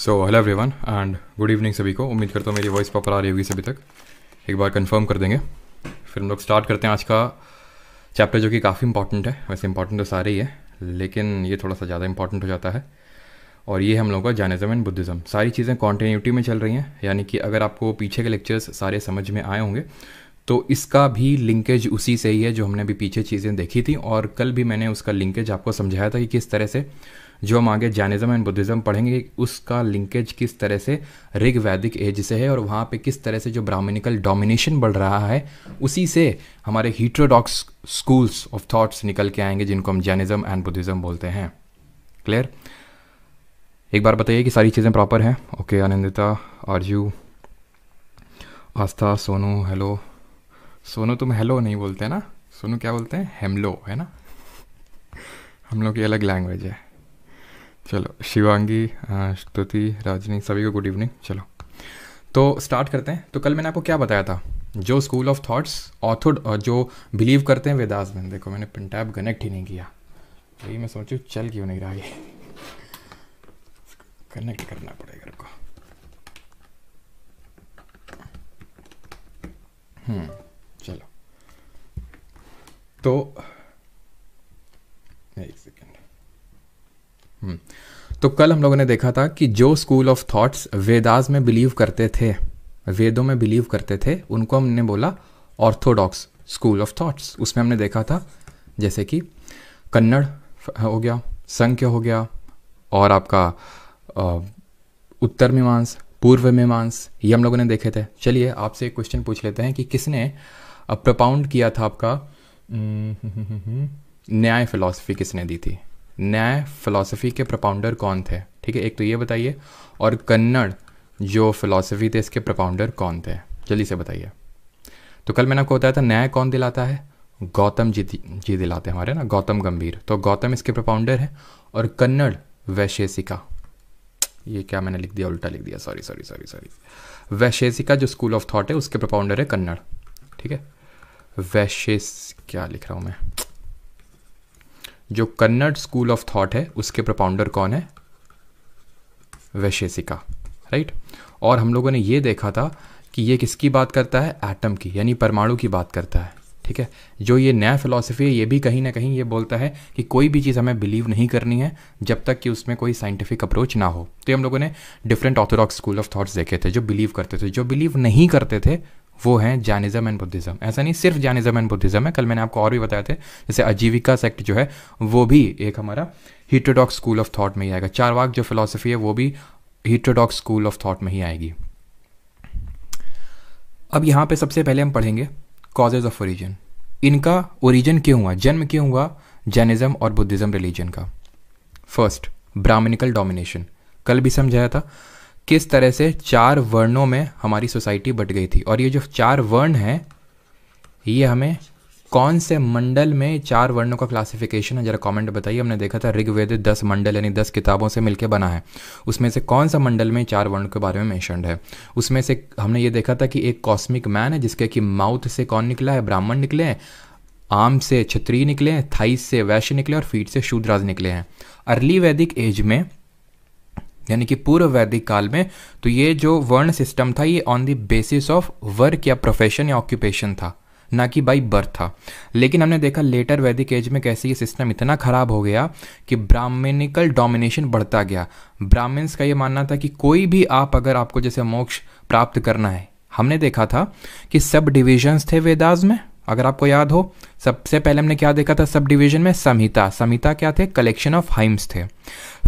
So hello everyone and good evening सभी को उम्मीद करता हूँ मेरी वॉइस पॉपर आ रही होगी सभी तक एक बार कंफर्म कर देंगे फिर हम लोग स्टार्ट करते हैं आज का चैप्टर जो कि काफ़ी इंपॉर्टेंट है वैसे इंपॉर्टेंट तो सारे ही है लेकिन ये थोड़ा सा ज़्यादा इंपॉर्टेंट हो जाता है और ये हम लोगों का जैनिज़म एंड बुद्धिज़्म सारी चीज़ें कॉन्टीन्यूटी में चल रही हैं यानी कि अगर आपको पीछे के लेक्चर्स सारे समझ में आए होंगे तो इसका भी लिंकेज उसी से ही है जो हमने अभी पीछे चीज़ें देखी थी और कल भी मैंने उसका लिंकेज आपको समझाया था कि किस तरह से जो हम आगे जैनिज़्म एंड बुद्धिज़्म पढ़ेंगे उसका लिंकेज किस तरह से ऋग वैदिक एज से है और वहाँ पे किस तरह से जो ब्राह्मणिकल डोमिनेशन बढ़ रहा है उसी से हमारे हीट्रोडॉक्स स्कूल्स ऑफ थॉट्स निकल के आएंगे जिनको हम जैनिज़्म एंड बुद्धिज़्म बोलते हैं क्लियर एक बार बताइए कि सारी चीज़ें प्रॉपर हैं ओके आनंदिता आरजू आस्था सोनू हेलो सोनू तुम हेलो नहीं बोलते ना सोनू क्या बोलते हैं हेमलो है ना हम लोग की अलग लैंग्वेज है चलो शिवांगी स्तुति राजनी सभी को गुड इवनिंग चलो तो स्टार्ट करते हैं तो कल मैंने आपको क्या बताया था जो स्कूल ऑफ थॉट्स ऑथोड जो बिलीव करते हैं वेदास में देखो मैंने पिंटैप कनेक्ट ही नहीं किया वही मैं सोचूँ चल क्यों नहीं रहा ये कनेक्ट करना पड़ेगा आपको हम्म तो एक सेकेंड hmm. तो कल हम लोगों ने देखा था कि जो स्कूल ऑफ थॉट्स वेदाज में बिलीव करते थे वेदों में बिलीव करते थे उनको हमने बोला ऑर्थोडॉक्स स्कूल ऑफ थॉट्स उसमें हमने देखा था जैसे कि कन्नड़ हो गया संख्य हो गया और आपका उत्तर मीमांस पूर्व मीमांस ये हम लोगों ने देखे थे चलिए आपसे एक क्वेश्चन पूछ लेते हैं कि किसने प्रपाउंड किया था आपका Mm-hmm. न्याय फिलॉसफी किसने दी थी न्याय फिलॉसफी के प्रपाउंडर कौन थे ठीक है एक तो ये बताइए और कन्नड़ जो फिलॉसफी थे इसके प्रपाउंडर कौन थे जल्दी से बताइए तो कल मैंने आपको बताया था न्याय कौन दिलाता है गौतम जी जी दिलाते हैं हमारे ना गौतम गंभीर तो गौतम इसके प्रपाउंडर है और कन्नड़ वैशेषिका ये क्या मैंने लिख दिया उल्टा लिख दिया sorry sorry sorry sorry Vaisheshika जो स्कूल ऑफ थॉट है उसके प्रपाउंडर है कन्नड़ ठीक है वैशेस क्या लिख रहा हूँ मैं जो कन्नड़ स्कूल ऑफ थॉट है उसके प्रपाउंडर कौन है वैशेसिका राइट और हम लोगों ने ये देखा था कि ये किसकी बात करता है एटम की यानी परमाणु की बात करता है ठीक है जो ये नया फिलोसफी है ये भी कहीं ना कहीं ये बोलता है कि कोई भी चीज़ हमें बिलीव नहीं करनी है जब तक कि उसमें कोई साइंटिफिक अप्रोच ना हो तो हम लोगों ने different orthodox school of thoughts देखे थे जो बिलीव करते थे जो बिलीव नहीं करते थे वो है जैनिज्म एंड बुद्धिज़्म ऐसा नहीं सिर्फ जैनिज्म एंड बुद्धिज़्म है कल मैंने आपको और भी बताया थे जैसे आजीविका सेक्ट जो है वो भी एक हमारा हीट्रोडॉक्स स्कूल ऑफ थॉट में ही आएगा चारवाक जो फिलोसफी है वो भी हीट्रोडॉक्स स्कूल ऑफ थॉट में ही आएगी अब यहाँ पे सबसे पहले हम पढ़ेंगे कॉजेज ऑफ ओरिजिन इनका ओरिजिन क्यों हुआ जन्म क्यों हुआ जैनिज्म और बुद्धिज़्म रिलीजन का फर्स्ट ब्राह्मणिकल डोमिनेशन कल भी समझाया था किस तरह से चार वर्णों में हमारी सोसाइटी बट गई थी और ये जो चार वर्ण हैं ये हमें कौन से मंडल में चार वर्णों का क्लासिफिकेशन है जरा कमेंट बताइए हमने देखा था ऋग्वेद दस मंडल यानी दस किताबों से मिलकर बना है उसमें से कौन सा मंडल में चार वर्ण के बारे में मैंशनड है उसमें से हमने ये देखा था कि एक कॉस्मिक मैन है जिसके कि माउथ से कौन निकला है ब्राह्मण निकले हैं आम से क्षत्रिय निकले हैं थाई से वैश्य निकले और फीट से शूद्राज निकले हैं अर्ली वैदिक एज में यानी कि पूर्व वैदिक काल में तो ये जो वर्ण सिस्टम था ये on the basis of work या प्रोफेशन या ऑक्यूपेशन था ना कि बाई बर्थ था लेकिन हमने देखा लेटर वैदिक एज में कैसे ये सिस्टम इतना ख़राब हो गया कि ब्राह्मणिकल डोमिनेशन बढ़ता गया ब्राह्मण्स का ये मानना था कि कोई भी आप अगर आपको जैसे मोक्ष प्राप्त करना है हमने देखा था कि सब डिविजन्स थे वेदाज में अगर आपको याद हो सबसे पहले हमने क्या देखा था सब डिवीजन में संहिता संहिता क्या थे कलेक्शन ऑफ हाइम्स थे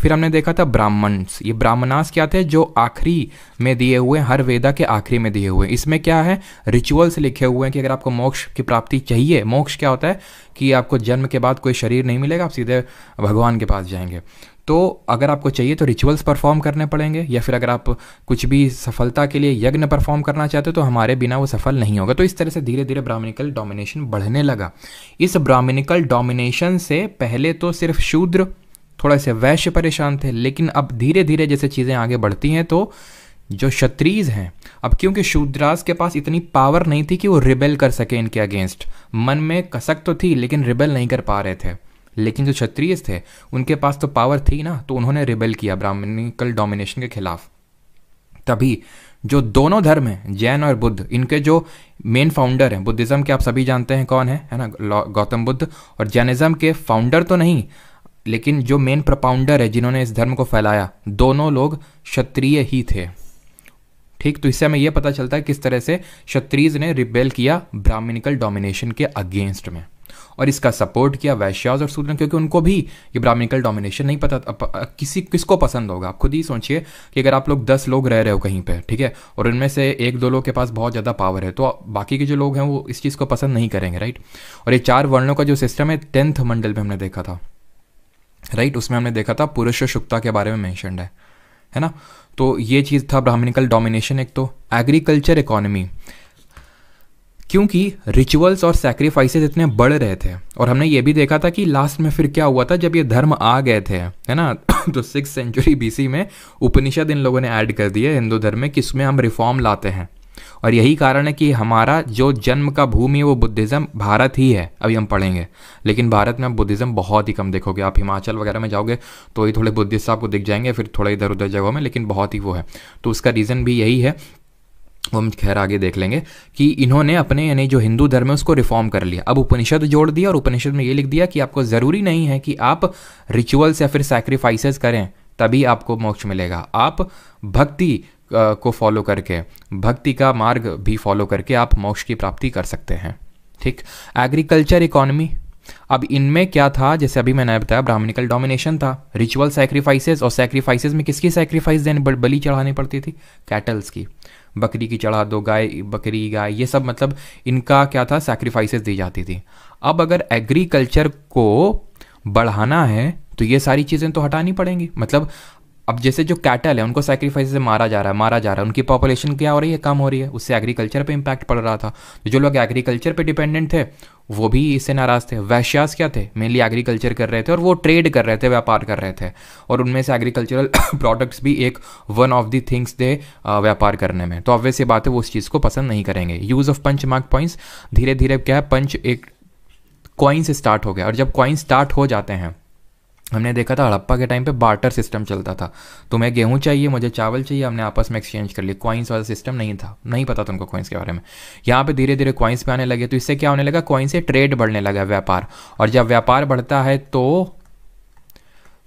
फिर हमने देखा था ब्राह्मण्स ये ब्राह्मणास क्या थे जो आखिरी में दिए हुए हर वेदा के आखिरी में दिए हुए इसमें क्या है रिचुअल्स लिखे हुए हैं कि अगर आपको मोक्ष की प्राप्ति चाहिए मोक्ष क्या होता है कि आपको जन्म के बाद कोई शरीर नहीं मिलेगा आप सीधे भगवान के पास जाएंगे तो अगर आपको चाहिए तो रिचुअल्स परफॉर्म करने पड़ेंगे या फिर अगर आप कुछ भी सफलता के लिए यज्ञ परफॉर्म करना चाहते हो तो हमारे बिना वो सफल नहीं होगा तो इस तरह से धीरे धीरे ब्राह्मणिकल डोमिनेशन बढ़ने लगा इस ब्राह्मणिकल डोमिनेशन से पहले तो सिर्फ शूद्र थोड़ा से वैश्य परेशान थे लेकिन अब धीरे धीरे जैसे चीज़ें आगे बढ़ती हैं तो जो क्षत्रिय हैं अब क्योंकि शूद्रास के पास इतनी पावर नहीं थी कि वो रिबेल कर सके इनके अगेंस्ट मन में कसक तो थी लेकिन रिबेल नहीं कर पा रहे थे लेकिन जो क्षत्रिय थे उनके पास तो पावर थी ना तो उन्होंने रिबेल किया ब्राह्मणिकल डोमिनेशन के खिलाफ तभी जो दोनों धर्म हैं जैन और बुद्ध इनके जो मेन फाउंडर हैं बुद्धिज़्म के आप सभी जानते हैं कौन है है ना गौतम बुद्ध और जैनिज़्म के फाउंडर तो नहीं लेकिन जो मेन प्रपाउंडर है जिन्होंने इस धर्म को फैलाया दोनों लोग क्षत्रिय ही थे ठीक तो इससे हमें यह पता चलता है किस तरह से क्षत्रिय ने रिबेल किया ब्राह्मणिकल डोमिनेशन के अगेंस्ट में और इसका सपोर्ट किया वैश्याज और सूद्र क्योंकि उनको भी ये ब्राह्मणिकल डोमिनेशन नहीं पता अप, किसी किसको पसंद होगा आप खुद ही सोचिए कि अगर आप लोग दस लोग रह रहे हो कहीं पे ठीक है और उनमें से एक दो लोग के पास बहुत ज़्यादा पावर है तो बाकी के जो लोग हैं वो इस चीज़ को पसंद नहीं करेंगे राइट और ये चार वर्णों का जो सिस्टम है टेंथ मंडल में हमने देखा था राइट उसमें हमने देखा था पुरुष शुक्ता के बारे में मैंशनड है है ना तो ये चीज़ था ब्राह्मणिकल डोमिनेशन एक तो एग्रीकल्चर इकोनॉमी क्योंकि रिचुअल्स और सेक्रीफाइसेस इतने बढ़ रहे थे और हमने ये भी देखा था कि लास्ट में फिर क्या हुआ था जब ये धर्म आ गए थे है ना तो सिक्स सेंचुरी बीसी में उपनिषद इन लोगों ने ऐड कर दिए हिंदू धर्म में किसमें हम रिफॉर्म लाते हैं और यही कारण है कि हमारा जो जन्म का भूमि है वो बुद्धिज़्म भारत ही है अभी हम पढ़ेंगे लेकिन भारत में बुद्धिज़्म बहुत ही कम देखोगे आप हिमाचल वगैरह में जाओगे तो ही थोड़े बुद्धिस्ट आपको दिख जाएंगे फिर थोड़े इधर उधर जगहों में लेकिन बहुत ही वो है तो उसका रीज़न भी यही है वो हम खैर आगे देख लेंगे कि इन्होंने अपने यानी जो हिंदू धर्म है उसको रिफॉर्म कर लिया अब उपनिषद जोड़ दिया और उपनिषद में ये लिख दिया कि आपको ज़रूरी नहीं है कि आप रिचुअल्स या फिर सेक्रीफाइसेस करें तभी आपको मोक्ष मिलेगा आप भक्ति को फॉलो करके भक्ति का मार्ग भी फॉलो करके आप मोक्ष की प्राप्ति कर सकते हैं ठीक एग्रीकल्चर इकोनॉमी अब इनमें क्या था जैसे अभी मैंने बताया ब्राह्मणिकल डोमिनेशन था रिचुअल सैक्रिफाइसेस और सैक्रिफाइसेस में किसकी सैक्रीफाइस देने बलि चढ़ानी पड़ती थी कैटल्स की बकरी की चढ़ा दो गाय बकरी गाय ये सब मतलब इनका क्या था सैक्रिफाइसेस दी जाती थी अब अगर एग्रीकल्चर को बढ़ाना है तो ये सारी चीज़ें तो हटानी पड़ेंगी मतलब अब जैसे जो कैटल है उनको सेक्रीफाइस से मारा जा रहा है मारा जा रहा है उनकी पॉपुलेशन क्या हो रही है कम हो रही है उससे एग्रीकल्चर पे इम्पैक्ट पड़ रहा था तो जो लोग एग्रीकल्चर पे डिपेंडेंट थे वो भी इससे नाराज़ थे वैश्यास क्या थे मेनली एग्रीकल्चर कर रहे थे और वो ट्रेड कर रहे थे व्यापार कर रहे थे और उनमें से एग्रीकल्चरल प्रोडक्ट्स भी एक वन ऑफ दी थिंग्स थे व्यापार करने में तो ऑब्वियस ये बात है वो उस चीज़ को पसंद नहीं करेंगे use of punch mark points धीरे धीरे क्या है पंच एक कॉइन से स्टार्ट हो गया और जब कॉइन स्टार्ट हो जाते हैं हमने देखा था हड़प्पा के टाइम पे बार्टर सिस्टम चलता था तुम्हें गेहूँ चाहिए मुझे चावल चाहिए हमने आपस में एक्सचेंज कर लिया कॉइन्स वाला सिस्टम नहीं था नहीं पता तुमको कॉइन्स के बारे में यहाँ पे धीरे धीरे कॉइन्स पे आने लगे तो इससे क्या होने लगा कॉइन से ट्रेड बढ़ने लगा व्यापार और जब व्यापार बढ़ता है तो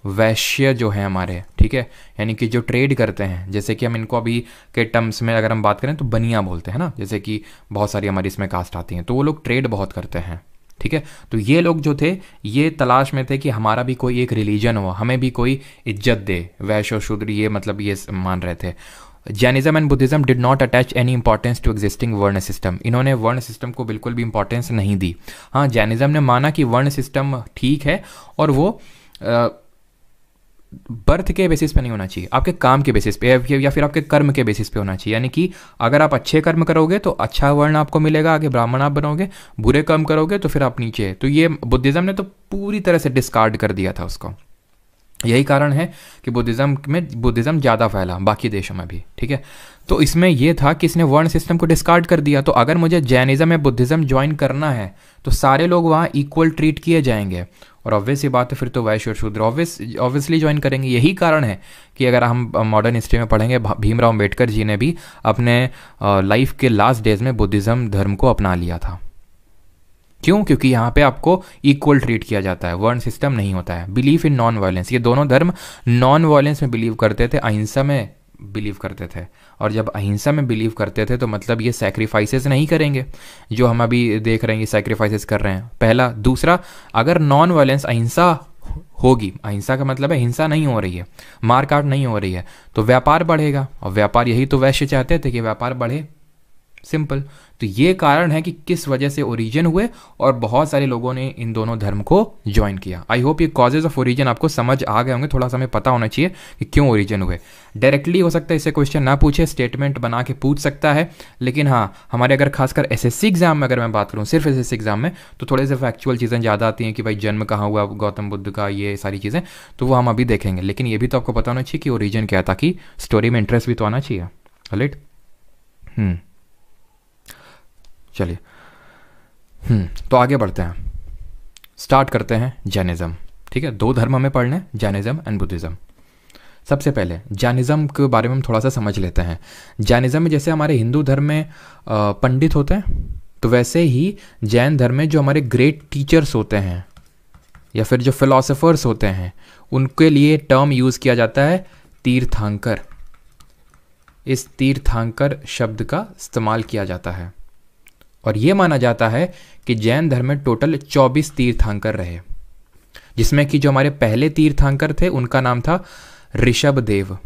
वैश्य जो है हमारे ठीक है यानी कि जो ट्रेड करते हैं जैसे कि हम इनको अभी के टर्म्स में अगर हम बात करें तो बनिया बोलते हैं ना जैसे कि बहुत सारी हमारी इसमें कास्ट आती हैं तो वो लोग ट्रेड बहुत करते हैं ठीक है तो ये लोग जो थे ये तलाश में थे कि हमारा भी कोई एक रिलीजन हो हमें भी कोई इज्जत दे वैश्य शूद्र ये मतलब ये मान रहे थे Jainism and Buddhism did not attach any importance to existing varna system इन्होंने वर्ण सिस्टम को बिल्कुल भी इंपॉर्टेंस नहीं दी हाँ जैनिज्म ने माना कि वर्ण सिस्टम ठीक है और वो आ, बर्थ के बेसिस पे नहीं होना चाहिए आपके काम के बेसिस पे या फिर आपके कर्म के बेसिस पे होना चाहिए यानी कि अगर आप अच्छे कर्म करोगे तो अच्छा वर्ण आपको मिलेगा आगे ब्राह्मण आप बनोगे बुरे कर्म करोगे तो फिर आप नीचे तो ये बुद्धिज़्म ने तो पूरी तरह से डिस्कार्ड कर दिया था उसको यही कारण है कि बुद्धिज़्म में बुद्धिज़्म ज़्यादा फैला बाकी देशों में भी ठीक है तो इसमें यह था कि इसने वर्ण सिस्टम को डिस्कार्ड कर दिया तो अगर मुझे जैनिज़्म या बुद्धिज़्म ज्वाइन करना है तो सारे लोग वहाँ इक्वल ट्रीट किए जाएंगे और ऑब्वियस ये बात है फिर तो वैश्य और शूद्र ऑब्वियस ऑब्वियसली ज्वाइन करेंगे यही कारण है कि अगर हम मॉडर्न हिस्ट्री में पढ़ेंगे भीमराव अम्बेडकर जी ने भी अपने लाइफ के लास्ट डेज में बुद्धिज़्म धर्म को अपना लिया था क्यों क्योंकि यहाँ पे आपको इक्वल ट्रीट किया जाता है वर्ण सिस्टम नहीं होता है बिलीफ इन नॉन वायलेंस ये दोनों धर्म नॉन वायलेंस में बिलीव करते थे अहिंसा में बिलीव करते थे और जब अहिंसा में बिलीव करते थे तो मतलब ये सेक्रीफाइसेस नहीं करेंगे जो हम अभी देख रहे हैं ये सैक्रिफाइसेस कर रहे हैं पहला दूसरा अगर नॉन वायलेंस अहिंसा होगी अहिंसा का मतलब है हिंसा नहीं हो रही है मार काट नहीं हो रही है तो व्यापार बढ़ेगा और व्यापार यही तो वैश्य चाहते थे कि व्यापार बढ़े सिंपल तो ये कारण है कि किस वजह से ओरिजिन हुए और बहुत सारे लोगों ने इन दोनों धर्म को ज्वाइन किया आई होप ये कॉजेज ऑफ ओरिजिन आपको समझ आ गए होंगे थोड़ा सा हमें पता होना चाहिए कि क्यों ओरिजिन हुए डायरेक्टली हो सकता है इससे क्वेश्चन ना पूछे स्टेटमेंट बना के पूछ सकता है लेकिन हाँ हमारे अगर खासकर एस एग्जाम में अगर मैं बात करूँ सिर्फ एस एग्जाम में तो थोड़े से फैक्चुअल चीज़ें ज़्यादा आती हैं कि भाई जन्म कहाँ हुआ गौतम बुद्ध का ये सारी चीज़ें तो वो हम अभी देखेंगे लेकिन ये भी तो आपको पता होना चाहिए कि ओरिजिन क्या है ताकि स्टोरी में इंटरेस्ट भी तो आना चाहिए राइट हम्म चलिए हम्म, तो आगे बढ़ते हैं स्टार्ट करते हैं जैनिज़्म ठीक है दो धर्म हमें पढ़ने हैं जैनिज़्म एंड बुद्धिज़्म सबसे पहले जैनिज़्म के बारे में हम थोड़ा सा समझ लेते हैं जैनिज़्म में जैसे हमारे हिंदू धर्म में पंडित होते हैं तो वैसे ही जैन धर्म में जो हमारे ग्रेट टीचर्स होते हैं या फिर जो फिलोसोफर्स होते हैं उनके लिए टर्म यूज़ किया जाता है तीर्थांकर इस तीर्थांकर शब्द का इस्तेमाल किया जाता है और ये माना जाता है कि जैन धर्म में टोटल 24 तीर्थांकर रहे जिसमें कि जो हमारे पहले तीर्थांकर थे उनका नाम था ऋषभ देव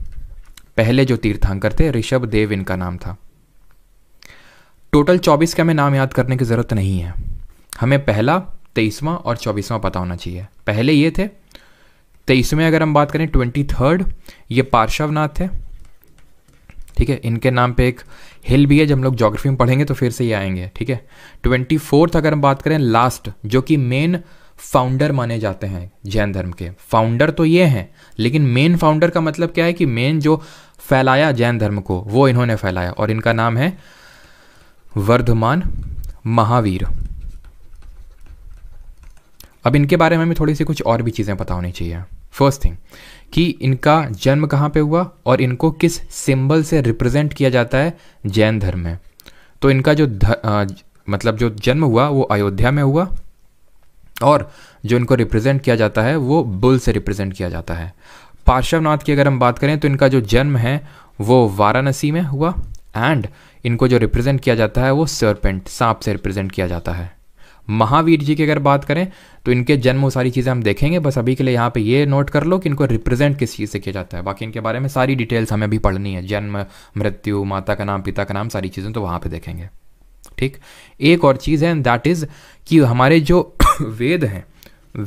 पहले जो तीर्थांकर थे ऋषभ देव इनका नाम था टोटल 24 का हमें नाम याद करने की ज़रूरत नहीं है हमें पहला तेईसवां और चौबीसवां पता होना चाहिए पहले ये थे तेईसवें अगर हम बात करें ट्वेंटी थर्ड ये पार्श्वनाथ थे ठीक है इनके नाम पे एक हिल भी है जब हम लोग जोग्राफी में पढ़ेंगे तो फिर से ये आएंगे ठीक है ट्वेंटी फोर्थ अगर हम बात करें लास्ट जो कि मेन फाउंडर माने जाते हैं जैन धर्म के फाउंडर तो ये हैं लेकिन मेन फाउंडर का मतलब क्या है कि मेन जो फैलाया जैन धर्म को वो इन्होंने फैलाया और इनका नाम है वर्धमान महावीर अब इनके बारे में हमें थोड़ी सी कुछ और भी चीज़ें पता होनी चाहिए फर्स्ट थिंग कि इनका जन्म कहाँ पे हुआ और इनको किस सिंबल से रिप्रेजेंट किया जाता है जैन धर्म में तो इनका जो ध, आ, मतलब जो जन्म हुआ वो अयोध्या में हुआ और जो इनको रिप्रेजेंट किया जाता है वो बुल से रिप्रेजेंट किया जाता है पार्श्वनाथ की अगर हम बात करें तो इनका जो जन्म है वो वाराणसी में हुआ एंड इनको जो रिप्रेजेंट किया जाता है वो सर्पेंट सांप से रिप्रेजेंट किया जाता है महावीर जी की अगर बात करें तो इनके जन्म वो सारी चीज़ें हम देखेंगे बस अभी के लिए यहाँ पे ये नोट कर लो कि इनको रिप्रेजेंट किस चीज़ से किया जाता है बाकी इनके बारे में सारी डिटेल्स हमें अभी पढ़नी है जन्म मृत्यु माता का नाम पिता का नाम सारी चीज़ें तो वहाँ पर देखेंगे ठीक एक और चीज़ है दैट इज़ कि हमारे जो वेद हैं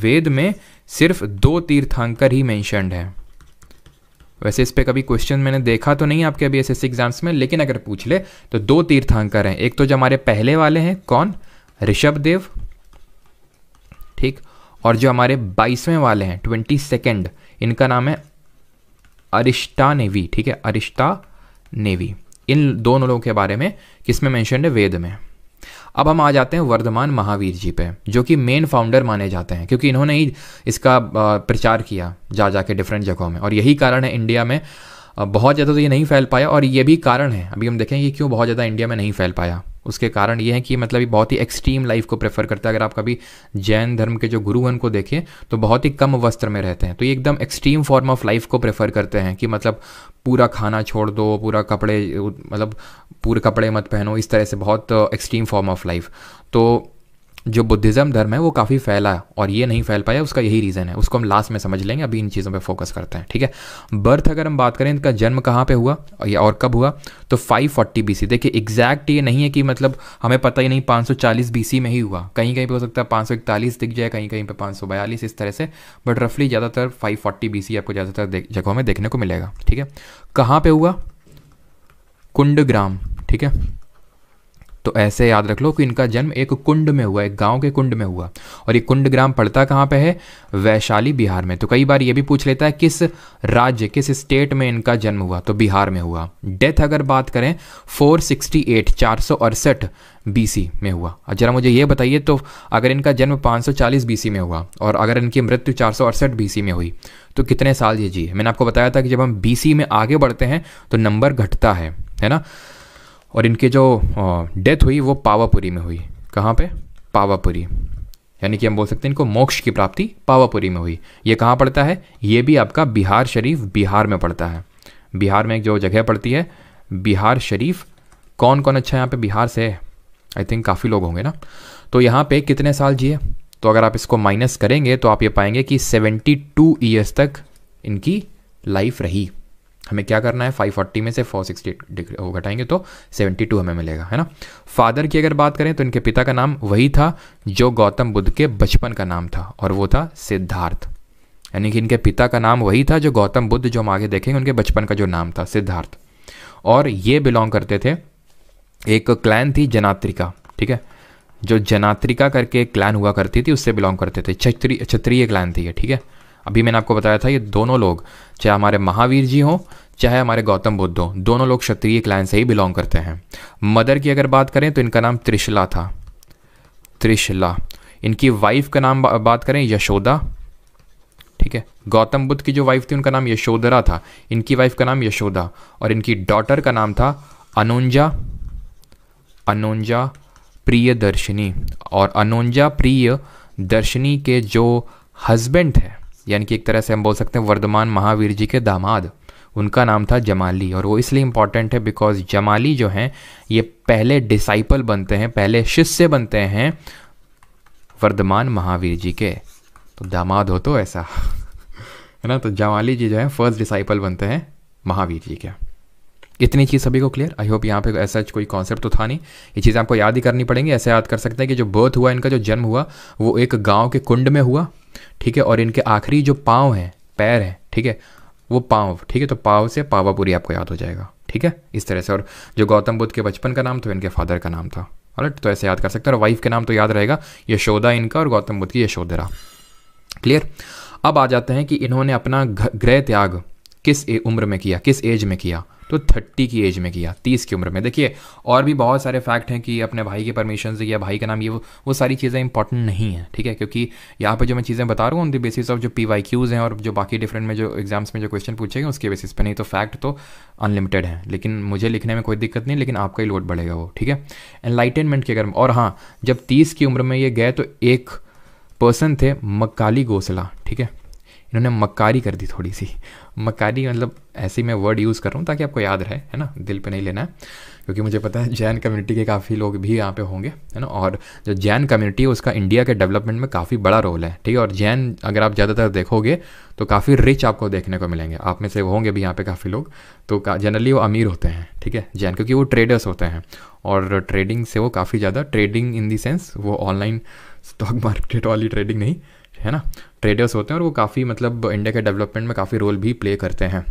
वेद में सिर्फ दो तीर्थांकर ही मैंशनड हैं वैसे इस पर कभी क्वेश्चन मैंने देखा तो नहीं आपके अभी एस एग्जाम्स में लेकिन अगर पूछ ले तो दो तीर्थांकर हैं एक तो जो हमारे पहले वाले हैं कौन ऋषभ देव ठीक और जो हमारे बाईसवें वाले हैं ट्वेंटी सेकेंड इनका नाम है अरिष्टा नेवी ठीक है अरिष्टा नेवी इन दोनों लोगों के बारे में किस में मैंशन है वेद में अब हम आ जाते हैं वर्धमान महावीर जी पे जो कि मेन फाउंडर माने जाते हैं क्योंकि इन्होंने ही इसका प्रचार किया जा जा के डिफरेंट जगहों में और यही कारण है इंडिया में बहुत ज़्यादा तो ये नहीं फैल पाया और ये भी कारण है अभी हम देखें ये क्यों बहुत ज़्यादा इंडिया में नहीं फैल पाया उसके कारण ये है कि मतलब ये बहुत ही एक्सट्रीम लाइफ को प्रेफर करता है अगर आप कभी जैन धर्म के जो गुरु हैं उनको देखें तो बहुत ही कम वस्त्र में रहते हैं तो ये एकदम एक्सट्रीम फॉर्म ऑफ लाइफ को प्रेफर करते हैं कि मतलब पूरा खाना छोड़ दो पूरा कपड़े मतलब पूरे कपड़े मत पहनो इस तरह से बहुत एक्सट्रीम फॉर्म ऑफ लाइफ तो जो बुद्धिज़्म धर्म है वो काफ़ी फैला और ये नहीं फैल पाया उसका यही रीज़न है उसको हम लास्ट में समझ लेंगे अभी इन चीज़ों पे फोकस करते हैं ठीक है बर्थ अगर हम बात करें इनका जन्म कहाँ पे हुआ या और कब हुआ तो 540 फोर्टी बी देखिए एग्जैक्ट ये नहीं है कि मतलब हमें पता ही नहीं 540 सी में ही हुआ कहीं कहीं पर हो सकता है पाँच दिख जाए कहीं कहीं पर पाँच इस तरह से बट रफली ज़्यादातर फाइव फोर्टी आपको ज़्यादातर जगहों में देखने को मिलेगा ठीक है कहाँ पर हुआ कुंड ग्राम ठीक है तो ऐसे याद रख लो कि इनका जन्म एक कुंड में हुआ एक गांव के कुंड में हुआ और ये कुंड ग्राम पड़ता कहाँ पे है वैशाली बिहार में तो कई बार ये भी पूछ लेता है किस राज्य किस स्टेट में इनका जन्म हुआ तो बिहार में हुआ डेथ अगर बात करें 468 सिक्सटी बीसी में हुआ जरा मुझे ये बताइए तो अगर इनका जन्म 540 बीसी में हुआ और अगर इनकी मृत्यु चार बीसी में हुई तो कितने साल ये जी मैंने आपको बताया था कि जब हम बीसी में आगे बढ़ते हैं तो नंबर घटता है है ना और इनके जो डेथ हुई वो पावापुरी में हुई कहाँ पे पावापुरी यानी कि हम बोल सकते हैं इनको मोक्ष की प्राप्ति पावापुरी में हुई ये कहाँ पड़ता है ये भी आपका बिहार शरीफ बिहार में पड़ता है बिहार में एक जो जगह पड़ती है बिहार शरीफ कौन कौन अच्छा यहाँ पे बिहार से आई थिंक काफ़ी लोग होंगे ना तो यहाँ पे कितने साल जिए तो अगर आप इसको माइनस करेंगे तो आप ये पाएंगे कि 72 ईयर्स तक इनकी लाइफ रही हमें क्या करना है 540 में से 468 डिग्री वो घटाएंगे तो 72 हमें मिलेगा है ना फादर की अगर बात करें तो इनके पिता का नाम वही था जो गौतम बुद्ध के बचपन का नाम था और वो था सिद्धार्थ यानी कि इनके पिता का नाम वही था जो गौतम बुद्ध जो हम आगे देखेंगे उनके बचपन का जो नाम था सिद्धार्थ और ये बिलोंग करते थे एक क्लैन थी जनात्रिका ठीक है जो जनात्रिका करके एक क्लैन हुआ करती थी उससे बिलोंग करते थे क्षत्रिय क्षत्रिय क्लैन थी ये ठीक है अभी मैंने आपको बताया था ये दोनों लोग चाहे हमारे महावीर जी हों चाहे हमारे गौतम बुद्ध हो दोनों लोग क्षत्रिय क्लाइन से ही बिलोंग करते हैं मदर की अगर बात करें तो इनका नाम त्रिशला था त्रिशला इनकी वाइफ का नाम बात करें यशोदा ठीक है गौतम बुद्ध की जो वाइफ थी उनका नाम यशोदरा था इनकी वाइफ का नाम यशोदा और इनकी डॉटर का नाम था अनोंजा अनोंजा दर्शनी और अनोंजा प्रिय दर्शनी के जो हस्बैंड है यानी कि एक तरह से हम बोल सकते हैं वर्धमान महावीर जी के दामाद उनका नाम था जमाली और वो इसलिए इम्पॉर्टेंट है बिकॉज जमाली जो हैं ये पहले डिसाइपल बनते हैं पहले शिष्य बनते हैं वर्धमान महावीर जी के तो दामाद हो तो ऐसा है ना तो जमाली जी जो है फर्स्ट डिसाइपल बनते हैं महावीर जी के इतनी चीज़ सभी को क्लियर आई होप यहाँ पे ऐसा कोई कॉन्सेप्ट तो था नहीं ये चीज़ आपको याद ही करनी पड़ेंगी ऐसे याद कर सकते हैं कि जो बर्थ हुआ इनका जो जन्म हुआ वो एक गांव के कुंड में हुआ ठीक है और इनके आखिरी जो पाँव हैं पैर हैं ठीक है वो पाव ठीक है तो पाव से पावापुरी आपको याद हो जाएगा ठीक है इस तरह से और जो गौतम बुद्ध के बचपन का नाम था इनके फादर का नाम था राइट तो ऐसे याद कर सकते हैं और वाइफ के नाम तो याद रहेगा यशोदा इनका और गौतम बुद्ध की यशोधरा क्लियर अब आ जाते हैं कि इन्होंने अपना गृह त्याग किस उम्र में किया किस एज में किया तो थर्टी की एज में किया तीस की उम्र में देखिए और भी बहुत सारे फैक्ट हैं कि अपने भाई के परमिशन से या भाई का नाम ये वो वो सारी चीज़ें इंपॉर्टेंट नहीं है ठीक है क्योंकि यहाँ पर जो मैं चीज़ें बता रहा हूँ उन दी बेसिस ऑफ जो पी वाई क्यूज़ हैं और जो बाकी डिफरेंट में जो एग्जाम्स में जो क्वेश्चन पूछे गए उसके बेसिस पर नहीं तो फैक्ट तो अनलिमिटेड है लेकिन मुझे लिखने में कोई दिक्कत नहीं लेकिन आपका ही लोड बढ़ेगा वो ठीक है एनलाइटेनमेंट के अगर और हाँ जब तीस की उम्र में ये गए तो एक पर्सन थे मक्काली गोसला ठीक है इन्होंने मक्कारी कर दी थोड़ी सी मकारी मतलब ऐसे ही मैं वर्ड यूज़ कर रहा हूँ ताकि आपको याद रहे है ना दिल पे नहीं लेना है क्योंकि मुझे पता है जैन कम्युनिटी के काफ़ी लोग भी यहाँ पे होंगे है ना और जो जैन कम्युनिटी है उसका इंडिया के डेवलपमेंट में काफ़ी बड़ा रोल है ठीक है और जैन अगर आप ज़्यादातर देखोगे तो काफ़ी रिच आपको देखने को मिलेंगे आप में से होंगे भी यहाँ पर काफ़ी लोग तो जनरली वो अमीर होते हैं ठीक है जैन क्योंकि वो ट्रेडर्स होते हैं और ट्रेडिंग से वो काफ़ी ज़्यादा ट्रेडिंग इन दी सेंस वो ऑनलाइन स्टॉक मार्केट वाली ट्रेडिंग नहीं है ना ट्रेडर्स होते हैं और वो काफ़ी मतलब इंडिया के डेवलपमेंट में काफ़ी रोल भी प्ले करते हैं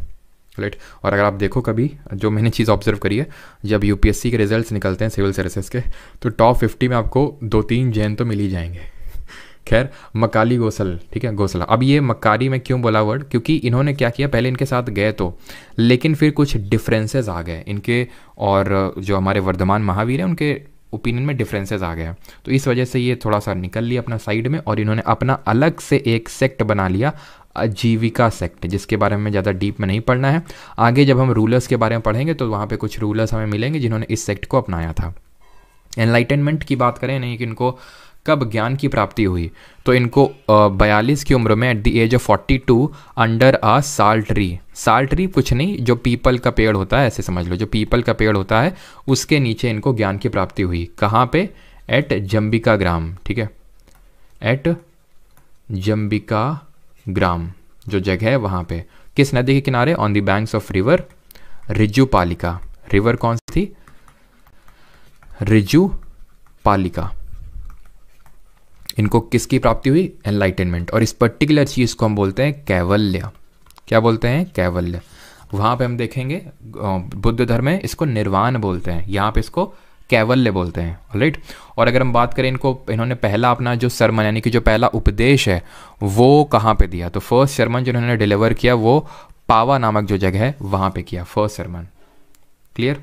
राइट और अगर आप देखो कभी जो मैंने चीज़ ऑब्जर्व करी है जब यू के रिजल्ट निकलते हैं सिविल सर्विसेज के तो टॉप फिफ्टी में आपको दो तीन जैन तो मिल ही जाएंगे खैर मकाली गोसल ठीक है गोसला अब ये मकारी में क्यों बोला वर्ड क्योंकि इन्होंने क्या किया पहले इनके साथ गए तो लेकिन फिर कुछ डिफरेंसेस आ गए इनके और जो हमारे वर्धमान महावीर हैं उनके ओपिनियन में डिफरेंसेस आ गया तो इस वजह से ये थोड़ा सा निकल लिया अपना साइड में और इन्होंने अपना अलग से एक सेक्ट बना लिया आजीविका सेक्ट जिसके बारे में ज़्यादा डीप में नहीं पढ़ना है आगे जब हम रूलर्स के बारे में पढ़ेंगे तो वहाँ पर कुछ रूलर्स हमें मिलेंगे जिन्होंने इस सेक्ट को अपनाया था एनलाइटनमेंट की बात करें नहीं कि इनको कब ज्ञान की प्राप्ति हुई तो इनको बयालीस की उम्र में at the age of forty two under a sal tree साल ट्री कुछ नहीं जो पीपल का पेड़ होता है ऐसे समझ लो जो पीपल का पेड़ होता है उसके नीचे इनको ज्ञान की प्राप्ति हुई कहाँ पे एट जम्बिका ग्राम ठीक है एट जम्बिका ग्राम जो जगह है वहाँ पे किस नदी के किनारे on the banks of river Rijupalika river कौन सी थी रिजू पालिका इनको किसकी प्राप्ति हुई एनलाइटेनमेंट और इस पर्टिकुलर चीज़ को हम बोलते हैं कैवल्य क्या बोलते हैं कैवल्य वहां पे हम देखेंगे बुद्ध धर्म में इसको निर्वाण बोलते हैं यहाँ पे इसको कैवल्य बोलते हैं राइट और अगर हम बात करें इनको इन्होंने पहला अपना जो सरमन यानी कि जो पहला उपदेश है वो कहाँ पे दिया तो फर्स्ट सरमन जो इन्होंने डिलीवर किया वो पावा नामक जो जगह है वहां पे किया फर्स्ट सरमन क्लियर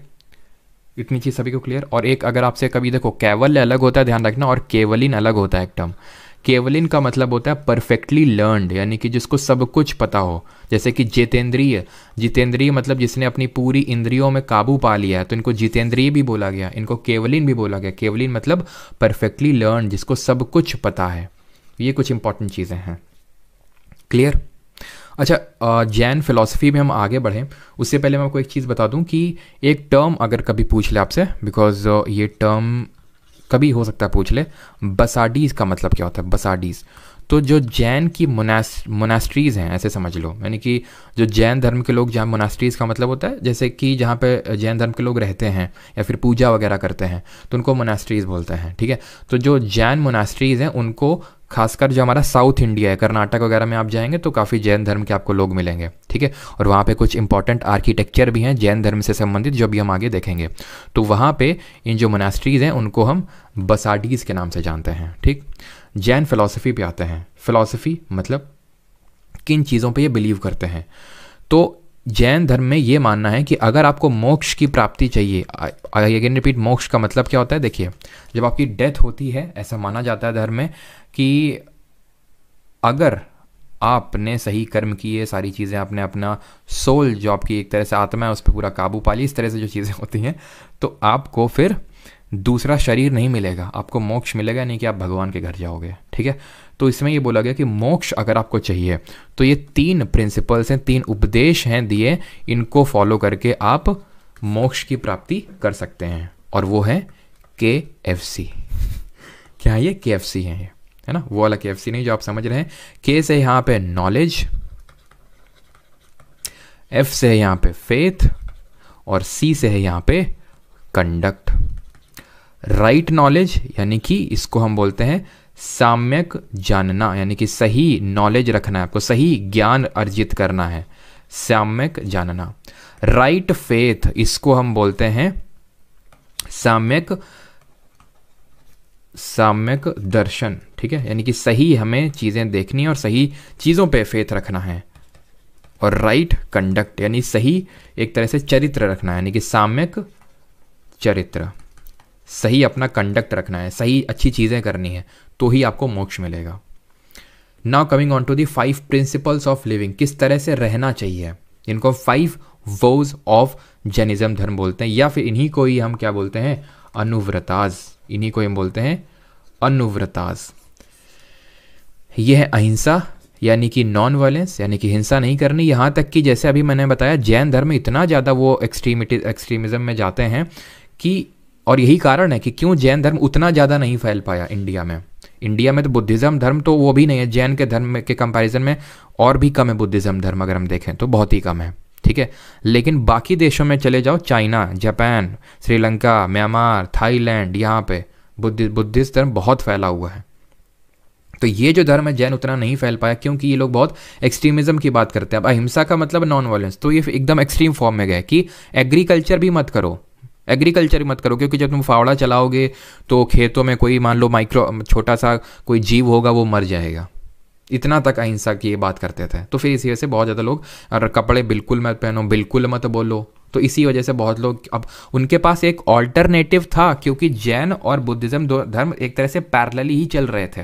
इतनी चीज़ सभी को क्लियर और एक अगर आपसे कभी देखो केवल अलग होता है ध्यान रखना और केवलिन अलग होता है एक टर्म केवलिन का मतलब होता है परफेक्टली लर्नड यानी कि जिसको सब कुछ पता हो जैसे कि जितेंद्रिय जितेंद्रिय मतलब जिसने अपनी पूरी इंद्रियों में काबू पा लिया है तो इनको जितेंद्रिय भी बोला गया इनको केवलिन भी बोला गया केवलिन मतलब परफेक्टली लर्न जिसको सब कुछ पता है ये कुछ इंपॉर्टेंट चीज़ें हैं क्लियर अच्छा जैन फिलॉसफी में हम आगे बढ़ें उससे पहले मैं आपको एक चीज़ बता दूं कि एक टर्म अगर कभी पूछ ले आपसे बिकॉज ये टर्म कभी हो सकता है पूछ ले बसाडीज का मतलब क्या होता है बसाडीज तो जो जैन की मोनास्ट्रीज़ हैं ऐसे समझ लो यानी कि जो जैन धर्म के लोग जहाँ मोनास्ट्रीज़ का मतलब होता है जैसे कि जहाँ पे जैन धर्म के लोग रहते हैं या फिर पूजा वगैरह करते हैं तो उनको मोनास्ट्रीज़ बोलते हैं ठीक है तो जो जैन मोनास्ट्रीज़ हैं उनको खासकर जो हमारा साउथ इंडिया है कर्नाटक वगैरह में आप जाएंगे तो काफ़ी जैन धर्म के आपको लोग मिलेंगे ठीक है और वहाँ पे कुछ इंपॉर्टेंट आर्किटेक्चर भी हैं जैन धर्म से संबंधित जो भी हम आगे देखेंगे तो वहाँ पे इन जो मोनास्ट्रीज़ हैं उनको हम बसाडीज़ के नाम से जानते हैं ठीक जैन फिलॉसफी पे आते हैं फिलॉसफी मतलब किन चीज़ों पे ये बिलीव करते हैं तो जैन धर्म में ये मानना है कि अगर आपको मोक्ष की प्राप्ति चाहिए अगेन रिपीट मोक्ष का मतलब क्या होता है देखिए जब आपकी डेथ होती है ऐसा माना जाता है धर्म में कि अगर आपने सही कर्म किए सारी चीज़ें आपने अपना सोल जो आपकी एक तरह से आत्मा है उस पर पूरा काबू पा ली इस तरह से जो चीज़ें होती हैं तो आपको फिर दूसरा शरीर नहीं मिलेगा आपको मोक्ष मिलेगा नहीं कि आप भगवान के घर जाओगे ठीक है तो इसमें ये बोला गया कि मोक्ष अगर आपको चाहिए तो ये तीन प्रिंसिपल्स हैं तीन उपदेश हैं दिए इनको फॉलो करके आप मोक्ष की प्राप्ति कर सकते हैं और वो है के एफ सी क्या है ये के एफ सी है ये है ना वो वाला के एफ सी नहीं जो आप समझ रहे हैं के से यहाँ पे नॉलेज एफ से है यहाँ पे फेथ और सी से है यहाँ पे कंडक्ट राइट नॉलेज यानी कि इसको हम बोलते हैं साम्यक जानना यानी कि सही नॉलेज रखना है आपको सही ज्ञान अर्जित करना है साम्यक जानना राइट right फेथ इसको हम बोलते हैं साम्यक साम्यक दर्शन ठीक है यानी कि सही हमें चीज़ें देखनी और सही चीज़ों पे फेथ रखना है और राइट right कंडक्ट यानी सही एक तरह से चरित्र रखना है यानी कि साम्यक चरित्र सही अपना कंडक्ट रखना है सही अच्छी चीज़ें करनी है तो ही आपको मोक्ष मिलेगा now coming on to the five principles of living किस तरह से रहना चाहिए इनको फाइव वोज ऑफ जैनिज्म धर्म बोलते हैं या फिर इन्हीं को ही हम क्या बोलते हैं अनुव्रताज इन्हीं को हम बोलते हैं अनुव्रताज यह है अहिंसा यानी कि नॉन वायलेंस यानी कि हिंसा नहीं करनी यहाँ तक कि जैसे अभी मैंने बताया जैन धर्म इतना ज़्यादा वो एक्सट्रीमिटी एक्सट्रीमिज्म में जाते हैं कि और यही कारण है कि क्यों जैन धर्म उतना ज़्यादा नहीं फैल पाया इंडिया में इंडिया में तो बुद्धिज़्म धर्म तो वो भी नहीं है जैन के धर्म के कंपैरिजन में और भी कम है बुद्धिज़्म धर्म अगर हम देखें तो बहुत ही कम है ठीक है लेकिन बाकी देशों में चले जाओ China Japan Sri Lanka Myanmar Thailand यहाँ पे बुद्धि बुद्धिस्ट धर्म बहुत फैला हुआ है तो ये जो धर्म है जैन उतना नहीं फैल पाया क्योंकि ये लोग बहुत एक्सट्रीमिज्म की बात करते हैं अब अहिंसा का मतलब नॉन वायलेंस तो ये एकदम एक्सट्रीम फॉर्म में गए कि एग्रीकल्चर भी मत करो एग्रीकल्चर मत करो क्योंकि जब तुम फावड़ा चलाओगे तो खेतों में कोई मान लो माइक्रो छोटा सा कोई जीव होगा वो मर जाएगा इतना तक अहिंसा की ये बात करते थे तो फिर इसी वजह से बहुत ज़्यादा लोग अगर कपड़े बिल्कुल मत पहनो बिल्कुल मत बोलो तो इसी वजह से बहुत लोग अब उनके पास एक ऑल्टरनेटिव था क्योंकि जैन और बुद्धिज़्म दो धर्म एक तरह से पैरल ही चल रहे थे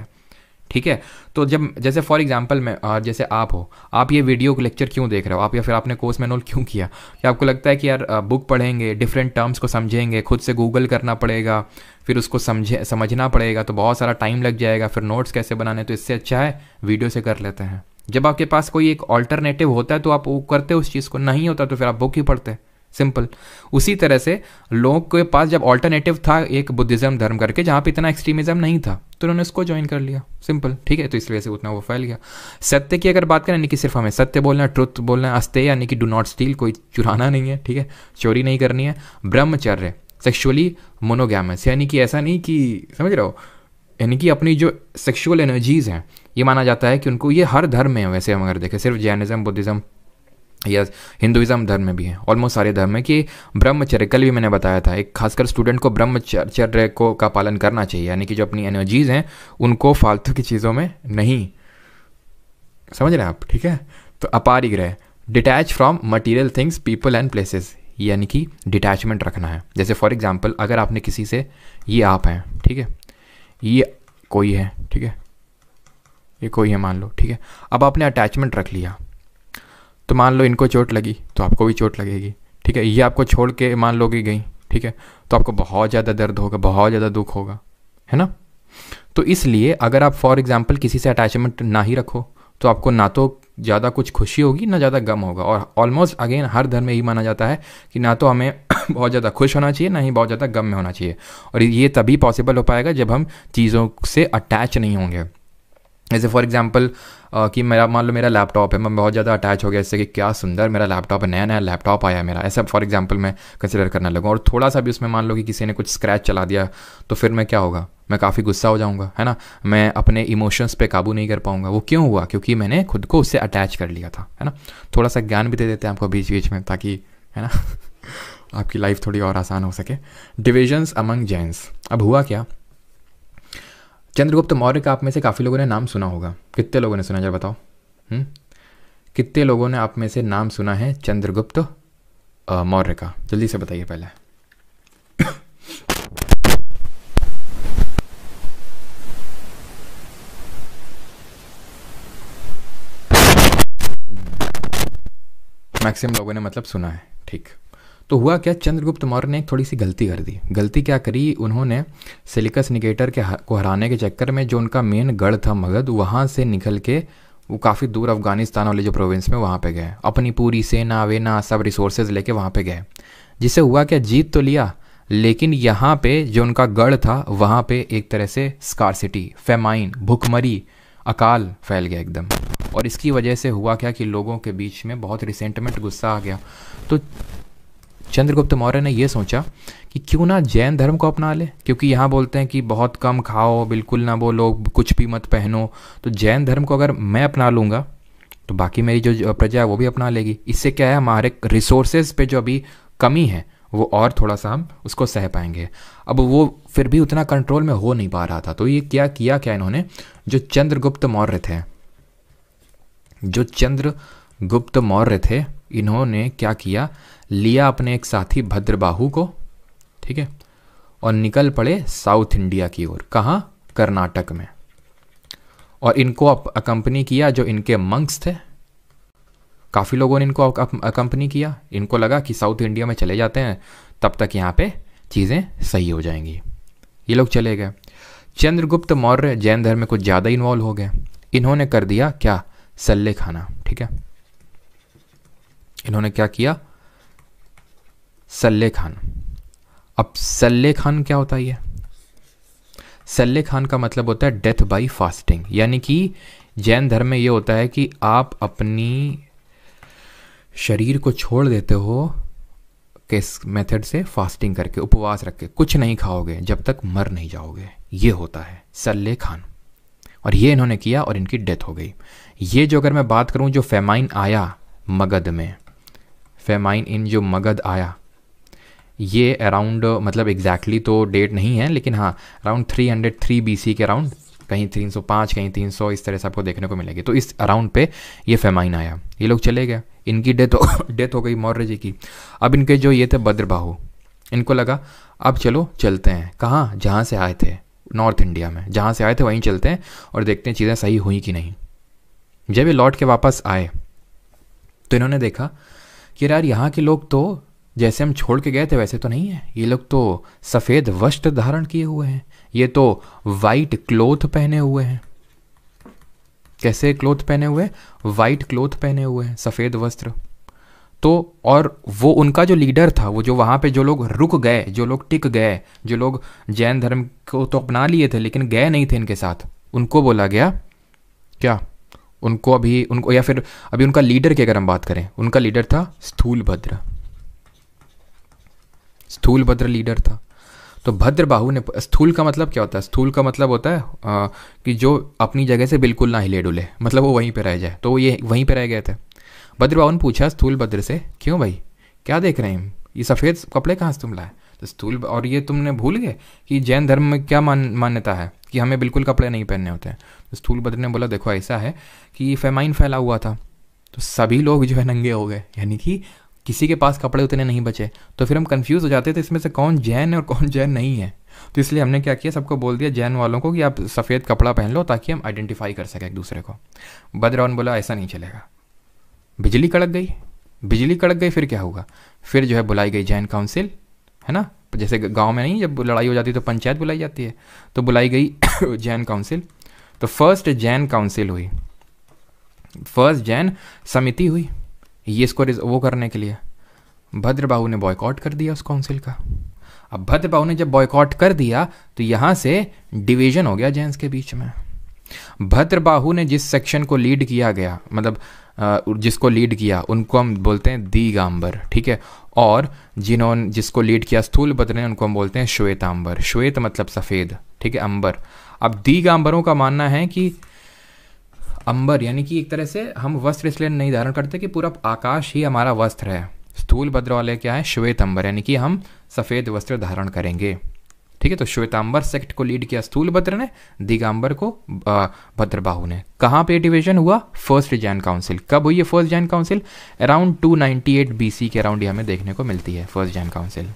ठीक है तो जब जैसे फॉर एग्जाम्पल मैं जैसे आप हो आप ये वीडियो को लेक्चर क्यों देख रहे हो आप या फिर आपने कोर्स मैनुअल क्यों किया कि आपको लगता है कि यार बुक पढ़ेंगे डिफरेंट टर्म्स को समझेंगे खुद से गूगल करना पड़ेगा फिर उसको समझे समझना पड़ेगा तो बहुत सारा टाइम लग जाएगा फिर नोट्स कैसे बनाने तो इससे अच्छा है वीडियो से कर लेते हैं जब आपके पास कोई एक ऑल्टरनेटिव होता है तो आप वो करते उस चीज़ को नहीं होता तो फिर आप बुक ही पढ़ते हैं सिंपल उसी तरह से लोगों के पास जब ऑल्टरनेटिव था एक बुद्धिज्म धर्म करके जहाँ पे इतना एक्सट्रीमिज्म नहीं था तो उन्होंने उसको ज्वाइन कर लिया सिंपल ठीक है तो इस वजह से उतना वो फैल गया सत्य की अगर बात करें यानी कि सिर्फ हमें सत्य बोलना है ट्रुथ बोलना है अस्त्य यानी कि डू नॉट स्टील कोई चुराना नहीं है ठीक है चोरी नहीं करनी है ब्रह्मचर्य सेक्शुअली मोनोगैमस यानी कि ऐसा नहीं कि समझ रहे हो यानी कि अपनी जो सेक्शुअल एनर्जीज़ हैं ये माना जाता है कि उनको ये हर धर्म में है वैसे हम अगर देखें सिर्फ जैनिज़्म बुद्धिज़्म यस हिंदुज़म धर्म में भी है ऑलमोस्ट सारे धर्म में कि ब्रह्मचर्य कल भी मैंने बताया था एक खासकर स्टूडेंट को ब्रह्मचर्य को का पालन करना चाहिए यानी कि जो अपनी एनर्जीज हैं उनको फालतू की चीज़ों में नहीं समझ रहे हैं आप ठीक है तो aparigraha detach from material things people and places यानी कि डिटैचमेंट रखना है जैसे फॉर एग्जाम्पल अगर आपने किसी से ये आप हैं ठीक है ये कोई है ठीक है ये कोई है मान लो ठीक है अब आपने अटैचमेंट रख लिया तो मान लो इनको चोट लगी तो आपको भी चोट लगेगी ठीक है ये आपको छोड़ के मान लो कि गई ठीक है तो आपको बहुत ज़्यादा दर्द होगा बहुत ज़्यादा दुख होगा है ना तो इसलिए अगर आप फॉर एग्ज़ाम्पल किसी से अटैचमेंट ना ही रखो तो आपको ना तो ज़्यादा कुछ खुशी होगी ना ज़्यादा गम होगा और ऑलमोस्ट अगेन हर धर्म में यही माना जाता है कि ना तो हमें बहुत ज़्यादा खुश होना चाहिए ना ही बहुत ज़्यादा गम में होना चाहिए और ये तभी पॉसिबल हो पाएगा जब हम चीज़ों से अटैच नहीं होंगे जैसे फॉर एग्जाम्पल कि मेरा मान लो मेरा लैपटॉप है मैं बहुत ज़्यादा अटैच हो गया इससे कि क्या सुंदर मेरा लैपटॉप है नया नया लैपटॉप आया मेरा ऐसा फॉर एग्जाम्पल मैं कंसिडर करने लगूँ और थोड़ा सा भी उसमें मान लो कि किसी ने कुछ स्क्रैच चला दिया तो फिर मैं क्या होगा मैं काफ़ी गुस्सा हो जाऊंगा है ना मैं अपने इमोशंस पे काबू नहीं कर पाऊंगा वो क्यों हुआ क्योंकि मैंने खुद को उससे अटैच कर लिया था है ना थोड़ा सा ज्ञान भी दे देते हैं आपको बीच बीच में ताकि है ना आपकी लाइफ थोड़ी और आसान हो सके डिविजन्स अमंग जेंट्स अब हुआ क्या चंद्रगुप्त मौर्य का आप में से काफ़ी लोगों ने नाम सुना होगा कितने लोगों ने सुना जरा बताओ हम्म? कितने लोगों ने आप में से नाम सुना है चंद्रगुप्त मौर्य का जल्दी से बताइए पहले मैक्सिमम लोगों ने मतलब सुना है ठीक तो हुआ क्या चंद्रगुप्त मौर्य ने एक थोड़ी सी गलती कर दी गलती क्या करी उन्होंने सिलिकस निकेटर के को हराने के चक्कर में जो उनका मेन गढ़ था मगध वहाँ से निकल के वो काफ़ी दूर अफगानिस्तान वाले जो प्रोविंस में वहाँ पे गए अपनी पूरी सेना वेना सब रिसोर्सेज लेके वहाँ पे गए जिससे हुआ क्या जीत तो लिया लेकिन यहाँ पे जो उनका गढ़ था वहाँ पे एक तरह से स्कारसिटी फेमाइन भुखमरी अकाल फैल गया एकदम और इसकी वजह से हुआ क्या कि लोगों के बीच में बहुत रिसेंटमेंट गुस्सा आ गया तो चंद्रगुप्त मौर्य ने यह सोचा कि क्यों ना जैन धर्म को अपना ले क्योंकि यहाँ बोलते हैं कि बहुत कम खाओ बिल्कुल ना बोलो कुछ भी मत पहनो तो जैन धर्म को अगर मैं अपना लूँगा तो बाकी मेरी जो प्रजा है वो भी अपना लेगी इससे क्या है हमारे रिसोर्सेज पे जो अभी कमी है वो और थोड़ा सा हम उसको सह पाएंगे अब वो फिर भी उतना कंट्रोल में हो नहीं पा रहा था तो ये क्या किया क्या इन्होंने जो चंद्रगुप्त मौर्य थे जो चंद्रगुप्त मौर्य थे इन्होंने क्या किया लिया अपने एक साथी भद्रबाहू को ठीक है और निकल पड़े साउथ इंडिया की ओर कहाँ कर्नाटक में और इनको अकंपनी किया जो इनके मंक्स थे काफ़ी लोगों ने इनको अकंपनी किया इनको लगा कि साउथ इंडिया में चले जाते हैं तब तक यहाँ पे चीज़ें सही हो जाएंगी ये लोग चले गए चंद्रगुप्त मौर्य जैन धर्म में कुछ ज़्यादा इन्वॉल्व हो गए इन्होंने कर दिया क्या सल्ले खाना ठीक है इन्होंने क्या किया सल्ले खान अब सल्ले खान क्या होता है ये सल्ले खान का मतलब होता है डेथ बाई फास्टिंग यानी कि जैन धर्म में ये होता है कि आप अपनी शरीर को छोड़ देते हो किस मेथड से फास्टिंग करके उपवास रख के कुछ नहीं खाओगे जब तक मर नहीं जाओगे ये होता है सल्ले खान और ये इन्होंने किया और इनकी डेथ हो गई ये जो अगर मैं बात करूँ जो फेमाइन आया मगध में फेमाइन इन जो मगध आया ये अराउंड मतलब एग्जैक्टली exactly तो डेट नहीं है लेकिन हाँ around three hundred three B C के अराउंड कहीं तीन सौ पाँच कहीं तीन सौ इस तरह से आपको देखने को मिलेगी तो इस अराउंड पे ये फेमाइन आया ये लोग चले गए इनकी डेथ डेथ हो गई मौर्य जी की अब इनके जो ये थे भद्रबाहु इनको लगा अब चलो चलते हैं कहाँ जहाँ से आए थे नॉर्थ इंडिया में जहाँ से आए थे वहीं चलते हैं और देखते हैं चीज़ें सही हुई कि नहीं जब ये लौट के वापस आए तो इन्होंने देखा कि यार यहाँ के लोग तो जैसे हम छोड़ के गए थे वैसे तो नहीं है ये लोग तो सफ़ेद वस्त्र धारण किए हुए हैं ये तो वाइट क्लोथ पहने हुए हैं कैसे क्लोथ पहने हुए वाइट क्लोथ पहने हुए हैं सफ़ेद वस्त्र तो और वो उनका जो लीडर था वो जो वहाँ पे जो लोग रुक गए जो लोग टिक गए जो लोग जैन धर्म को तो अपना लिए थे लेकिन गए नहीं थे इनके साथ उनको बोला गया क्या उनको अभी उनको या फिर अभी उनका लीडर की अगर हम बात करें उनका लीडर था स्थूलभद्र स्थूल भद्र लीडर था तो भद्र बाहु ने स्थूल का मतलब क्या होता है स्थूल का मतलब होता है आ, कि जो अपनी जगह से बिल्कुल ना हिले डुले मतलब वो वहीं पर रह जाए तो वो ये वहीं पर रह गए थे भद्र ने पूछा स्थूल भद्र से क्यों भाई क्या देख रहे हैं ये सफ़ेद कपड़े कहाँ से तुम लाए तो स्थूल और ये तुमने भूल गए कि जैन धर्म में क्या मान मान्यता है कि हमें बिल्कुल कपड़े नहीं पहनने होते हैं तो स्थूल भद्र ने बोला देखो ऐसा है कि फेमाइन फैला हुआ था तो सभी लोग जो है नंगे हो गए यानी कि किसी के पास कपड़े उतने नहीं बचे तो फिर हम कन्फ्यूज़ हो जाते थे इसमें से कौन जैन है और कौन जैन नहीं है तो इसलिए हमने क्या किया सबको बोल दिया जैन वालों को कि आप सफ़ेद कपड़ा पहन लो ताकि हम आइडेंटिफाई कर सकें एक दूसरे को बदरावन बोला ऐसा नहीं चलेगा बिजली कड़क गई बिजली कड़क गई फिर क्या होगा फिर जो है बुलाई गई जैन काउंसिल है ना जैसे गांव में नहीं जब लड़ाई हो जाती है तो पंचायत बुलाई जाती है तो बुलाई गई जैन काउंसिल तो फर्स्ट जैन काउंसिल हुई फर्स्ट जैन समिति हुई ये स्कोर वो करने के लिए भद्रबाहू ने बॉयकॉट कर दिया उस काउंसिल का अब भद्रबाहू ने जब बॉयकॉट कर दिया तो यहाँ से डिवीजन हो गया जेंट्स के बीच में भद्रबाहू ने जिस सेक्शन को लीड किया गया मतलब जिसको लीड किया उनको हम बोलते हैं दीगाम्बर ठीक है और जिन्होंने जिसको लीड किया स्थूलभद्र ने उनको हम बोलते हैं श्वेतांबर श्वेत मतलब सफ़ेद ठीक है अंबर अब दीगाम्बरों का मानना है कि अंबर यानी कि एक तरह से हम वस्त्र इसलिए नहीं धारण करते कि पूरा आकाश ही हमारा वस्त्र है स्थूल वाले क्या है श्वेत अंबर यानी कि हम सफ़ेद वस्त्र धारण करेंगे ठीक है तो श्वेतांबर सेक्ट को लीड किया स्थूल भद्र ने दिगाम्बर को भद्रबाहू ने कहाँ पे डिवीजन हुआ फर्स्ट जैन काउंसिल कब हुई है first Jain council around 298 BC के अराउंड ये हमें देखने को मिलती है फर्स्ट जैन काउंसिल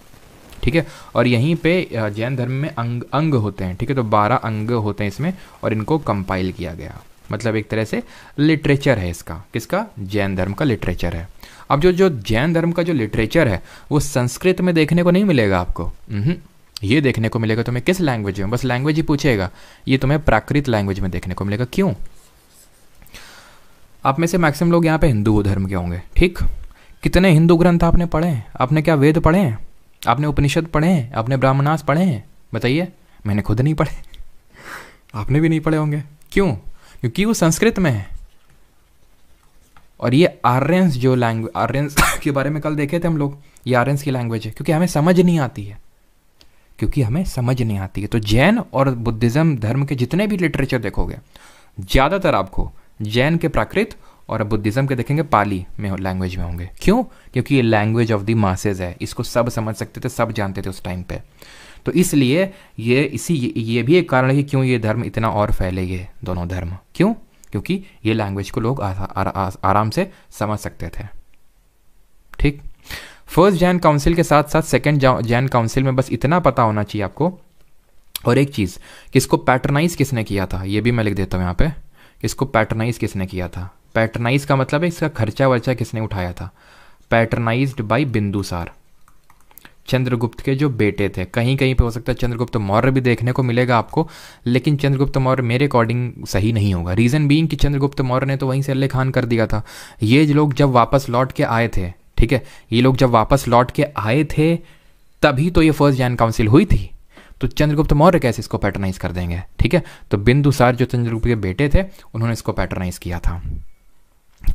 ठीक है और यहीं पे जैन धर्म में अंग अंग होते हैं ठीक है तो बारह अंग होते हैं इसमें और इनको कंपाइल किया गया मतलब एक तरह से लिटरेचर है इसका किसका जैन धर्म का लिटरेचर है अब जो जो जैन धर्म का जो लिटरेचर है वो संस्कृत में देखने को नहीं मिलेगा आपको हम्म। ये देखने को मिलेगा तुम्हें किस लैंग्वेज में बस लैंग्वेज ही पूछेगा ये तुम्हें प्राकृत लैंग्वेज में देखने को मिलेगा क्यों आप में से मैक्सिमम लोग यहाँ पे हिंदू धर्म के होंगे ठीक कितने हिंदू ग्रंथ आपने पढ़े हैं आपने क्या वेद पढ़े हैं आपने उपनिषद पढ़े हैं आपने ब्राह्मणास पढ़े हैं बताइए मैंने खुद नहीं पढ़े आपने भी नहीं पढ़े होंगे क्यों क्योंकि वो संस्कृत में है और ये आर्यंस जो लैंग्वेज आर्यंस के बारे में कल देखे थे हम लोग ये आर्यंस की लैंग्वेज है क्योंकि हमें समझ नहीं आती है क्योंकि हमें समझ नहीं आती है तो जैन और बुद्धिज़्म धर्म के जितने भी लिटरेचर देखोगे ज़्यादातर आपको जैन के प्राकृत और बुद्धिज़्म के देखेंगे पाली में लैंग्वेज में होंगे क्यों क्योंकि ये लैंग्वेज ऑफ द मासेज है इसको सब समझ सकते थे सब जानते थे उस टाइम पे तो इसलिए ये इसी ये भी एक कारण है कि क्यों ये धर्म इतना और फैले ये दोनों धर्म क्यों क्योंकि ये लैंग्वेज को लोग आ, आ, आ, आराम से समझ सकते थे ठीक फर्स्ट जैन काउंसिल के साथ साथ सेकेंड जैन काउंसिल में बस इतना पता होना चाहिए आपको और एक चीज़ कि इसको पैटर्नाइज किसने किया था ये भी मैं लिख देता हूँ यहाँ पे इसको पैटर्नाइज किसने किया था पैटर्नाइज का मतलब है इसका खर्चा वर्चा किसने उठाया था पैटर्नाइज्ड बाय बिंदुसार चंद्रगुप्त के जो बेटे थे कहीं कहीं पे हो सकता है चंद्रगुप्त मौर्य भी देखने को मिलेगा आपको लेकिन चंद्रगुप्त मौर्य मेरे अकॉर्डिंग सही नहीं होगा रीज़न बीइंग कि चंद्रगुप्त मौर्य ने तो वहीं से अल्ले खान कर दिया था ये लोग जब वापस लौट के आए थे ठीक है ये लोग जब वापस लौट के आए थे तभी तो ये फर्स्ट जैन काउंसिल हुई थी तो चंद्रगुप्त मौर्य कैसे इसको पैटर्नाइज कर देंगे ठीक है तो बिंदुसार जो चंद्रगुप्त के बेटे थे उन्होंने इसको पैटर्नाइज किया था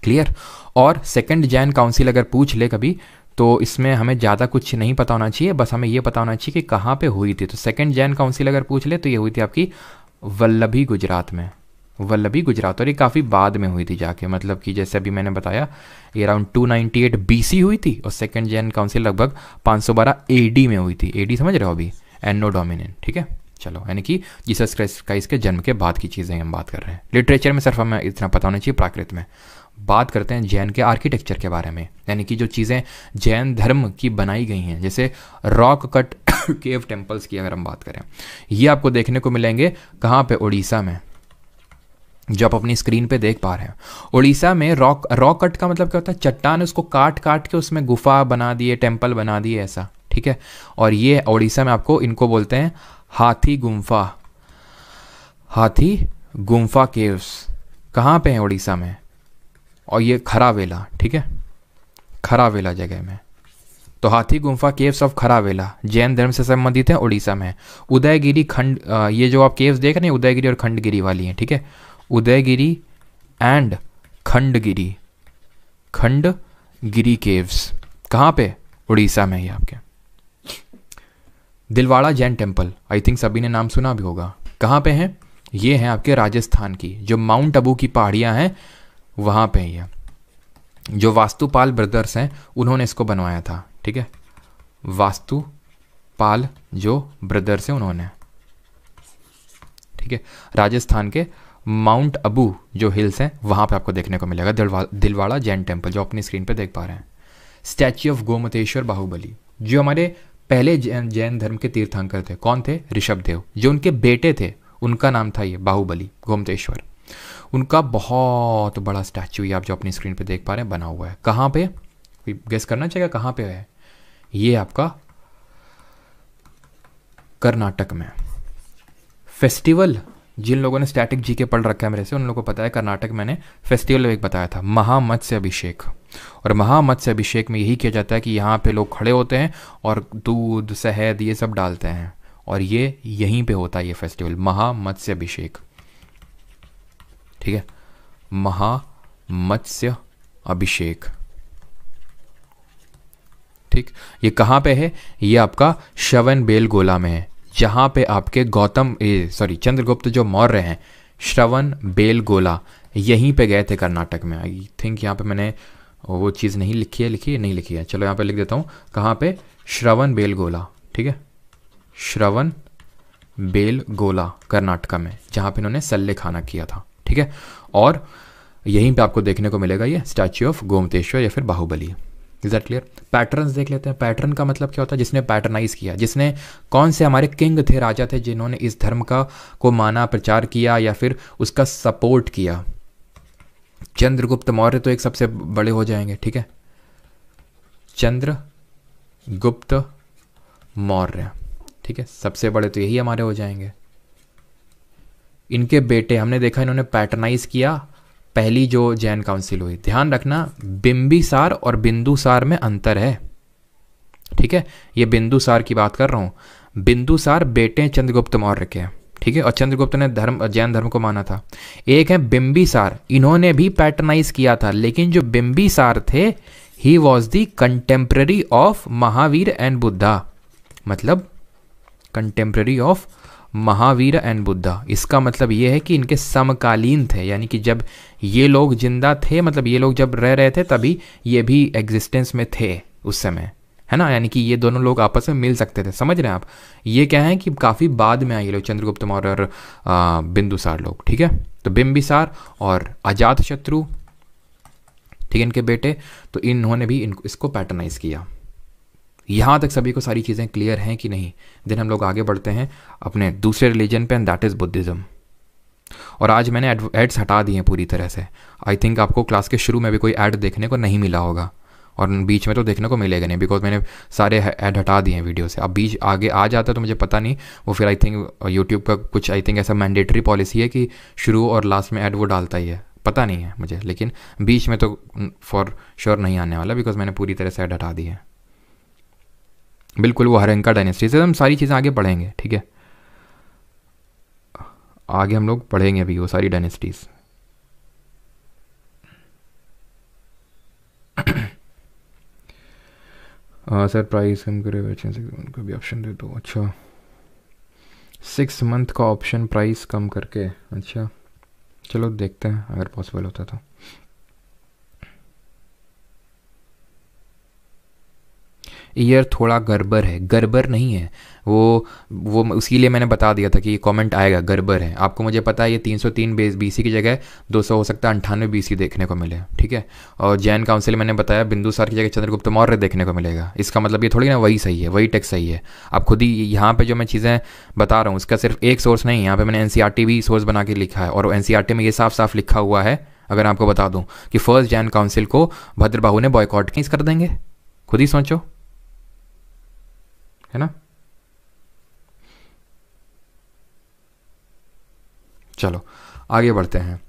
क्लियर और सेकंड जैन काउंसिल अगर पूछ ले कभी तो इसमें हमें ज़्यादा कुछ नहीं पता होना चाहिए बस हमें ये पता होना चाहिए कि कहाँ पे हुई थी तो सेकंड जैन काउंसिल अगर पूछ ले तो ये हुई थी आपकी वल्लभी गुजरात में वल्लभी गुजरात और ये काफ़ी बाद में हुई थी जाके मतलब कि जैसे अभी मैंने बताया ये अराउंड 298 नाइन्टी हुई थी और सेकेंड जैन काउंसिल लगभग पाँच सौ में हुई थी ए समझ रहे हो अभी एनो डोमिनेंट ठीक है चलो यानी कि जीसस क्राइस्ट का इसके जन्म के बाद की चीज़ें हम बात कर रहे हैं लिटरेचर में सिर्फ हमें इतना पता होना चाहिए प्राकृत में बात करते हैं जैन के आर्किटेक्चर के बारे में यानी कि जो चीज़ें जैन धर्म की बनाई गई हैं जैसे रॉक कट केव टेम्पल्स की अगर हम बात करें ये आपको देखने को मिलेंगे कहाँ पे उड़ीसा में जो आप अपनी स्क्रीन पे देख पा रहे हैं उड़ीसा में रॉक रॉक कट का मतलब क्या होता है चट्टान उसको काट काट के उसमें गुफा बना दिए टेम्पल बना दिए ऐसा ठीक है और ये उड़ीसा में आपको इनको बोलते हैं हाथी गुम्फा हाथी गुम्फा केव्स कहाँ पे हैं उड़ीसा में और ये खरा वेला ठीक है खरा वेला जगह में तो हाथी गुम्फा केव्स ऑफ खरा वेला जैन धर्म से संबंधित है उड़ीसा में उदयगिरी खंड ये जो आप केव्स देख रहे हैं उदयगिरी और खंडगिरी वाली हैं ठीक है उदयगिरी एंड खंडगिरी खंडगिरी केव्स कहाँ पे उड़ीसा में ये आपके Dilwara Jain temple I think सभी ने नाम सुना भी होगा कहाँ पे हैं ये हैं आपके राजस्थान की जो माउंट अबू की पहाड़ियाँ हैं वहाँ पे ही है जो वास्तुपाल ब्रदर्स हैं उन्होंने इसको बनवाया था ठीक है वास्तुपाल जो ब्रदर्स हैं उन्होंने ठीक है राजस्थान के माउंट अबू जो हिल्स हैं वहाँ पे आपको देखने को मिलेगा दिलवा दिलवाड़ा जैन टेम्पल जो अपनी स्क्रीन पे देख पा रहे हैं स्टैच्यू ऑफ गोमतेश्वर बाहुबली जो हमारे पहले जैन जैन धर्म के तीर्थंकर थे कौन थे ऋषभ देव जो उनके बेटे थे उनका नाम था ये बाहुबली गोमतेश्वर उनका बहुत बड़ा स्टैचू आप जो अपनी स्क्रीन पे देख पा रहे हैं बना हुआ है कहाँ पे कोई गेस करना चाहिए कहाँ पे है ये आपका कर्नाटक में फेस्टिवल जिन लोगों ने स्टैटिक जी के पढ़ रखा है मेरे से उन लोगों को पता है कर्नाटक मैंने फेस्टिवल एक बताया था महामत्स्य अभिषेक और महामत्स्य अभिषेक में यही किया जाता है कि यहाँ पे लोग खड़े होते हैं और दूध शहद ये सब डालते हैं और ये यहीं पे होता है ये फेस्टिवल महामत्स्य अभिषेक ठीक है महामत्स्य अभिषेक ठीक ये कहां पे है ये आपका श्रवण गोला में है जहां पे आपके गौतम सॉरी चंद्रगुप्त जो मौर्य हैं श्रवण बेल गोला यहीं पे गए थे कर्नाटक में आई थिंक यहां पे मैंने वो चीज़ नहीं लिखी है लिखी है नहीं लिखी है चलो यहां पे लिख देता हूं कहां पे श्रवण बेल गोला ठीक है श्रवण बेल गोला कर्नाटका में जहां पे इन्होंने सल्ले खाना किया था ठीक है और यहीं पे आपको देखने को मिलेगा ये स्टैच्यू ऑफ गोमतेश्वर या फिर Bahubali is that clear pattern देख लेते हैं पैटर्न का मतलब क्या होता है जिसने पैटर्नाइज किया जिसने कौन से हमारे किंग थे राजा थे जिन्होंने इस धर्म का को माना प्रचार किया या फिर उसका सपोर्ट किया चंद्रगुप्त मौर्य तो एक सबसे बड़े हो जाएंगे ठीक है चंद्र गुप्त मौर्य ठीक है सबसे बड़े तो यही हमारे हो जाएंगे इनके बेटे हमने देखा इन्होंने पैटर्नाइज किया पहली जो जैन काउंसिल हुई ध्यान रखना बिंबिसार और बिंदुसार में अंतर है ठीक है ये बिंदुसार की बात कर रहा हूँ बिंदुसार बेटे चंद्रगुप्त मौर्य के ठीक है और चंद्रगुप्त ने धर्म जैन धर्म को माना था एक है बिंबिसार इन्होंने भी पैटर्नाइज किया था लेकिन जो बिंबिसार थे he was the contemporary of Mahavira and Buddha मतलब contemporary of Mahavira and Buddha इसका मतलब ये है कि इनके समकालीन थे यानी कि जब ये लोग जिंदा थे मतलब ये लोग जब रह रहे थे तभी ये भी एग्जिस्टेंस में थे उस समय है ना यानी कि ये दोनों लोग आपस में मिल सकते थे समझ रहे हैं आप ये क्या है कि काफ़ी बाद में आए ये लोग चंद्रगुप्त मौर्य और बिंदुसार लोग ठीक है तो बिम्बिसार और अजात शत्रु ठीक है इनके बेटे तो इन्होंने भी इनको इसको पैटर्नाइज किया यहाँ तक सभी को सारी चीज़ें क्लियर हैं कि नहीं देन हम लोग आगे बढ़ते हैं अपने दूसरे रिलीजन पे एंड दैट इज़ बुद्धिज़्म और आज मैंने एड्स हटा दिए हैं पूरी तरह से आई थिंक आपको क्लास के शुरू में भी कोई ऐड देखने को नहीं मिला होगा और बीच में तो देखने को मिलेगा नहीं बिकॉज मैंने सारे ऐड हटा दिए हैं वीडियो से अब बीच आगे आ जाता है तो मुझे पता नहीं वो फिर आई थिंक यूट्यूब का कुछ आई थिंक ऐसा मैंडेटरी पॉलिसी है कि शुरू और लास्ट में ऐड वो डालता ही है पता नहीं है मुझे लेकिन बीच में तो फॉर श्योर नहीं आने वाला बिकॉज मैंने पूरी तरह से ऐड हटा दी है बिल्कुल वो हरंका डायनेस्टी से तो हम सारी चीज़ें आगे पढ़ेंगे ठीक है आगे हम लोग पढ़ेंगे अभी वो सारी डायनेस्टीज़ हाँ सर प्राइस कम करे उनको भी ऑप्शन दे दो अच्छा सिक्स मंथ का ऑप्शन प्राइस कम करके अच्छा चलो देखते हैं अगर पॉसिबल होता तो ईयर थोड़ा गड़बड़ है गड़बड़ नहीं है वो वो उसी लिए मैंने बता दिया था कि ये कमेंट आएगा गड़बड़ है आपको मुझे पता है ये 303 बेस बी की जगह 200 हो सकता है अंठानवे बी देखने को मिले ठीक है और जैन काउंसिल मैंने बताया बिंदुसार की जगह चंद्रगुप्त मौर्य देखने को मिलेगा इसका मतलब ये थोड़ी ना वही सही है वही टेक्स सही है आप खुद ही यहाँ पर जो मैं चीज़ें बता रहा हूँ इसका सिर्फ एक सोर्स नहीं यहाँ पर मैंने एन e भी सोर्स बना के लिखा है और एन e में ये साफ साफ लिखा हुआ है अगर आपको बता दूं कि फर्स्ट जैन काउंसिल को भद्रबाहू ने बॉयकॉट किस कर देंगे खुद ही सोचो है ना चलो आगे बढ़ते हैं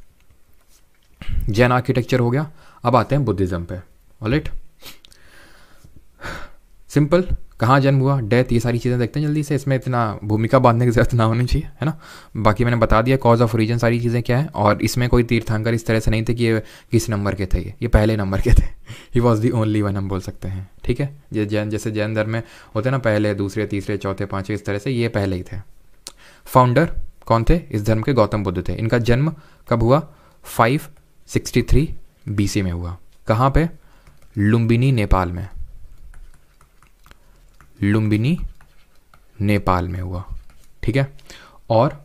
जैन आर्किटेक्चर हो गया अब आते हैं बुद्धिज़्म पे ऑलिट सिंपल कहाँ जन्म हुआ डेथ ये सारी चीज़ें देखते हैं जल्दी से इसमें इतना भूमिका बांधने की जरूरत ना होनी चाहिए है ना बाकी मैंने बता दिया कॉज ऑफ रीजन सारी चीज़ें क्या है और इसमें कोई तीर्थांकर इस तरह से नहीं थे कि ये किस नंबर के थे ये ये पहले नंबर के थे he was the only one हम बोल सकते हैं ठीक है ये जैन जैसे जैन धर्म में होते ना पहले दूसरे तीसरे चौथे पाँचे इस तरह से ये पहले ही थे फाउंडर कौन थे इस धर्म के गौतम बुद्ध थे इनका जन्म कब हुआ फाइव सिक्सटी थ्री बी में हुआ कहाँ पर लुम्बिनी नेपाल में लुम्बिनी नेपाल में हुआ ठीक है और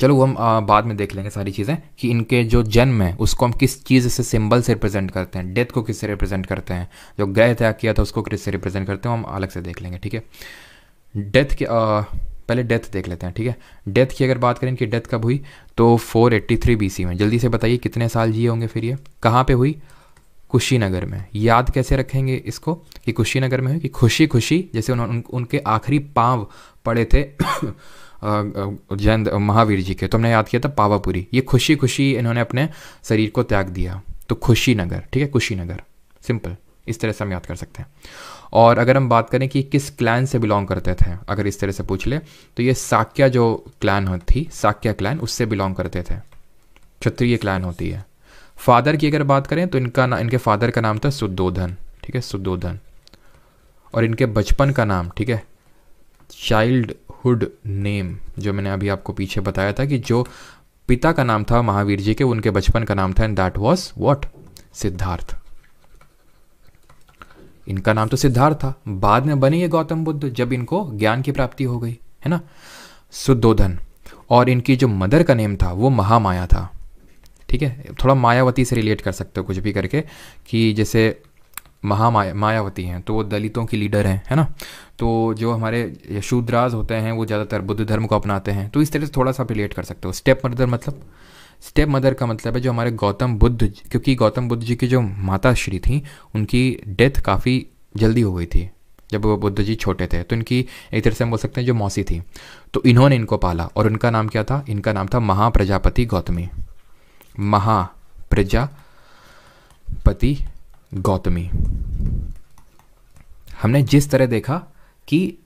चलो हम आ, बाद में देख लेंगे सारी चीज़ें कि इनके जो जन्म है उसको हम किस चीज़ से सिंबल से रिप्रेजेंट करते हैं डेथ को किससे रिप्रेजेंट करते हैं जो ग्रह त्याग किया था उसको किससे रिप्रेजेंट करते हैं हम अलग से देख लेंगे ठीक है डेथ के आ, पहले डेथ देख लेते हैं ठीक है डेथ की अगर बात करें कि डेथ कब हुई तो 483 एट्टी में जल्दी से बताइए कितने साल जिए होंगे फिर ये कहाँ पर हुई कुशीनगर में याद कैसे रखेंगे इसको कि कुशीनगर में है कि खुशी खुशी जैसे उन्होंने उन, उनके आखिरी पाँव पड़े थे जैन महावीर जी के तो हमने याद किया था पावापुरी ये खुशी खुशी इन्होंने अपने शरीर को त्याग दिया तो खुशीनगर ठीक है कुशीनगर सिंपल इस तरह से हम याद कर सकते हैं और अगर हम बात करें कि किस क्लैन से बिलोंग करते थे अगर इस तरह से पूछ ले तो ये साक्या जो क्लैन थी साक्या क्लैन उससे बिलोंग करते थे क्षत्रिय क्लैन होती है फादर की अगर बात करें तो इनका ना इनके फादर का नाम था सुदोधन ठीक है सुदोधन और इनके बचपन का नाम ठीक है चाइल्डहुड नेम जो मैंने अभी आपको पीछे बताया था कि जो पिता का नाम था महावीर जी के उनके बचपन का नाम था and that was what Siddhartha इनका नाम तो सिद्धार्थ था बाद में बने ये गौतम बुद्ध जब इनको ज्ञान की प्राप्ति हो गई है ना सुदोधन और इनकी जो मदर का नेम था वो महामाया था ठीक है थोड़ा मायावती से रिलेट कर सकते हो कुछ भी करके कि जैसे महा माया मायावती हैं तो वो दलितों की लीडर हैं है ना तो जो हमारे यशूदराज होते हैं वो ज़्यादातर बुद्ध धर्म को अपनाते हैं तो इस तरह से थोड़ा सा रिलेट कर सकते हो स्टेप मदर मतलब स्टेप मदर का मतलब है जो हमारे गौतम बुद्ध क्योंकि गौतम बुद्ध जी की जो माता श्री थी उनकी डेथ काफ़ी जल्दी हो गई थी जब वो बुद्ध जी छोटे थे तो इनकी एक तरह से हम बोल सकते हैं जो मौसी थी तो इन्होंने इनको पाला और उनका नाम क्या था इनका नाम था महाप्रजापति गौतमी महा प्रजापति गौतमी हमने जिस तरह देखा कि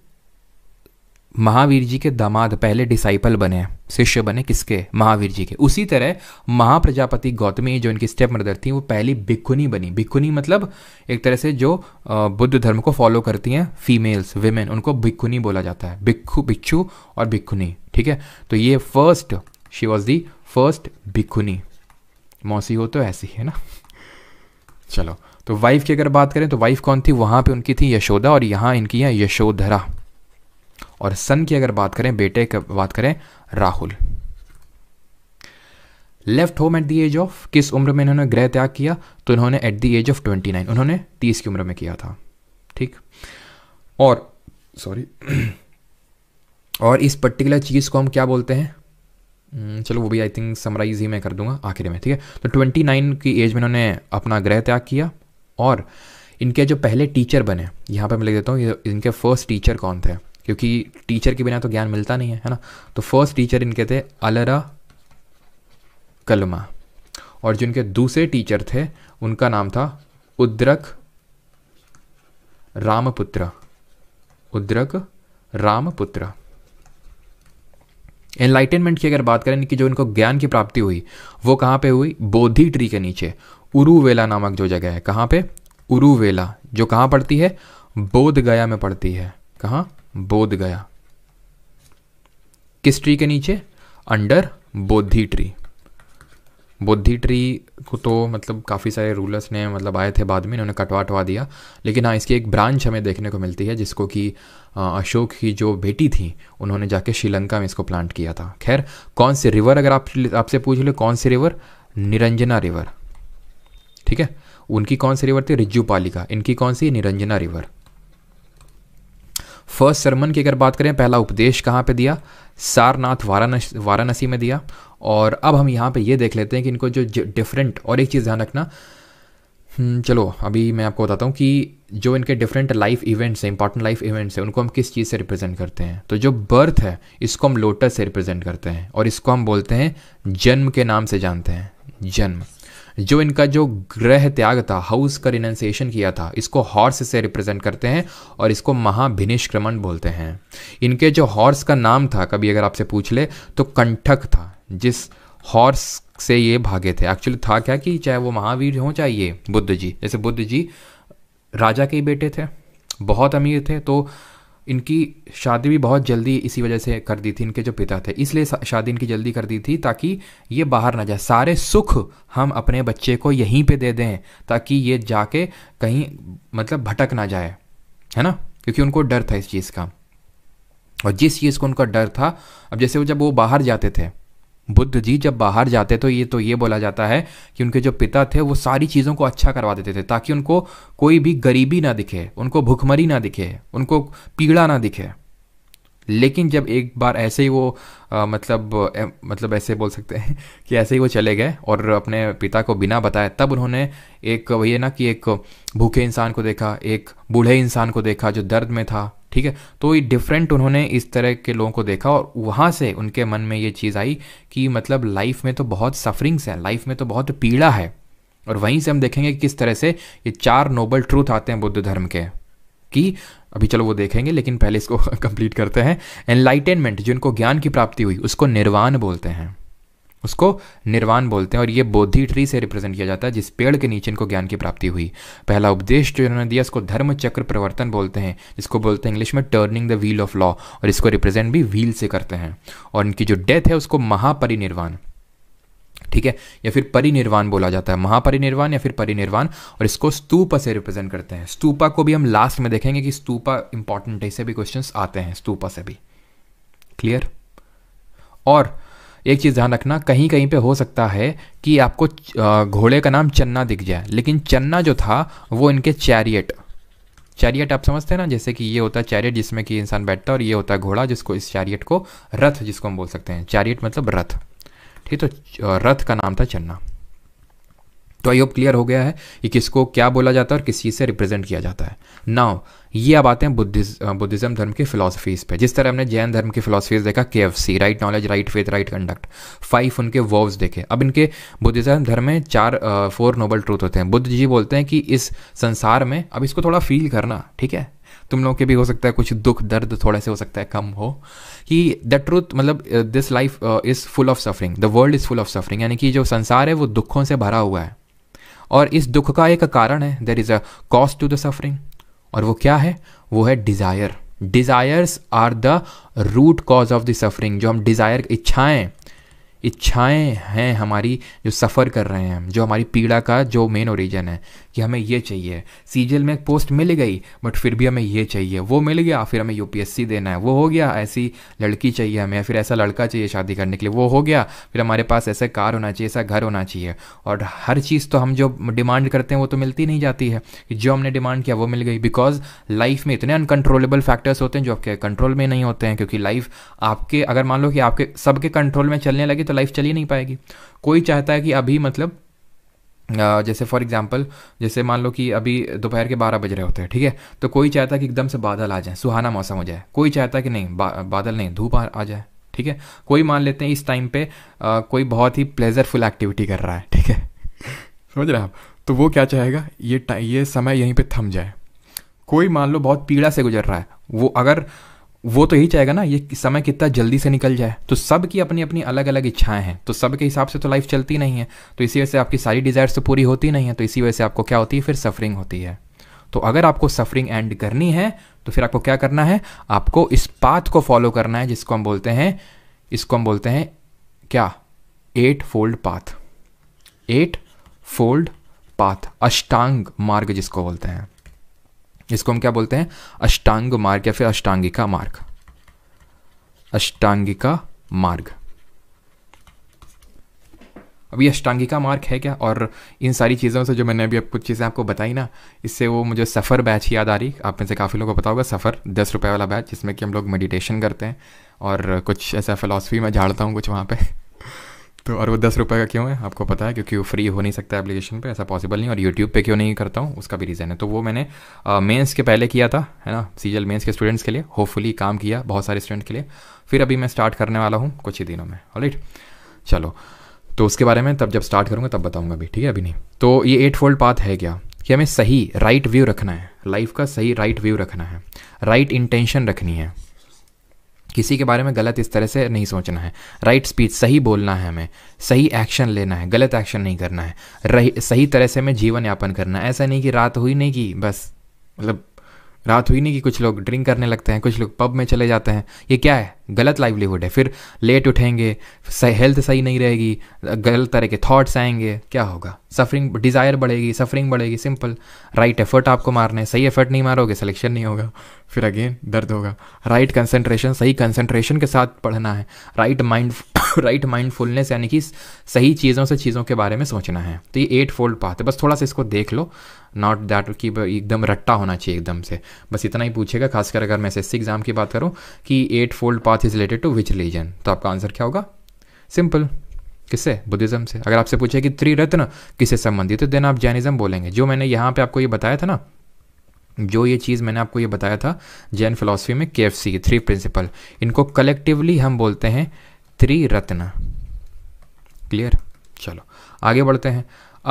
महावीर जी के दामाद पहले डिसाइपल बने शिष्य बने किसके महावीर जी के उसी तरह महाप्रजापति गौतमी जो इनकी स्टेप मदर थी वो पहली भिक्खुनी बनी भिक्खुनी मतलब एक तरह से जो बुद्ध धर्म को फॉलो करती हैं फीमेल्स वेमेन उनको भिक्खुनी बोला जाता है भिक्खु भिक्षु और भिक्खुनी ठीक है तो ये first she was the first bhikkhuni मौसी हो तो ऐसी है ना चलो तो वाइफ की अगर बात करें तो वाइफ कौन थी वहां पे उनकी थी यशोदा और यहां इनकी है यशोधरा और सन की अगर बात करें बेटे की बात करें Rahul left home at the age of किस उम्र में इन्होंने गृह त्याग किया तो इन्होंने at the age of twenty nine उन्होंने तीस की उम्र में किया था ठीक और सॉरी और इस पर्टिकुलर चीज़ को हम क्या बोलते हैं हम्म, चलो वो भी आई थिंक समराइज ही मैं कर दूंगा आखिर में ठीक है तो ट्वेंटी नाइन की एज में इन्होंने अपना ग्रह त्याग किया और इनके जो पहले टीचर बने यहाँ पर मैं लिख देता हूँ इनके फर्स्ट टीचर कौन थे क्योंकि टीचर के बिना तो ज्ञान मिलता नहीं है है ना तो फर्स्ट टीचर इनके थे अलरा कलमा और जो इनके दूसरे टीचर थे उनका नाम था उद्रक रामपुत्र उद्रक रामपुत्र एनलाइटेनमेंट की अगर बात करें कि जो इनको ज्ञान की प्राप्ति हुई वो कहाँ पे हुई बोधि ट्री के नीचे उरुवेला नामक जो जगह है कहाँ पे उरुवेला जो कहाँ पड़ती है बोध गया में पड़ती है कहाँ बोध गया किस ट्री के नीचे under Bodhi tree Bodhi tree को तो मतलब काफ़ी सारे रूलर्स ने मतलब आए थे बाद में इन्होंने कटवा टवा दिया लेकिन हाँ इसकी एक ब्रांच हमें देखने को मिलती है जिसको कि अशोक की जो बेटी थी उन्होंने जाके श्रीलंका में इसको प्लांट किया था खैर कौन से रिवर अगर आप आपसे पूछ लो कौन सी रिवर निरंजना रिवर ठीक है उनकी कौन सी रिवर थी पालिका इनकी कौन सी निरंजना रिवर फर्स्ट सरमन की अगर बात करें पहला उपदेश कहाँ पे दिया सारनाथ वाराणसी वाराणसी में दिया और अब हम यहाँ पे ये देख लेते हैं कि इनको जो डिफरेंट और एक चीज़ ध्यान रखना हम्म, चलो अभी मैं आपको बताता हूँ कि जो इनके डिफरेंट लाइफ इवेंट्स हैं इंपॉर्टेंट लाइफ इवेंट्स हैं उनको हम किस चीज़ से रिप्रेजेंट करते हैं तो जो बर्थ है इसको हम लोटस से रिप्रेजेंट करते हैं और इसको हम बोलते हैं जन्म के नाम से जानते हैं जन्म जो इनका जो ग्रह त्याग था हाउस का रिनाउंसिएशन किया था इसको हॉर्स से रिप्रेजेंट करते हैं और इसको महाभिनिष्क्रमण बोलते हैं इनके जो हॉर्स का नाम था कभी अगर आपसे पूछ ले तो कंठक था जिस हॉर्स से ये भागे थे एक्चुअली था क्या कि चाहे वो महावीर हों चाहे ये बुद्ध जी जैसे बुद्ध जी राजा के ही बेटे थे बहुत अमीर थे तो इनकी शादी भी बहुत जल्दी इसी वजह से कर दी थी इनके जो पिता थे इसलिए शादी इनकी जल्दी कर दी थी ताकि ये बाहर ना जाए सारे सुख हम अपने बच्चे को यहीं पे दे दें ताकि ये जाके कहीं मतलब भटक ना जाए है ना क्योंकि उनको डर था इस चीज़ का और जिस चीज़ को उनका डर था अब जैसे वो जब वो बाहर जाते थे बुद्ध जी जब बाहर जाते तो ये तो ये बोला जाता है कि उनके जो पिता थे वो सारी चीज़ों को अच्छा करवा देते थे ताकि उनको कोई भी गरीबी ना दिखे उनको भुखमरी ना दिखे उनको पीड़ा ना दिखे लेकिन जब एक बार ऐसे ही वो आ, मतलब ए, मतलब ऐसे बोल सकते हैं कि ऐसे ही वो चले गए और अपने पिता को बिना बताए तब उन्होंने एक ये ना कि एक भूखे इंसान को देखा एक बूढ़े इंसान को देखा जो दर्द में था ठीक है तो ये डिफरेंट उन्होंने इस तरह के लोगों को देखा और वहाँ से उनके मन में ये चीज़ आई कि मतलब लाइफ में तो बहुत सफरिंग्स हैं लाइफ में तो बहुत पीड़ा है और वहीं से हम देखेंगे किस तरह से ये चार नोबल ट्रूथ आते हैं बुद्ध धर्म के कि अभी चलो वो देखेंगे लेकिन पहले इसको कंप्लीट करते हैं एनलाइटेनमेंट जिनको ज्ञान की प्राप्ति हुई उसको निर्वाण बोलते हैं उसको निर्वाण बोलते हैं और ये बोधि ट्री से रिप्रेजेंट किया जाता है जिस पेड़ के नीचे इनको ज्ञान की प्राप्ति हुई पहला उपदेश जो इन्होंने दिया इसको धर्म चक्र प्रवर्तन बोलते हैं जिसको बोलते हैं इंग्लिश में turning the wheel of law और इसको रिप्रेजेंट भी व्हील से करते हैं और इनकी जो डेथ है उसको महापरिनिर्वाण ठीक है या फिर परिनिर्वाण बोला जाता है महापरिनिर्वाण या फिर परिनिर्वाण और इसको स्तूप से रिप्रेजेंट करते हैं स्तूपा को भी हम लास्ट में देखेंगे कि स्तूपा इंपॉर्टेंट है इसे भी क्वेश्चन आते हैं स्तूपा से भी क्लियर और एक चीज़ ध्यान रखना कहीं कहीं पे हो सकता है कि आपको घोड़े का नाम चन्ना दिख जाए लेकिन चन्ना जो था वो इनके चैरियट चैरियट आप समझते हैं ना जैसे कि ये होता है चैरियट जिसमें कि इंसान बैठता है और ये होता है घोड़ा जिसको इस चैरियट को रथ जिसको हम बोल सकते हैं चैरियट मतलब रथ ठीक तो रथ का नाम था चन्ना तो आई होप क्लियर हो गया है कि किसको क्या बोला जाता है और किस चीज़ से रिप्रेजेंट किया जाता है नाउ ये अब आते हैं बुद्धिज बुद्धिज्म धर्म की फिलोसफीज पे जिस तरह हमने जैन धर्म की फिलोसफीज देखा के एफ सी right knowledge right faith right conduct five उनके वर्व्स देखे अब इनके बुद्धिज्म धर्म में चार फोर नोबल ट्रूथ होते हैं बुद्ध जी बोलते हैं कि इस संसार में अब इसको थोड़ा फील करना ठीक है तुम लोगों के भी हो सकता है कुछ दुख दर्द थोड़े से हो सकता है कम हो कि द ट्रूथ मतलब this life is full of suffering the world is full of suffering यानी कि जो संसार है वो दुखों से भरा हुआ है और इस दुख का एक कारण है there is a cause to the suffering और वो क्या है वो है desire desires are the root cause of the suffering जो हम डिज़ायर इच्छाएं इच्छाएं हैं हमारी जो सफ़र कर रहे हैं जो हमारी पीड़ा का जो मेन ओरिजन है कि हमें ये चाहिए एल में एक पोस्ट मिल गई बट फिर भी हमें ये चाहिए वो मिल गया फिर हमें यूपीएससी देना है वो हो गया ऐसी लड़की चाहिए हमें फिर ऐसा लड़का चाहिए शादी करने के लिए वो हो गया फिर हमारे पास ऐसे कार होना चाहिए ऐसा घर होना चाहिए और हर चीज़ तो हम जो डिमांड करते हैं वो तो मिलती नहीं जाती है कि जो हमने डिमांड किया वो मिल गई बिकॉज लाइफ में इतने अनकंट्रोलेबल फैक्टर्स होते हैं जो आपके कंट्रोल में नहीं होते हैं क्योंकि लाइफ आपके अगर मान लो कि आपके सबके कंट्रोल में चलने लगे तो लाइफ चल ही नहीं पाएगी कोई चाहता है कि अभी मतलब जैसे फॉर एग्जांपल जैसे मान लो कि अभी दोपहर के बारह बज रहे होते हैं ठीक है तो कोई चाहता है कि एकदम से बादल आ जाए सुहाना मौसम हो जाए कोई चाहता है कि नहीं बा, बादल नहीं धूप आ, आ जाए ठीक है कोई मान लेते हैं इस टाइम पे आ, कोई बहुत ही प्लेजरफुल एक्टिविटी कर रहा है ठीक है समझ रहे आप तो वो क्या चाहेगा ये ये समय यहीं पर थम जाए कोई मान लो बहुत पीड़ा से गुजर रहा है वो अगर वो तो यही चाहेगा ना ये समय कितना जल्दी से निकल जाए तो सब की अपनी अपनी अलग अलग इच्छाएं हैं तो सब के हिसाब से तो लाइफ चलती नहीं है तो इसी वजह से आपकी सारी डिज़ायर्स तो पूरी होती नहीं है तो इसी वजह से आपको क्या होती है फिर सफरिंग होती है तो अगर आपको सफरिंग एंड करनी है तो फिर आपको क्या करना है आपको इस पाथ को फॉलो करना है जिसको हम बोलते हैं इसको हम बोलते हैं क्या eightfold path eightfold path Ashtanga Marga जिसको बोलते हैं इसको हम क्या बोलते हैं अष्टांग मार्ग या फिर अष्टांगिका मार्ग अष्टांगिका मार्ग अभी अष्टांगिका मार्ग है क्या और इन सारी चीज़ों से जो मैंने अभी कुछ चीज़ें आपको बताई ना इससे वो मुझे सफ़र बैच याद आ रही आप में से काफ़ी लोगों को पता होगा सफ़र दस रुपये वाला बैच जिसमें कि हम लोग मेडिटेशन करते हैं और कुछ ऐसा फ़िलासफ़ी में झाड़ता हूँ कुछ वहाँ पर तो और वो दस रुपये का क्यों है आपको पता है क्योंकि वो फ्री हो नहीं सकता एप्लीकेशन पे ऐसा पॉसिबल नहीं और यूट्यूब पे क्यों नहीं करता हूँ उसका भी रीज़न है तो वो मैंने मेंस के पहले किया था है ना सीजल मेंस के स्टूडेंट्स के लिए होपफुली काम किया बहुत सारे स्टूडेंट के लिए फिर अभी मैं स्टार्ट करने वाला हूँ कुछ ही दिनों में राइट चलो तो उसके बारे में तब जब स्टार्ट करूँगा तब बताऊँगा अभी ठीक है अभी नहीं तो ये एट फोल्ड पाथ है क्या कि हमें सही राइट व्यू रखना है लाइफ का सही राइट व्यू रखना है राइट इंटेंशन रखनी है किसी के बारे में गलत इस तरह से नहीं सोचना है राइट स्पीच सही बोलना है हमें सही एक्शन लेना है गलत एक्शन नहीं करना है रही सही तरह से हमें जीवन यापन करना है ऐसा नहीं कि रात हुई नहीं कि बस मतलब रात हुई नहीं कि कुछ लोग ड्रिंक करने लगते हैं कुछ लोग पब में चले जाते हैं ये क्या है गलत लाइवलीहुड है फिर लेट उठेंगे हेल्थ सही नहीं रहेगी गलत तरह के थॉट्स आएंगे क्या होगा सफरिंग डिज़ायर बढ़ेगी सफरिंग बढ़ेगी सिंपल राइट एफर्ट आपको मारना है सही एफर्ट नहीं मारोगे सिलेक्शन नहीं होगा फिर अगेन दर्द होगा राइट कंसंट्रेशन सही कंसंट्रेशन के साथ पढ़ना है राइट माइंड राइट माइंडफुलनेस यानी कि सही चीज़ों से चीज़ों के बारे में सोचना है तो ये एट फोल्ड पाथ है बस थोड़ा सा इसको देख लो नॉट दैट कि एकदम रट्टा होना चाहिए एकदम से बस इतना ही पूछेगा खासकर अगर मैं एस एग्ज़ाम की बात करूँ कि eightfold path path is related to which religion तो आपका आंसर क्या होगा सिंपल किससे बुद्धिज्म से अगर आपसे पूछे कि त्रिरत्न किससे संबंधित है देन आप जैनिज्म बोलेंगे जो मैंने यहाँ पे आपको ये बताया था ना जो ये चीज़ मैंने आपको ये बताया था जैन फिलोसफी में के थ्री प्रिंसिपल इनको कलेक्टिवली हम बोलते हैं त्रिरत्न क्लियर चलो आगे बढ़ते हैं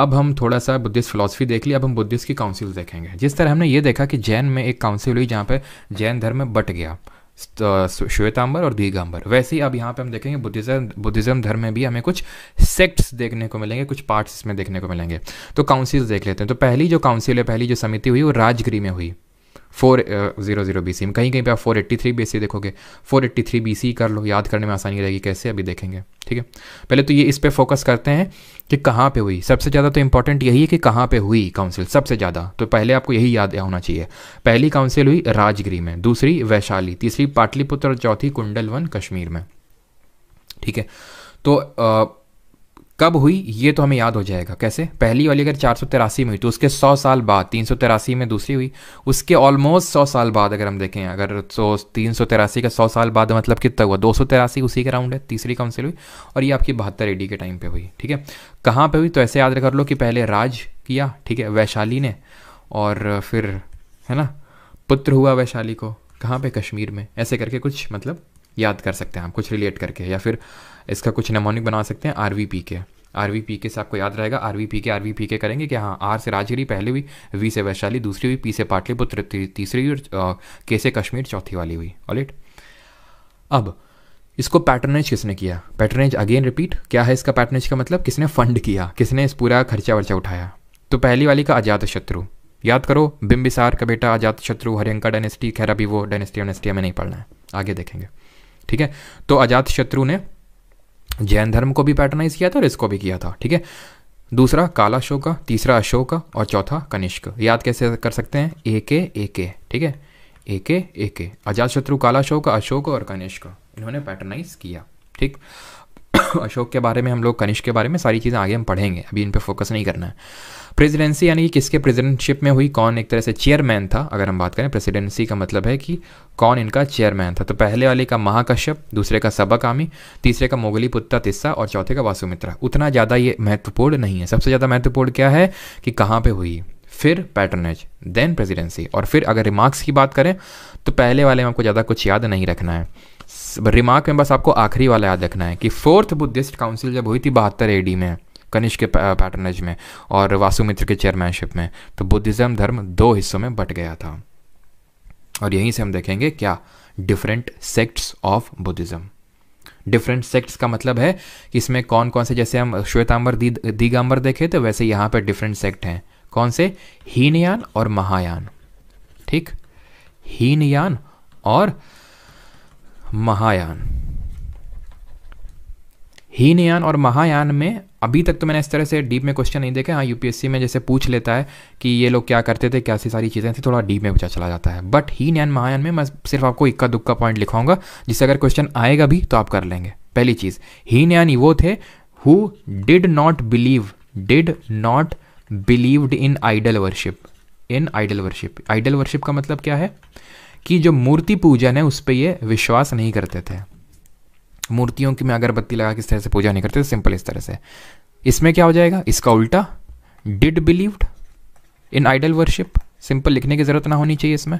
अब हम थोड़ा सा बुद्धिस्ट फिलोसफी देख ली अब हम बुद्धिस्ट की काउंसिल देखेंगे जिस तरह हमने ये देखा कि जैन में एक काउंसिल हुई जहाँ पर जैन धर्म बट गया श्वेतांबर और दीर्घांबर वैसे ही अब यहाँ पे हम देखेंगे बुद्धिज़्म बुद्धिज़्म धर्म में भी हमें कुछ सेक्ट्स देखने को मिलेंगे कुछ पार्ट्स इसमें देखने को मिलेंगे तो काउंसिल्स देख लेते हैं तो पहली जो काउंसिल है पहली जो समिति हुई वो राजगिरी में हुई फोर जीरो जीरो बी में कहीं कहीं पे आप four eighty three B C देखोगे four eighty three B C कर लो याद करने में आसानी रहेगी कैसे अभी देखेंगे ठीक है पहले तो ये इस पर फोकस करते हैं कि कहाँ पे हुई सबसे ज़्यादा तो इंपॉर्टेंट यही है कि कहाँ पे हुई काउंसिल सबसे ज़्यादा तो पहले आपको यही याद होना चाहिए पहली काउंसिल हुई राजगिरी में दूसरी वैशाली तीसरी पाटलिपुत्र और चौथी कुंडलवन कश्मीर में ठीक है तो आ, कब हुई ये तो हमें याद हो जाएगा कैसे पहली वाली अगर चार में हुई तो उसके सौ साल बाद तीन में दूसरी हुई उसके ऑलमोस्ट सौ साल बाद अगर हम देखें अगर सौ तीन का सौ साल बाद मतलब कितना हुआ दो उसी के राउंड है तीसरी काउंसिल हुई और ये आपकी बहत्तर एडी के टाइम पे हुई ठीक है कहाँ पे हुई तो ऐसे याद कर लो कि पहले राज किया ठीक है वैशाली ने और फिर है ना पुत्र हुआ वैशाली को कहाँ पे कश्मीर में ऐसे करके कुछ मतलब याद कर सकते हैं आप कुछ रिलेट करके या फिर इसका कुछ नमोनिक बना सकते हैं R V P K R V P K से आपको याद रहेगा R V P K R V P K करेंगे कि हाँ आर से राजगिरी पहले हुई वी से वैशाली दूसरी हुई पी से पाटलिपुत्र तीसरी हुई और के से कश्मीर चौथी वाली हुई ऑलिट अब इसको पैटर्नेज किसने किया पैटर्नेज अगेन रिपीट क्या है इसका पैटर्नेज का मतलब किसने फंड किया किसने इस पूरा खर्चा वर्चा उठाया तो पहली वाली का अजात शत्रु याद करो बिम्बिसार का बेटा अजात शत्रु हरियंका डायनेस्टी खैर अभी वो डायनेस्टी डायनेस्टी हमें नहीं पढ़ना है आगे देखेंगे ठीक है तो अजात शत्रु ने जैन धर्म को भी पैटर्नाइज किया था और इसको भी किया था ठीक है दूसरा काला का तीसरा अशोक और चौथा कनिष्क याद कैसे कर सकते हैं ए के ए के ठीक है ए के ए के अजात शत्रु काला अशोक अशोक और कनिष्क इन्होंने पैटर्नाइज किया ठीक अशोक के बारे में हम लोग कनिष्क के बारे में सारी चीज़ें आगे हम पढ़ेंगे अभी इन पर फोकस नहीं करना है प्रेसिडेंसी यानी कि किसके प्रेसिडेंटशिप में हुई कौन एक तरह से चेयरमैन था अगर हम बात करें प्रेसिडेंसी का मतलब है कि कौन इनका चेयरमैन था तो पहले वाले का महाकश्यप दूसरे का सबकामी तीसरे का मोगली पुत्ता तिस्सा और चौथे का वासुमित्रा उतना ज़्यादा ये महत्वपूर्ण नहीं है सबसे ज़्यादा महत्वपूर्ण क्या है कि कहाँ पर हुई फिर पैटर्नेज देन प्रेसिडेंसी और फिर अगर रिमार्क्स की बात करें तो पहले वाले में आपको ज़्यादा कुछ याद नहीं रखना है रिमार्क में बस आपको आखिरी वाला याद रखना है कि फोर्थ बुद्धिस्ट काउंसिल जब हुई थी बहत्तर एडी में कनिष के पैटर्नज में और वासुमित्र के चेयरमैनशिप में तो बुद्धिज़्म धर्म दो हिस्सों में बट गया था और यहीं से हम देखेंगे क्या different sects of Buddhism different sects का मतलब है कि इसमें कौन कौन से जैसे हम श्वेतांबर दी दीगाम्बर देखे तो वैसे यहाँ पर डिफरेंट सेक्ट हैं कौन से हीनयान और महायान ठीक हीनयान और महायान हीनयान और महायान में अभी तक तो मैंने इस तरह से डीप में क्वेश्चन नहीं देखा हाँ यूपीएससी में जैसे पूछ लेता है कि ये लोग क्या करते थे क्या सी सारी चीज़ें थी थोड़ा डीप में पूछा चला जाता है बट ही न्यान महायान में मैं सिर्फ आपको इक्का दुक्का पॉइंट लिखाऊंगा जिससे अगर क्वेश्चन आएगा भी तो आप कर लेंगे पहली चीज़ ही न्यान वो थे who did not believe did not believed in idol worship in idol worship idol worship का मतलब क्या है कि जो मूर्ति पूजन है उस पर ये विश्वास नहीं करते थे मूर्तियों की मैं अगरबत्ती लगा किस तरह से पूजा नहीं करते सिंपल इस तरह से इसमें क्या हो जाएगा इसका उल्टा did believed in idol worship simple लिखने की ज़रूरत ना होनी चाहिए इसमें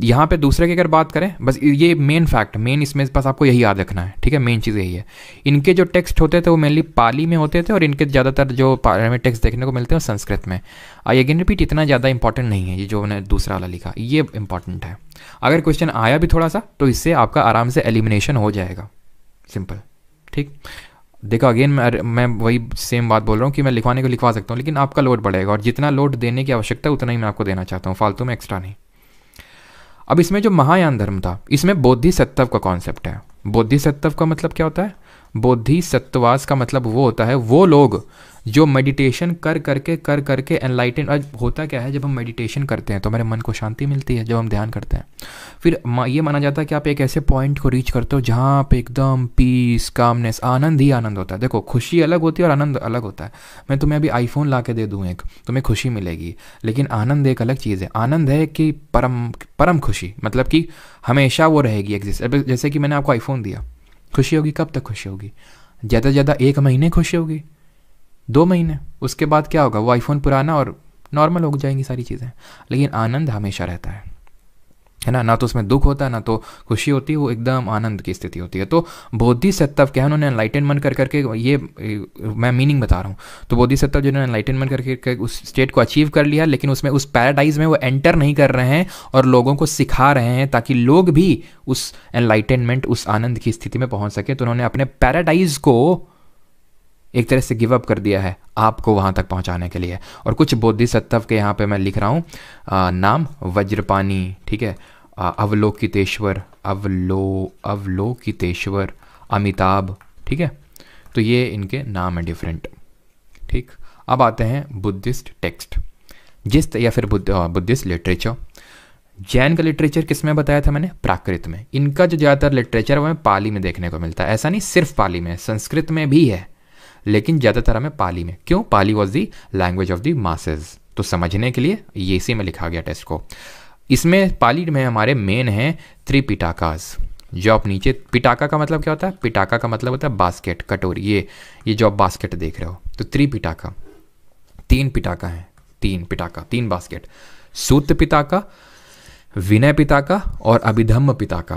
यहाँ पे दूसरे की अगर बात करें बस ये मेन फैक्ट मेन इसमें बस आपको यही याद रखना है ठीक है मेन चीज़ यही है इनके जो टेक्स्ट होते थे वो मेनली पाली में होते थे और इनके ज़्यादातर जो हमें टेक्स्ट देखने को मिलते हैं संस्कृत में आई अगेन रिपीट इतना ज़्यादा इंपॉर्टेंट नहीं है ये जो मैंने दूसरा वाला लिखा ये इंपॉर्टेंट है अगर क्वेश्चन आया भी थोड़ा सा तो इससे आपका आराम से एलिमिनेशन हो जाएगा सिंपल ठीक देखो अगेन मैं मैं वही सेम बात बोल रहा हूँ कि मैं लिखवाने को लिखवा सकता हूँ लेकिन आपका लोड बढ़ेगा और जितना लोड देने की आवश्यकता है उतना ही मैं आपको देना चाहता हूँ फालतू में एक्स्ट्रा नहीं अब इसमें जो महायान धर्म था इसमें बोद्धि सत्तव का कॉन्सेप्ट है बोद्धि सत्तव का मतलब क्या होता है बोधि सत्वास का मतलब वो होता है वो लोग जो मेडिटेशन कर करके कर करके एनलाइटेन आज होता क्या है जब हम मेडिटेशन करते हैं तो हमारे मन को शांति मिलती है जब हम ध्यान करते हैं फिर ये माना जाता है कि आप एक ऐसे पॉइंट को रीच करते हो जहाँ पे एकदम पीस कामनेस आनंद ही आनंद होता है देखो खुशी अलग होती है और आनंद अलग होता है मैं तुम्हें अभी आईफोन ला के दे दूँ एक तुम्हें खुशी मिलेगी लेकिन आनंद एक अलग चीज़ है आनंद है कि परम परम खुशी मतलब कि हमेशा वो रहेगी एग्जिस्ट जैसे कि मैंने आपको आईफोन दिया खुशी होगी कब तक खुशी होगी ज़्यादा से ज़्यादा एक महीने खुशी होगी दो महीने उसके बाद क्या होगा वो आईफोन पुराना और नॉर्मल हो जाएंगी सारी चीज़ें लेकिन आनंद हमेशा रहता है है ना ना तो उसमें दुख होता है ना तो खुशी होती है वो एकदम आनंद की स्थिति होती है तो बोधि सत्तव क्या है उन्होंने एनलाइटनमेंट कर करके ये मैं मीनिंग बता रहा हूँ तो बोधिसत्व जिन्होंने एनलाइटनमेंट करके कर, उस स्टेट को अचीव कर लिया लेकिन उसमें उस पैराडाइज में वो एंटर नहीं कर रहे हैं और लोगों को सिखा रहे हैं ताकि लोग भी उस एनलाइटनमेंट उस आनंद की स्थिति में पहुँच सके तो उन्होंने अपने पैराडाइज को एक तरह से गिव अप कर दिया है आपको वहाँ तक पहुँचाने के लिए और कुछ सत्व के यहाँ पे मैं लिख रहा हूँ नाम वज्रपानी ठीक है अवलोकितेश्वर अवलो अवलोकितेश्वर अमिताभ ठीक है तो ये इनके नाम है डिफरेंट ठीक अब आते हैं बुद्धिस्ट टेक्स्ट जिस या फिर बुद्ध बुद्धिस्ट लिटरेचर जैन का लिटरेचर किस में बताया था मैंने प्राकृत में इनका जो ज़्यादातर लिटरेचर वो हमें पाली में देखने को मिलता है ऐसा नहीं सिर्फ पाली में संस्कृत में भी है लेकिन ज़्यादातर हमें पाली में क्यों Pali was the language of the masses तो समझने के लिए ये इसी में लिखा गया टेस्ट को इसमें पाली में हमारे मेन हैं त्रिपिटाकाज जो आप नीचे पिटाका का मतलब क्या होता है पिटाका का मतलब होता है बास्केट कटोरी ये ये जो आप बास्केट देख रहे हो तो त्रिपिटाका तीन पिटाका हैं तीन पिटाका तीन बास्केट सूत पिताका विनय पिताका और अभिधम्म पिताका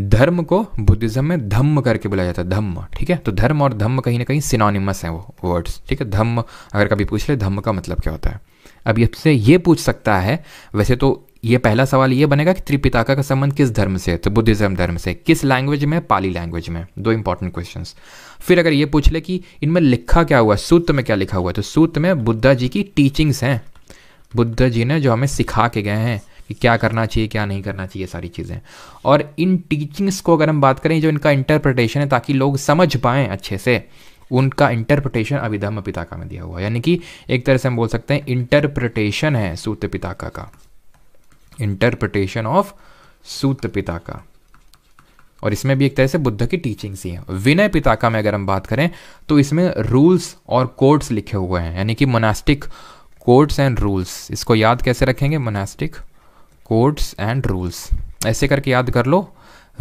धर्म को बुद्धिज्म में धम्म करके बुलाया जाता है धम्म ठीक है तो धर्म और धम्म कहीं ना कहीं सिनोनिमस हैं वो वर्ड्स ठीक है धम्म अगर कभी पूछ ले धम्म का मतलब क्या होता है अब इससे ये पूछ सकता है वैसे तो ये पहला सवाल ये बनेगा कि त्रिपिताका का संबंध किस धर्म से है तो बुद्धिज्म धर्म से किस लैंग्वेज में पाली लैंग्वेज में दो इंपॉर्टेंट क्वेश्चन फिर अगर ये पूछ ले कि इनमें लिखा क्या हुआ सूत्र में क्या लिखा हुआ है तो सूत्र में बुद्धा जी की टीचिंग्स हैं बुद्ध जी ने जो हमें सिखा के गए हैं कि क्या करना चाहिए क्या नहीं करना चाहिए सारी चीज़ें और इन टीचिंग्स को अगर हम बात करें जो इनका इंटरप्रटेशन है ताकि लोग समझ पाएँ अच्छे से उनका इंटरप्रटेशन अभिधम पिताका में दिया हुआ यानी कि एक तरह से हम बोल सकते हैं इंटरप्रटेशन है सूत पिताका का इंटरप्रटेशन ऑफ सूत पिताका और इसमें भी एक तरह से बुद्ध की टीचिंग्स ही हैं विनय पिताका में अगर हम बात करें तो इसमें रूल्स और कोड्स लिखे हुए हैं यानी कि मोनास्टिक कोड्स एंड रूल्स इसको याद कैसे रखेंगे मोनास्टिक कोड्स एंड रूल्स ऐसे करके याद कर लो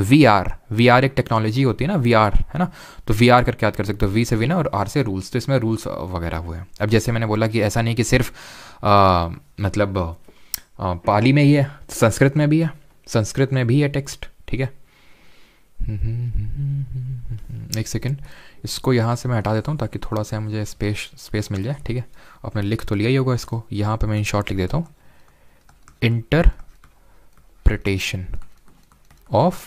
वी आर वी आर एक टेक्नोलॉजी होती है ना वी आर है ना तो वी आर करके याद कर सकते हो वी से विना और आर से रूल्स तो इसमें रूल्स वगैरह हुए हैं अब जैसे मैंने बोला कि ऐसा नहीं कि सिर्फ आ, मतलब आ, पाली में ही है संस्कृत में भी है संस्कृत में भी है टेक्स्ट ठीक है एक सेकेंड इसको यहाँ से मैं हटा देता हूँ ताकि थोड़ा सा मुझे स्पेस स्पेस मिल जाए ठीक है आपने लिख तो लिया ही होगा इसको यहाँ पे मैं इन शॉर्ट लिख देता हूँ इंटर इंटरप्रिटेशन ऑफ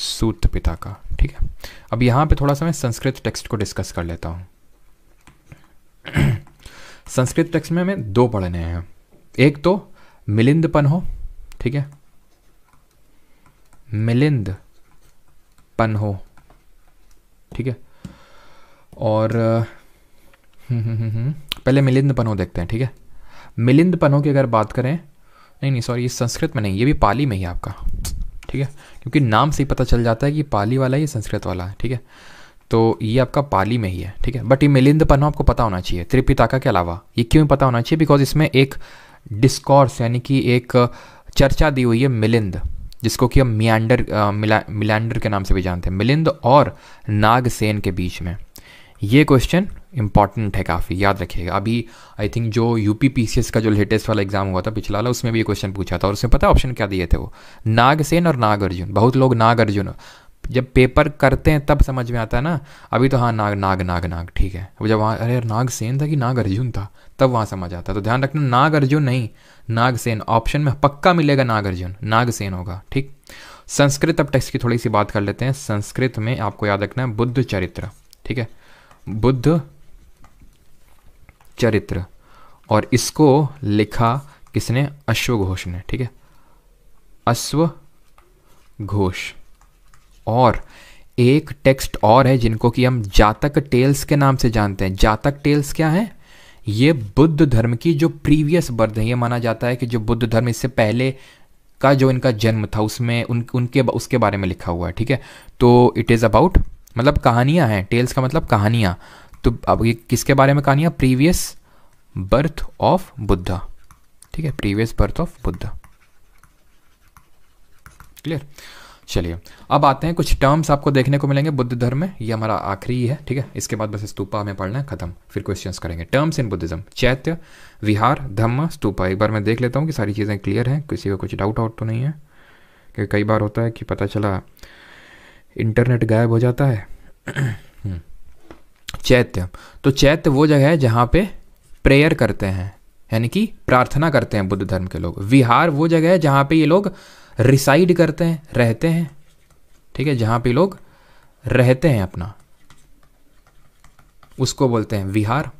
सूत पिता का ठीक है अब यहां पे थोड़ा सा मैं संस्कृत टेक्स्ट को डिस्कस कर लेता हूं संस्कृत टेक्स्ट में हमें दो पढ़ने हैं एक तो मिलिंदपन हो ठीक है मिलिंद पन हो ठीक है और हुँ हुँ हुँ, पहले मिलिंद पनो देखते हैं ठीक है मिलिंद पनो की अगर बात करें नहीं नहीं सॉरी ये संस्कृत में नहीं ये भी पाली में ही आपका ठीक है क्योंकि नाम से ही पता चल जाता है कि पाली वाला ये संस्कृत वाला है ठीक है तो ये आपका पाली में ही है ठीक है बट ये मिलिंद पन्नो आपको पता होना चाहिए त्रिपिताका के अलावा ये क्यों पता होना चाहिए बिकॉज इसमें एक डिस्कॉर्स यानी कि एक चर्चा दी हुई है मिलिंद जिसको कि हम मियांडर मिला मिलैंडर के नाम से भी जानते हैं मिलिंद और नागसेन के बीच में ये क्वेश्चन इंपॉर्टेंट है काफ़ी याद रखिएगा अभी आई थिंक जो यू पी सी एस का जो लेटेस्ट वाला एग्जाम हुआ था पिछला वाला उसमें भी ये क्वेश्चन पूछा था और उसमें पता ऑप्शन क्या दिए थे वो नागसेन और नागार्जुन बहुत लोग नाग अर्जुन जब पेपर करते हैं तब समझ में आता है ना अभी तो हाँ नाग नाग नाग नाग ठीक है अब जब वहाँ अरे यार नाग सेन था कि नाग अर्जुन था तब वहाँ समझ आता तो ध्यान रखना नाग अर्जुन नहीं नाग सेन ऑप्शन में पक्का मिलेगा नाग अर्जुन नाग सेन होगा ठीक संस्कृत अब टेक्स्ट की थोड़ी सी बात कर लेते हैं संस्कृत में आपको याद रखना है बुद्ध चरित्र ठीक है बुद्ध चरित्र और इसको लिखा किसने अश्व घोष ने ठीक है अश्व घोष और एक टेक्स्ट और है जिनको कि हम जातक टेल्स के नाम से जानते हैं जातक टेल्स क्या है ये बुद्ध धर्म की जो प्रीवियस बर्थ है ये माना जाता है कि जो बुद्ध धर्म इससे पहले का जो इनका जन्म था उसमें उन उनके उसके बारे में लिखा हुआ है ठीक है तो इट इज़ अबाउट मतलब कहानियाँ हैं टेल्स का मतलब कहानियाँ तो अब ये किसके बारे में कहानियाँ प्रीवियस बर्थ ऑफ बुद्धा ठीक है previous birth of Buddha clear चलिए अब आते हैं कुछ टर्म्स आपको देखने को मिलेंगे बुद्ध धर्म में ये हमारा आखिरी है ठीक है इसके बाद बस स्तूपा हमें पढ़ना है खत्म फिर क्वेश्चंस करेंगे टर्म्स इन बुद्धिज्म चैत्य विहार धम्म स्तूपा एक बार मैं देख लेता हूँ कि सारी चीज़ें क्लियर हैं किसी को कुछ डाउट आउट तो नहीं है क्योंकि कई बार होता है कि पता चला इंटरनेट गायब हो जाता है चैत्य तो चैत्य वो जगह है जहाँ पे प्रेयर करते हैं यानी कि प्रार्थना करते हैं बुद्ध धर्म के लोग विहार वो जगह है जहाँ पे ये लोग रिसाइड करते हैं रहते हैं ठीक है जहाँ पे लोग रहते हैं अपना उसको बोलते हैं विहार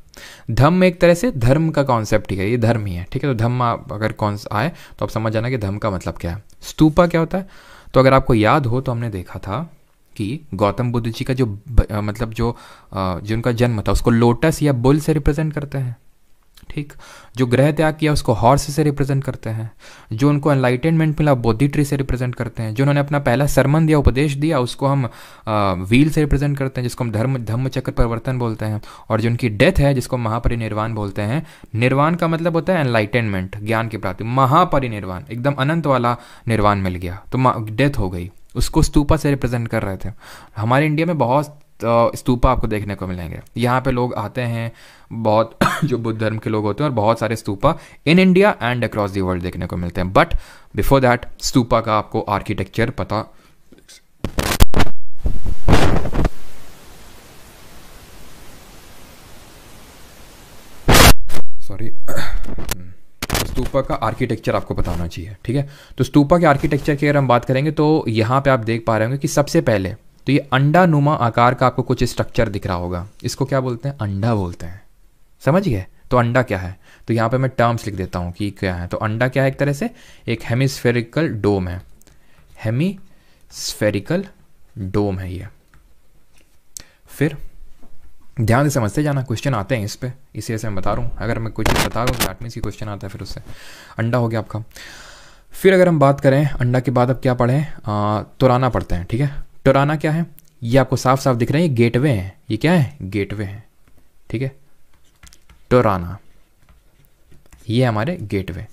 धम्म एक तरह से धर्म का कॉन्सेप्ट ही है ये धर्म ही है ठीक है तो धम्म अगर कौन आए तो आप समझ जाना कि धम्म का मतलब क्या है स्तूपा क्या होता है तो अगर आपको याद हो तो हमने देखा था कि गौतम बुद्ध जी का जो मतलब जो जिनका जन्म था उसको लोटस या बुल से रिप्रेजेंट करते हैं ठीक जो ग्रह त्याग किया उसको हॉर्स से रिप्रेजेंट करते हैं जो उनको एनलाइटेनमेंट मिला बोधि ट्री से रिप्रेजेंट करते हैं जो उन्होंने अपना पहला सरमन दिया उपदेश दिया उसको हम व्हील से रिप्रेजेंट करते हैं जिसको हम धर्म धर्म चक्र परिवर्तन बोलते हैं और जो उनकी डेथ है जिसको महापरिनिर्वाण बोलते हैं निर्वाण का मतलब होता है एनलाइटेनमेंट ज्ञान की प्राप्ति महापरिनिर्वाण एकदम अनंत वाला निर्वाण मिल गया तो डेथ हो गई उसको स्तूपा से रिप्रेजेंट कर रहे थे हमारे इंडिया में बहुत स्तूपा आपको देखने को मिलेंगे यहाँ पे लोग आते हैं बहुत जो बुद्ध धर्म के लोग होते हैं और बहुत सारे stupa in India and across the world देखने को मिलते हैं बट बिफोर दैट स्तूपा का आपको आर्किटेक्चर पता सॉरी स्तूपा का आर्किटेक्चर आपको बताना चाहिए ठीक है तो स्तूपा के आर्किटेक्चर की अगर हम बात करेंगे तो यहाँ पे आप देख पा रहे होंगे कि सबसे पहले तो ये अंडा नुमा आकार का आपको कुछ स्ट्रक्चर दिख रहा होगा इसको क्या बोलते हैं अंडा बोलते हैं समझिए तो अंडा क्या है तो यहाँ पे मैं टर्म्स लिख देता हूँ कि क्या है तो अंडा क्या है एक तरह से एक हेमिस्फेरिकल डोम है हेमी स्फेरिकल डोम है ये फिर ध्यान से समझते जाना क्वेश्चन आते हैं इस पर इसी ऐसे मैं बता रहा हूँ अगर मैं कुछ बता रहा हूँ दैट मीन्स कि क्वेश्चन आता है फिर उससे अंडा हो गया आपका फिर अगर हम बात करें अंडा के बाद अब क्या पढ़ें तुराना पढ़ते हैं ठीक है तुराना क्या है ये आपको साफ साफ दिख रहे हैं ये गेटवे है ये क्या है गेटवे है ठीक है टोराना ये हमारे गेटवे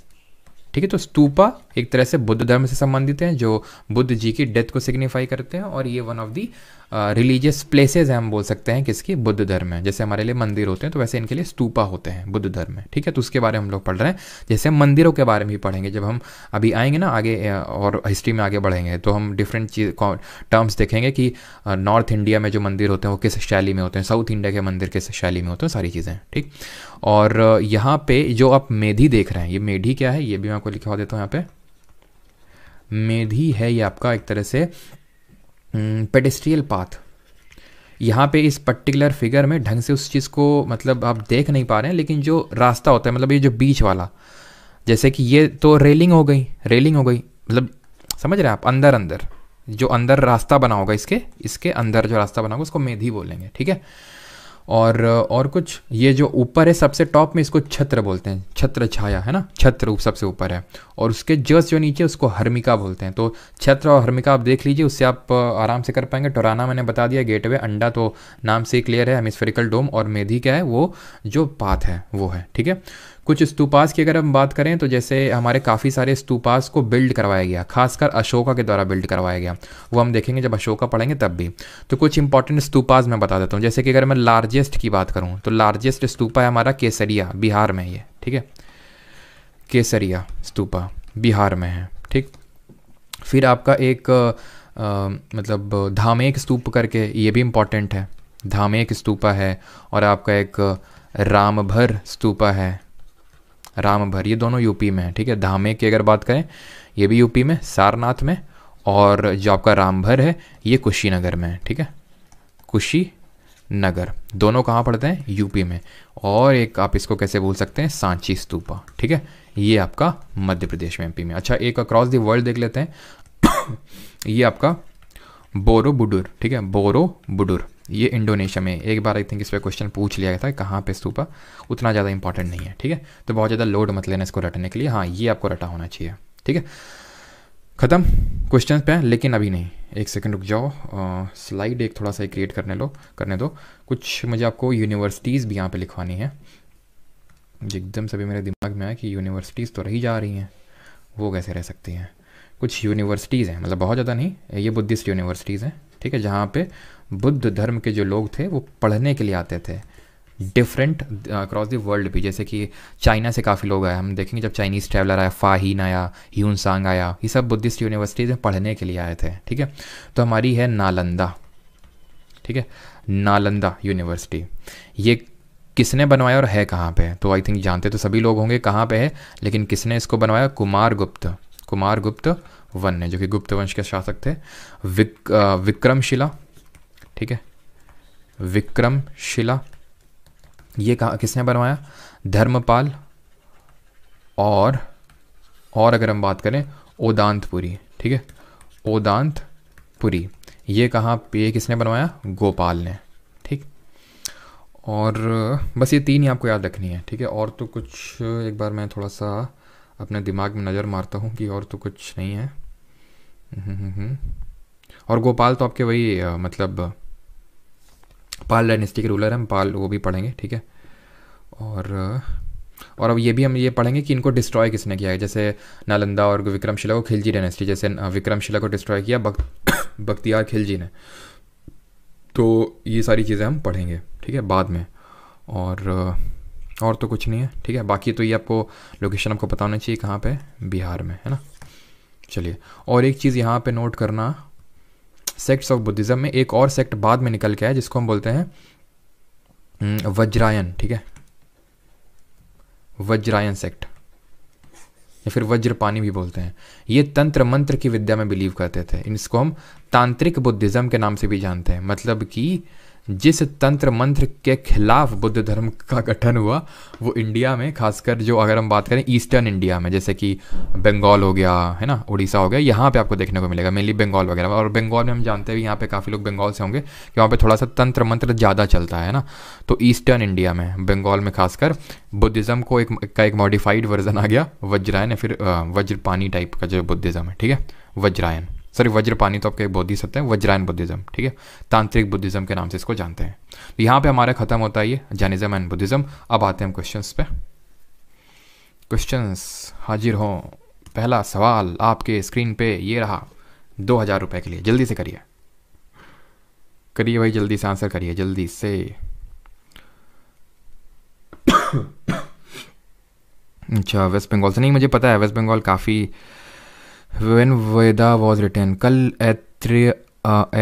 ठीक है तो स्तूपा एक तरह से बुद्ध धर्म से संबंधित हैं जो बुद्ध जी की डेथ को सिग्निफाई करते हैं और ये one of the religious places हम बोल सकते हैं किसकी बुद्ध धर्म है जैसे हमारे लिए मंदिर होते हैं तो वैसे इनके लिए स्तूपा होते हैं बुद्ध धर्म में ठीक है तो उसके बारे में हम लोग पढ़ रहे हैं जैसे मंदिरों के बारे में भी पढ़ेंगे जब हम अभी आएंगे ना आगे और हिस्ट्री में आगे बढ़ेंगे तो हम डिफरेंट चीज टर्म्स देखेंगे कि नॉर्थ इंडिया में जो मंदिर होते हैं वो किस शैली में होते हैं साउथ इंडिया के मंदिर किस शैली में होते हैं सारी चीज़ें ठीक और यहाँ पे जो आप मेधी देख रहे हैं ये मेढी क्या है ये भी मैं आपको लिखवा देता हूँ यहाँ पे मेधी है ये आपका एक तरह से पेडिस्ट्रियल हम्म, पाथ यहाँ पे इस पर्टिकुलर फिगर में ढंग से उस चीज़ को मतलब आप देख नहीं पा रहे हैं लेकिन जो रास्ता होता है मतलब ये जो बीच वाला जैसे कि ये तो रेलिंग हो गई रेलिंग हो गई मतलब समझ रहे हैं आप अंदर अंदर जो अंदर रास्ता बना होगा इसके इसके अंदर जो रास्ता बना होगा उसको मेधी बोलेंगे ठीक है और और कुछ ये जो ऊपर है सबसे टॉप में इसको छत्र बोलते हैं छत्र छाया है ना छत्र सबसे ऊपर है और उसके जस जो नीचे उसको हर्मिका बोलते हैं तो छत्र और हर्मिका आप देख लीजिए उससे आप आराम से कर पाएंगे टोराना मैंने बता दिया गेटवे अंडा तो नाम से क्लियर है हेमिस्फेरिकल डोम और मेधी क्या है वो जो पाथ है वो है ठीक है कुछ स्तूपास की अगर हम बात करें तो जैसे हमारे काफ़ी सारे स्तूपास को बिल्ड करवाया गया खासकर अशोका के द्वारा बिल्ड करवाया गया वो हम देखेंगे जब अशोका पढ़ेंगे तब भी तो कुछ इंपॉर्टेंट स्तूपास मैं बता देता हूँ जैसे कि अगर मैं लार्जेस्ट की बात करूँ तो लार्जेस्ट स्तूपा है हमारा केसरिया बिहार में ये ठीक है केसरिया स्तूपा बिहार में है ठीक फिर आपका एक आ, मतलब धामेक स्तूप करके ये भी इम्पॉर्टेंट है धामेक स्तूपा है और आपका एक रामभर स्तूपा है राम भर ये दोनों यूपी में है ठीक है धामे की अगर बात करें ये भी यूपी में सारनाथ में और जो आपका रामभर है ये कुशीनगर में है ठीक है कुशी नगर दोनों कहाँ पड़ते हैं यूपी में और एक आप इसको कैसे बोल सकते हैं सांची स्तूपा ठीक है ये आपका मध्य प्रदेश में एमपी में अच्छा एक अक्रॉस दी वर्ल्ड देख लेते हैं ये आपका बोरो बुडुर ठीक है बोरो बुडुर ये इंडोनेशिया में एक बार आई थिंक इस पर क्वेश्चन पूछ लिया गया था कहाँ पे स्तूपा उतना ज़्यादा इंपॉर्टेंट नहीं है ठीक है तो बहुत ज़्यादा लोड मत लेना इसको रटने के लिए हाँ ये आपको रटा होना चाहिए ठीक है ख़त्म क्वेश्चन पे लेकिन अभी नहीं एक सेकंड रुक जाओ स्लाइड एक थोड़ा सा क्रिएट करने लो करने दो कुछ मुझे आपको यूनिवर्सिटीज़ भी यहाँ पर लिखवानी है एकदम से मेरे दिमाग में आया कि यूनिवर्सिटीज़ तो रही जा रही हैं वो कैसे रह सकती हैं कुछ यूनिवर्सिटीज़ हैं मतलब बहुत ज़्यादा नहीं ये बुद्धिस्ट यूनिवर्सिटीज़ हैं ठीक है जहाँ पे बुद्ध धर्म के जो लोग थे वो पढ़ने के लिए आते थे डिफरेंट अक्रॉस द वर्ल्ड भी जैसे कि चाइना से काफ़ी लोग आए हम देखेंगे जब चाइनीज़ ट्रैवलर आया फाहीन आया ह्यून सांग आया ये सब बुद्धिस्ट यूनिवर्सिटीज़ में पढ़ने के लिए आए थे ठीक है तो हमारी है नालंदा ठीक है नालंदा यूनिवर्सिटी ये किसने बनवाया और है कहाँ पे तो आई थिंक जानते तो सभी लोग होंगे कहाँ पे है लेकिन किसने इसको बनवाया कुमार गुप्त कुमार गुप्त वन ने जो कि गुप्त वंश के शासक थे विक, uh, विक्रमशिला ठीक है विक्रम शिला ये कहा किसने बनवाया धर्मपाल और और अगर हम बात करें ओदांतपुरी ठीक है ओदांतपुरी ये कहाँ पे किसने बनवाया गोपाल ने ठीक और बस ये तीन ही आपको याद रखनी है ठीक है और तो कुछ एक बार मैं थोड़ा सा अपने दिमाग में नज़र मारता हूँ कि और तो कुछ नहीं है हम्म, हम्म, हम्म, और गोपाल तो आपके वही मतलब पाल डायनेस्टी के रूलर हम पाल वो भी पढ़ेंगे ठीक है और और अब ये भी हम ये पढ़ेंगे कि इनको डिस्ट्रॉय किसने किया है जैसे नालंदा और विक्रमशिला को खिलजी डायनेस्टी जैसे विक्रमशिला को डिस्ट्रॉय किया बक, बख्तियार खिलजी ने तो ये सारी चीज़ें हम पढ़ेंगे ठीक है बाद में और और तो कुछ नहीं है ठीक है बाकी तो ये आपको लोकेशन आपको पता होना चाहिए कहाँ पे बिहार में है ना चलिए और एक चीज़ यहाँ पे नोट करना सेक्ट्स ऑफ बुद्धिज़्म में एक और सेक्ट बाद में निकल के आया जिसको हम बोलते हैं हम्म, वज्रायन ठीक है वज्रायन सेक्ट या फिर वज्र पानी भी बोलते हैं ये तंत्र मंत्र की विद्या में बिलीव करते थे इसको हम तांत्रिक बुद्धिज़्म के नाम से भी जानते हैं मतलब कि जिस तंत्र मंत्र के खिलाफ बुद्ध धर्म का गठन हुआ वो इंडिया में खासकर जो अगर हम बात करें ईस्टर्न इंडिया में जैसे कि बंगाल हो गया है ना उड़ीसा हो गया यहाँ पे आपको देखने को मिलेगा मेनली बंगाल वगैरह और बंगाल में हम जानते हैं यहाँ पे काफ़ी लोग बंगाल से होंगे कि वहाँ पे थोड़ा सा तंत्र मंत्र ज़्यादा चलता है ना तो ईस्टर्न इंडिया में बंगाल में खासकर बुद्धिज़्म को एक का एक मॉडिफाइड वर्जन आ गया वज्रायन या फिर वज्रपानी टाइप का जो बुद्धिज़्म है ठीक है वज्रायन सॉरी वज्रपानी तो आपका एक बौद्धि सत्य है वज्रायन बुद्धिज्म ठीक है तांत्रिक बुद्धिज्म के नाम से इसको जानते हैं तो यहाँ पे हमारा खत्म होता है ये जैनिज्म एंड बुद्धिज्म अब आते हैं हम क्वेश्चंस पे क्वेश्चन हाजिर हों पहला सवाल आपके स्क्रीन पे ये रहा दो हज़ार रुपये के लिए जल्दी से करिए करिए भाई जल्दी से आंसर करिए जल्दी से अच्छा वेस्ट बंगाल से नहीं मुझे पता है वेस्ट बंगाल काफ़ी वेन वेदा वॉज रिटर्न कल ऐत्र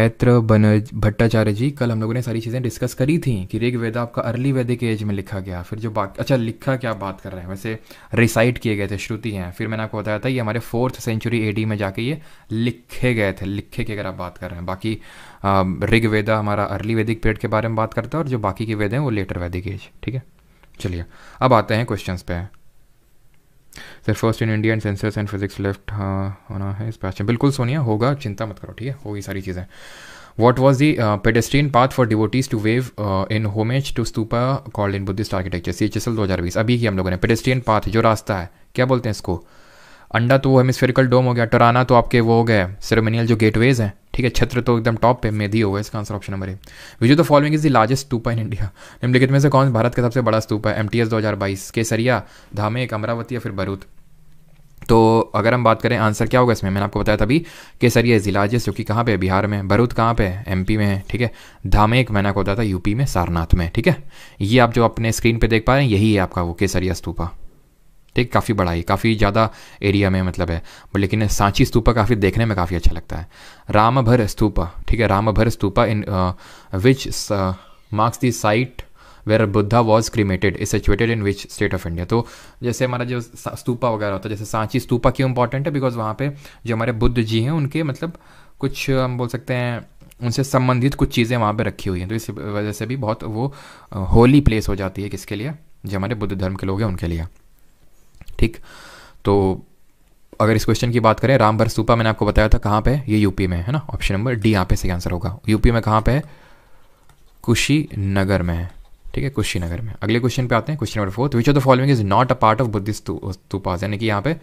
ऐत्र बनर्ज भट्टाचार्य जी कल हम लोगों ने सारी चीज़ें डिस्कस करी थी कि ऋग वेदा आपका अर्ली वैदिक एज में लिखा गया फिर जो बात अच्छा लिखा क्या बात कर रहे हैं वैसे रिसाइट किए गए थे श्रुति हैं फिर मैंने आपको बताया था ये हमारे फोर्थ सेंचुरी डी में जाके ये लिखे गए थे लिखे की अगर आप बात कर रहे हैं बाकी ऋग वेदा हमारा अर्ली वैदिक पीरियड के बारे में बात करता है और जो बाकी के वेद हैं वो लेटर वैदिक एज ठीक है चलिए अब आते हैं क्वेश्चन पे sir first in India and censors and physics left हाँ होना है इस पैशन बिल्कुल सोनिया होगा चिंता मत करो ठीक है होगी सारी चीज़ें what was the pedestrian path for devotees to wave in homage to stupa called in Buddhist architecture C H S L दो हज़ार बीस अभी ही हम लोगों ने पेडेस्ट्रीन पाथ जो रास्ता है क्या बोलते हैं इसको अंडा तो वो हेमिस्फेरिकल डोम हो गया टराना तो आपके वो हो गए सेरेमोनियल जो गेटवेज हैं ठीक है छत्र तो एकदम टॉप पे मेधी गया इसका answer option number A which the following is the largest stupa in India निम्नलिखित में से कौन भारत का सबसे बड़ा स्तूप है एम टी एस दो हज़ार बाईस केसरिया धामे अमरावती या फिर बरूद तो अगर हम बात करें आंसर क्या होगा इसमें मैंने आपको बताया था अभी केसरिया इज लार्जेस्ट जो कि कहाँ पे है बिहार में बरूद कहाँ पे है एमपी में है ठीक है धामेक मैंने आपको बताया था यूपी में सारनाथ में ठीक है ये आप जो अपने स्क्रीन पे देख पा रहे हैं यही है आपका वो केसरिया स्तूपा ठीक काफ़ी बड़ा ही काफ़ी ज़्यादा एरिया में मतलब है लेकिन सांची स्तूपा काफ़ी देखने में काफ़ी अच्छा लगता है रामभर स्तूपा ठीक है Ramabhar stupa in which marks the site where Buddha was cremated is situated in which state of India तो जैसे हमारा जो स्तूपा वगैरह होता है जैसे सांची स्तूपा क्यों इंपॉर्टेंट है बिकॉज वहाँ पे जो हमारे बुद्ध जी हैं उनके मतलब कुछ हम बोल सकते हैं उनसे संबंधित कुछ चीज़ें वहाँ पे रखी हुई हैं तो इस वजह से भी बहुत वो होली uh, प्लेस हो जाती है किसके लिए जो हमारे बुद्ध धर्म के लोग हैं उनके लिए ठीक तो अगर इस क्वेश्चन की बात करें रामभर स्तूपा मैंने आपको बताया था कहाँ पे ये यूपी में है ना ऑप्शन नंबर डी यहाँ पे सही आंसर होगा यूपी में कहाँ पे है कुशीनगर में है ठीक है कुशीनगर में अगले क्वेश्चन पे आते हैं question number fourth which of the following is not a part of Buddhist stupas यानी कि यहाँ पे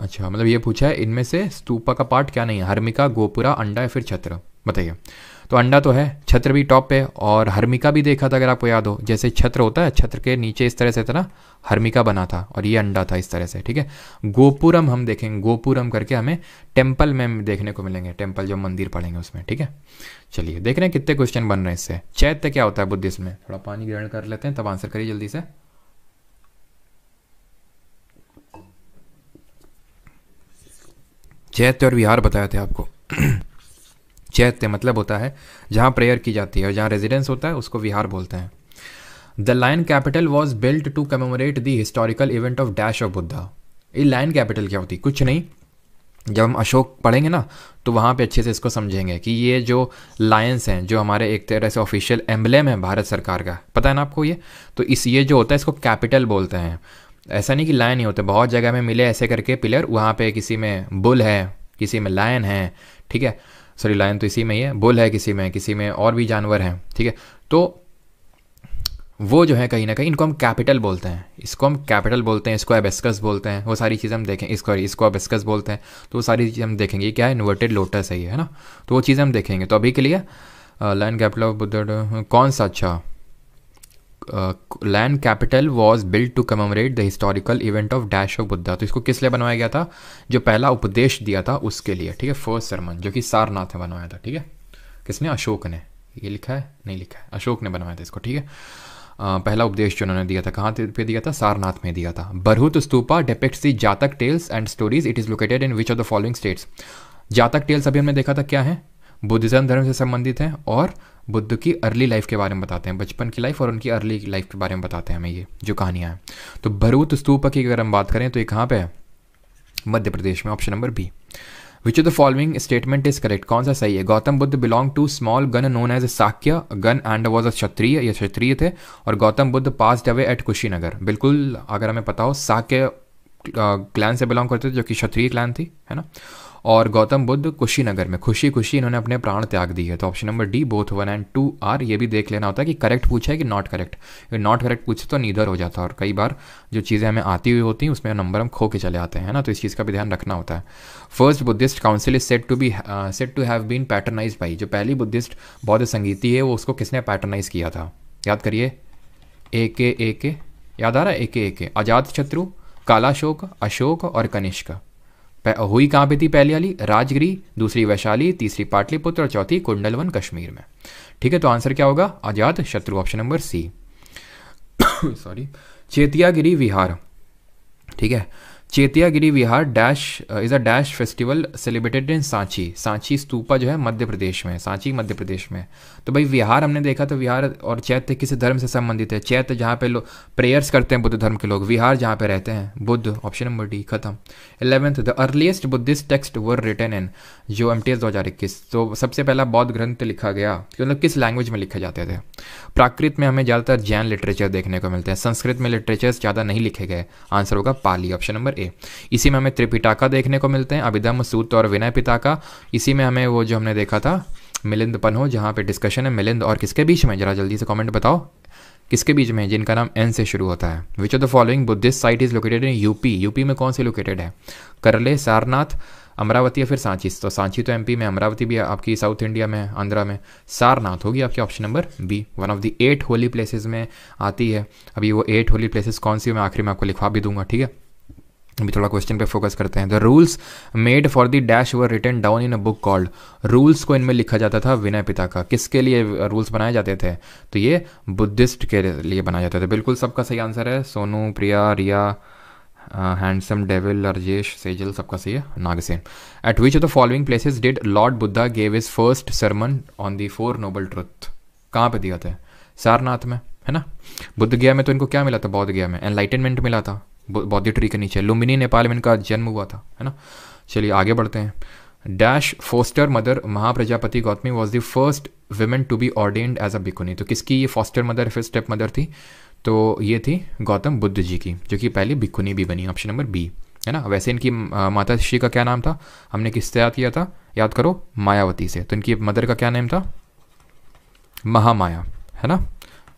अच्छा मतलब ये पूछा है इनमें से स्तूपा का पार्ट क्या नहीं है हर्मिका गोपुरा अंडा या फिर छत्र बताइए तो अंडा तो है छत्र भी टॉप पे और हर्मिका भी देखा था अगर आपको याद हो जैसे छत्र होता है छत्र के नीचे इस तरह से था ना हर्मिका बना था और ये अंडा था इस तरह से ठीक है गोपुरम हम देखेंगे गोपुरम करके हमें टेम्पल में देखने को मिलेंगे टेम्पल जो मंदिर पढ़ेंगे उसमें ठीक है चलिए देख रहे हैं कितने क्वेश्चन बन रहे हैं इससे चैत्य क्या होता है बुद्धिस्ट में थोड़ा पानी ग्रहण कर लेते हैं तब आंसर करिए जल्दी से चैत्य और विहार बताया थे आपको चैत्य मतलब होता है जहाँ प्रेयर की जाती है और जहाँ रेजिडेंस होता है उसको विहार बोलते हैं the lion capital was built to commemorate the historical event of dash of Buddha ये लाइन कैपिटल क्या होती कुछ नहीं जब हम अशोक पढ़ेंगे ना तो वहाँ पे अच्छे से इसको समझेंगे कि ये जो लायंस हैं जो हमारे एक तरह से ऑफिशियल एम्बलेम है भारत सरकार का पता है ना आपको ये तो इस ये जो होता है इसको कैपिटल बोलते हैं ऐसा नहीं कि लायन ही होते बहुत जगह में मिले ऐसे करके पिलर वहाँ पे किसी में बुल है किसी में लायन है ठीक है सॉरी लायन तो इसी में ही है बुल है किसी में किसी में और भी जानवर हैं ठीक है तो वो जो है कहीं ना कहीं इनको हम कैपिटल बोलते हैं इसको हम कैपिटल बोलते हैं इसको एबेस्कस बोलते हैं वो सारी चीज़ें हम देखें इसको इसको एबेस्कस बोलते हैं तो वो सारी चीज़ें हम देखेंगे क्या इन्वर्टेड लोटस है ये है ना तो वो चीज़ें हम देखेंगे तो अभी के लिए लाइन कैपिटल ऑफ बुद्ध कौन सा अच्छा lion capital was was to commemorate the historical event of dash of Buddha तो इसको किस लिए बनवाया गया था जो पहला उपदेश दिया था उसके लिए ठीक है फर्स्ट सरमन जो कि सारनाथ ने बनवाया था ठीक है किसने अशोक ने ये लिखा है नहीं लिखा है अशोक ने बनवाया था इसको ठीक है uh, पहला उपदेश जो उन्होंने दिया था कहाँ पे दिया था सारनाथ में दिया था बरहुत stupa depicts the Jataka tales and stories it is located in which of the following states Jataka tales अभी हमने देखा था क्या है बुद्धिज़्म धर्म से संबंधित हैं और बुद्ध की अर्ली लाइफ के बारे में बताते हैं बचपन की लाइफ और उनकी अर्ली लाइफ के बारे में बताते हैं हमें ये जो कहानियाँ हैं तो भरूत स्तूप की अगर हम बात करें तो ये कहाँ पर है मध्य प्रदेश में option number B which of the following statement is correct कौन सा सही है Gautam Buddha belong to small gana known as a Sakya gana and was a Kshatriya या क्षत्रिय थे और Gautam Buddha passed away at Kushinagar बिल्कुल अगर हमें पता हो साक्य क्लैन से बिलोंग करते थे जो कि क्षत्रिय क्लैन थी है ना और गौतम बुद्ध कुशीनगर में खुशी खुशी इन्होंने अपने प्राण त्याग दिए तो option number D both one and two are ये भी देख लेना होता है कि करेक्ट पूछा है कि नॉट करेक्ट नॉट करेक्ट पूछे तो नीधर हो जाता है और कई बार जो चीज़ें हमें आती हुई होती हैं उसमें नंबर हम खो के चले आते हैं ना तो इस चीज़ का भी ध्यान रखना होता है first Buddhist council is set to be set to have been patronize by जो पहली बुद्धिस्ट बौद्ध संगीति है वो उसको किसने पैटर्नाइज किया था याद करिए ए के ए के याद आ रहा है ए के ए के अजात शत्रु कालाशोक अशोक और कनिष्क हुई कहाँ पे थी पहली वाली राजगिरी दूसरी वैशाली तीसरी पाटलिपुत्र और चौथी कुंडलवन कश्मीर में ठीक है तो आंसर क्या होगा Ajatashatru option number C sorry Chetiyagiri Vihar ठीक है Chetiyagiri Vihar dash is a dash festival celebrated in Sanchi Sanchi stupa जो है मध्य प्रदेश में सांची मध्य प्रदेश में तो भाई विहार हमने देखा तो विहार और चैत्य किसी धर्म से संबंधित है चैत्य जहाँ पे लोग प्रेयर्स करते हैं बुद्ध धर्म के लोग विहार जहाँ पे रहते हैं बुद्ध ऑप्शन नंबर डी खत्म eleventh the earliest Buddhist text were written in जो एम टी एस दो हज़ार इक्कीस तो सबसे पहला बौद्ध ग्रंथ लिखा गया मतलब किस लैंग्वेज में लिखे जाते थे प्राकृत में हमें ज़्यादातर जैन लिटरेचर देखने को मिलते हैं संस्कृत में लिटरेचर्स ज़्यादा नहीं लिखे गए आंसर होगा पाली ऑप्शन नंबर ए इसी में हमें त्रिपिटाका देखने को मिलते हैं अभिधम सूत और विनय पिता का इसी में हमें वो जो हमने देखा था मिलिंद पन हो जहाँ पे डिस्कशन है मिलिंद और किसके बीच में जरा जल्दी से कमेंट बताओ किसके बीच में जिनका नाम एन से शुरू होता है which of the following Buddhist site is located in UP UP में कौन से लोकेटेड है करले सारनाथ अमरावती या फिर सांची तो सांची तो एमपी में अमरावती भी आपकी साउथ इंडिया में आंध्रा में सारनाथ होगी आपकी option number B one of the eight holy places में आती है अभी वो एट होली प्लेसेस कौन सी मैं आखिरी में आपको लिखवा भी दूंगा ठीक है अभी थोड़ा क्वेश्चन पे फोकस करते हैं the rules made for the dash were written down in a book called rules को इनमें लिखा जाता था विनय पिता का किसके लिए रूल्स बनाए जाते थे तो ये बुद्धिस्ट के लिए बनाए जाते थे बिल्कुल सबका सही आंसर है सोनू प्रिया रिया हैंडसम डेविल अर्जेश सेजल सबका सही है Nagsen at which of the following places did lord Buddha gave his first sermon on the four noble truth कहाँ पे दिया था सारनाथ में है ना बुद्ध गया में तो इनको क्या मिला था बौद्ध गया में एनलाइटनमेंट मिला था बौद्धि ट्री के नीचे लुम्बिनी नेपाल में इनका जन्म हुआ था है ना चलिए आगे बढ़ते हैं dash foster mother Mahaprajapati Gautami was the first women to be ordained as a bhikkhuni तो किसकी ये फॉस्टर मदर फिर स्टेप मदर थी तो ये थी गौतम बुद्ध जी की जो कि पहली बिकुनी भी बनी ऑप्शन नंबर बी है ना वैसे इनकी माता श्री का क्या नाम था हमने किससे याद किया था याद करो मायावती से तो इनकी मदर का क्या नाम था महामाया है ना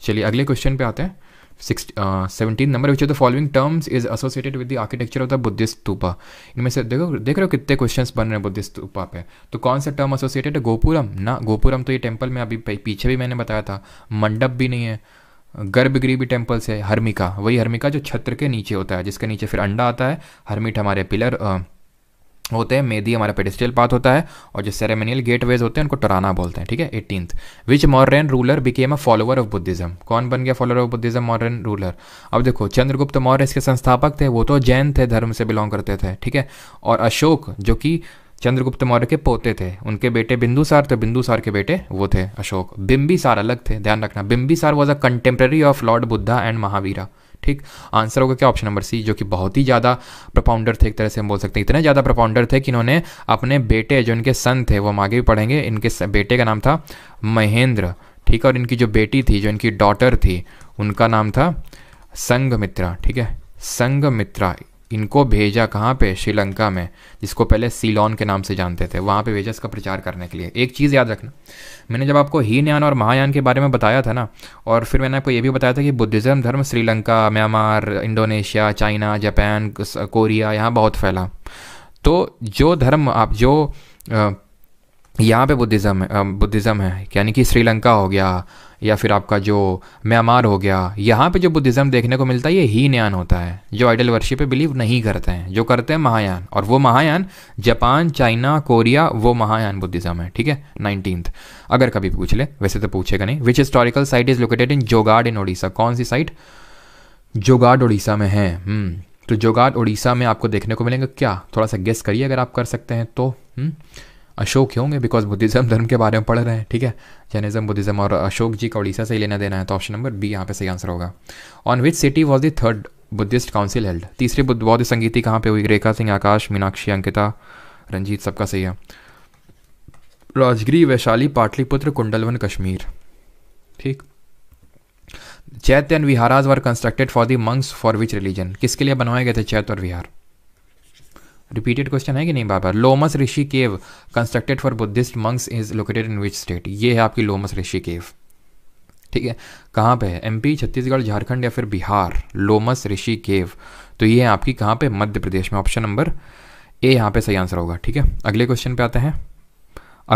चलिए अगले क्वेश्चन पे आते हैं seventeen number which of the following terms is associated with the architecture of the Buddhist stupa इनमें से देखो देख रहे हो कितने क्वेश्चन बन रहे हैं बुद्धिस्ट स्तूपा पे तो कौन सा टर्म एसोसिएटेड है गोपुरम ना गोपुरम तो ये टेम्पल में अभी पीछे भी मैंने बताया था मंडप भी नहीं है गर्भगृह भी टेम्पल्स है हर्मिका वही हर्मिका जो छत्र के नीचे होता है जिसके नीचे फिर अंडा आता है हर्मिट हमारे पिलर होते हैं मेदी हमारा पेडिस्ट्रियल पाथ होता है और जो सेरेमोनियल गेटवेज होते हैं उनको टराना बोलते हैं ठीक है eighteenth which modern ruler became a follower of Buddhism कौन बन गया follower of Buddhism modern ruler अब देखो चंद्रगुप्त मौर्य इसके संस्थापक थे वो तो जैन थे धर्म से बिलोंग करते थे ठीक है और अशोक जो कि चंद्रगुप्त मौर्य के पोते थे उनके बेटे बिंदुसार थे बिंदुसार के बेटे वो थे अशोक बिम्बिसार अलग थे ध्यान रखना Bimbisara was a contemporary of lord Buddha and Mahavira ठीक आंसर होगा क्या ऑप्शन नंबर सी जो कि बहुत ही ज़्यादा प्रपाउंडर थे एक तरह से हम बोल सकते हैं इतने ज़्यादा प्रपाउंडर थे कि इन्होंने अपने बेटे जो इनके सन थे वो हम आगे भी पढ़ेंगे इनके बेटे का नाम था महेंद्र ठीक और इनकी जो बेटी थी जो इनकी डॉटर थी उनका नाम था संगमित्रा ठीक है संगमित्रा इनको भेजा कहाँ पे श्रीलंका में जिसको पहले सीलोन के नाम से जानते थे वहाँ पे भेजा इसका प्रचार करने के लिए एक चीज़ याद रखना मैंने जब आपको हीनयान और महायान के बारे में बताया था ना और फिर मैंने आपको ये भी बताया था कि बुद्धिज़्म धर्म Sri Lanka Myanmar Indonesia China Japan Korea यहाँ बहुत फैला तो जो धर्म आप जो यहाँ पे बुद्धिज़्म है बुद्धिज़्म है यानी कि श्रीलंका हो गया या फिर आपका जो म्यांमार हो गया यहाँ पे जो बुद्धिज़्म देखने को मिलता है ये हीनयान होता है जो आइडल वर्शिप पे बिलीव नहीं करते हैं जो करते हैं महायान और वो महायान जापान चाइना कोरिया वो महायान बुद्धिज़्म है ठीक है नाइनटीन्थ अगर कभी पूछ ले वैसे तो पूछेगा नहीं which historical site is located in Jaugada in Orissa कौन सी साइट जोगाड उड़ीसा में है हम्म, तो जोगाड उड़ीसा में आपको देखने को मिलेंगे क्या थोड़ा सा गेस करिए अगर आप कर सकते हैं तो हम्म, अशोक ही होंगे बिकॉज बुद्धिज़्म धर्म के बारे में पढ़ रहे हैं ठीक है जैनिज़्म बुद्धिज़्म और अशोक जी का उड़ीसा से ही लेना देना है तो ऑप्शन नंबर बी यहाँ पे सही आंसर होगा on which city was the third Buddhist council held तीसरी बौद्ध संगीति कहाँ पे हुई रेखा सिंह आकाश मीनाक्षी अंकिता रंजीत सबका सही है राजगिरी वैशाली पाटलिपुत्र कुंडलवन कश्मीर ठीक chaitya and viharas were constructed for the monks for which religion किसके लिए बनवाए गए थे चैत और विहार रिपीटेड क्वेश्चन है कि नहीं बार बार Lomas Rishi cave constructed for Buddhist monks is located in which state ये है आपकी लोमस ऋषि केव ठीक है कहाँ पे है एमपी छत्तीसगढ़ झारखंड या फिर बिहार लोमस ऋषि केव तो ये है आपकी कहाँ पे मध्य प्रदेश में ऑप्शन नंबर ए यहाँ पे सही आंसर होगा ठीक है अगले क्वेश्चन पे आते हैं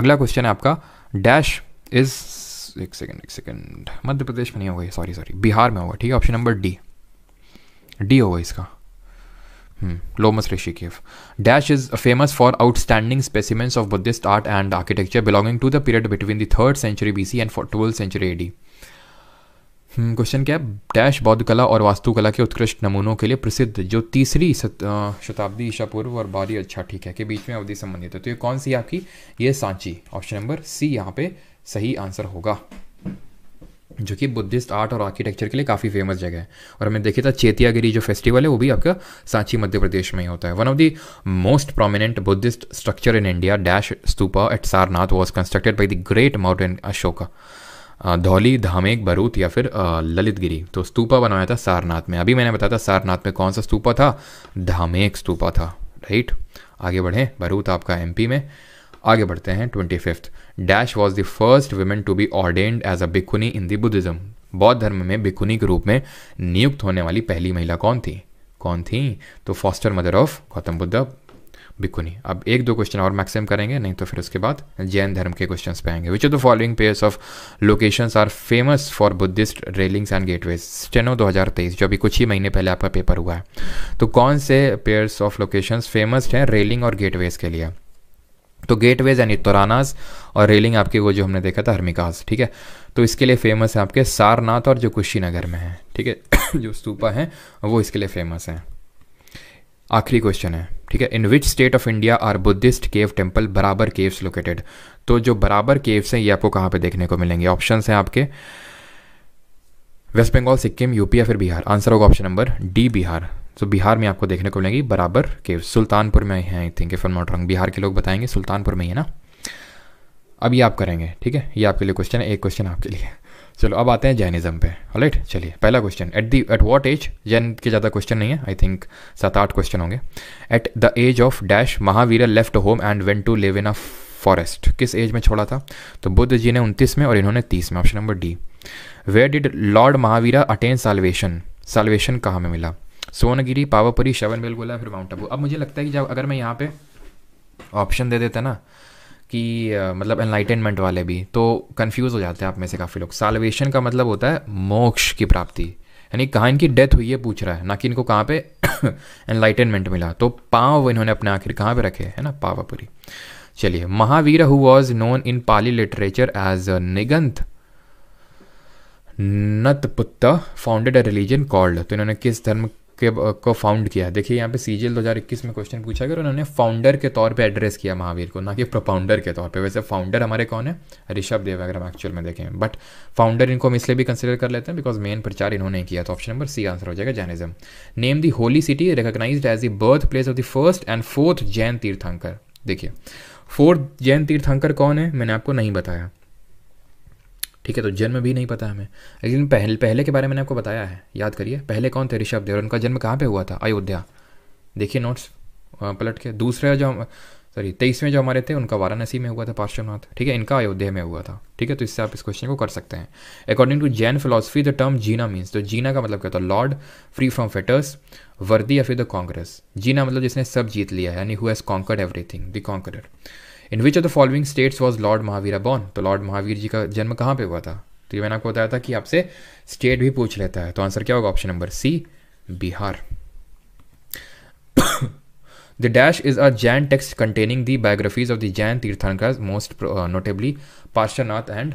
अगला क्वेश्चन है आपका डैश इज एक सेकेंड एक सेकेंड मध्य प्रदेश में नहीं होगा सॉरी सॉरी बिहार में होगा ठीक है ऑप्शन नंबर डी डी होगा इसका Lomas Rishi cave dash is famous for outstanding specimens of Buddhist art and architecture belonging to the period between the third century B C and twelfth century A D question क्या है dash बौद्ध कला और वास्तुकला के उत्कृष्ट नमूनों के लिए प्रसिद्ध जो तीसरी शताब्दी ईशा पूर्व और बारी अच्छा ठीक है के बीच में अवधि संबंधित है तो ये कौन सी आपकी ये सांची ऑप्शन नंबर सी यहाँ पे सही आंसर होगा जो कि बुद्धिस्ट आर्ट और आर्किटेक्चर के लिए काफ़ी फेमस जगह है और हमने देखा था चेतियागिरी जो फेस्टिवल है वो भी आपका सांची मध्य प्रदेश में ही होता है one of the most prominent Buddhist structure in India dash stupa at Sarnath was constructed by the great mountain Ashoka Dhauli Dhamek Bharhut या फिर ललितगिरी तो स्तूपा बनाया था सारनाथ में अभी मैंने बताया था सारनाथ में कौन सा स्तूपा था धामेक स्तूपा था राइट आगे बढ़ें बरूत आपका एमपी में आगे बढ़ते हैं twenty fifth dash was the first women to be ordained as a bhikkhuni in the Buddhism बौद्ध धर्म में बिकुनी के रूप में नियुक्त होने वाली पहली महिला कौन थी कौन थी तो foster mother of Gautam Buddha bhikkhuni अब एक दो क्वेश्चन और मैक्सिम करेंगे नहीं तो फिर उसके बाद जैन धर्म के क्वेश्चन पे आएंगे which of the following pairs of locations are famous for Buddhist railings and gateways steno 2023 जो अभी कुछ ही महीने पहले आपका पेपर हुआ है तो कौन से पेयर्स ऑफ लोकेशंस फेमस हैं रेलिंग और गेटवेज के लिए तो गेटवेज यानी तोरानाज और रेलिंग आपके वो जो हमने देखा था हर्मिकास ठीक है तो इसके लिए फेमस है आपके सारनाथ और जो कुशीनगर में है ठीक है जो स्तूपा है वो इसके लिए फेमस है आखिरी क्वेश्चन है ठीक है in which state of India are Buddhist cave temple Barabar caves located तो जो बराबर केव्स हैं ये आपको कहाँ पे देखने को मिलेंगे ऑप्शन हैं आपके वेस्ट बंगाल सिक्किम यूपी या फिर बिहार आंसर होगा option number D Bihar so so, Bihar में आपको देखने को मिलेगी बराबर के सुल्तानपुर में है I think if not Bihar के लोग बताएंगे सुल्तानपुर में ही है ना अब ये आप करेंगे ठीक है ये आपके लिए क्वेश्चन है एक क्वेश्चन आपके लिए चलो अब आते हैं जैनिज्म पे राइट चलिए पहला question at the at what age Jain के ज़्यादा क्वेश्चन नहीं है आई थिंक सात आठ क्वेश्चन होंगे at the age of dash Mahavir left home and went to live in a forest किस एज में छोड़ा था तो बुद्ध जी ने उनतीस में और इन्होंने तीस में option number D where did lord Mahavira attain salvation salvation कहाँ में मिला सोनगिरी पावापुरी शवन बेलगोला फिर माउंट आबू अब मुझे लगता है कि जब अगर मैं यहाँ पे ऑप्शन दे देता ना कि मतलब एनलाइटेनमेंट वाले भी तो कन्फ्यूज़ हो जाते हैं आप में से काफ़ी लोग सालवेशन का मतलब होता है मोक्ष की प्राप्ति यानी कहाँ इनकी डेथ हुई है पूछ रहा है ना कि इनको कहाँ पे एनलाइटेनमेंट मिला तो पाव इन्होंने अपने आखिर कहाँ पे रखे है ना पावापुरी चलिए Mahavir who was known in Pali literature as Nigantha Nataputta founded a religion called तो इन्होंने किस धर्म के को फाउंड किया देखिए यहाँ पे सी जी में क्वेश्चन पूछा गया और उन्होंने फाउंडर के तौर पे एड्रेस किया महावीर को ना कि प्रोपाउंडर के तौर पे वैसे फाउंडर हमारे कौन है ऋषभ देव अगर हम एक्चुअल में देखें बट फाउंडर इनको हम इसलिए भी कंसिडर कर लेते हैं बिकॉज मेन प्रचार इन्होंने किया तो ऑप्शन नंबर सी आंसर हो जाएगा Jainism name the holy city recognize as the birth place of the first and fourth Jain tirthankar देखिए फोर्थ जैन तीर्थंकर कौन है मैंने आपको नहीं बताया ठीक है तो जन्म भी नहीं पता हमें लेकिन पहले पहले के बारे में मैंने आपको बताया है याद करिए पहले कौन थे ऋषभ देव और उनका जन्म कहाँ पे हुआ था अयोध्या देखिए नोट्स पलट के दूसरे जो सॉरी तेईसवें जो हमारे थे उनका वाराणसी में हुआ था पार्श्वनाथ ठीक है इनका अयोध्या में हुआ था ठीक है तो इससे आप इस क्वेश्चन को कर सकते हैं according to Jain philosophy the term Jina means तो जीना का मतलब क्या होता है लॉर्ड फ्री फ्रॉम फेटर्स वर्दी या फिर द कांग्रेस जीना मतलब जिसने सब जीत लिया है यानी who has conquered everything the conqueror in which of the following states was lord Mahavira born तो लॉर्ड महावीर जी का जन्म कहाँ पे हुआ था तो ये मैंने आपको बताया था कि आपसे स्टेट भी पूछ लेता है तो आंसर क्या होगा option number C Bihar the dash is a Jain text containing the biographies of the Jain tirthankar most notably Parshvanath and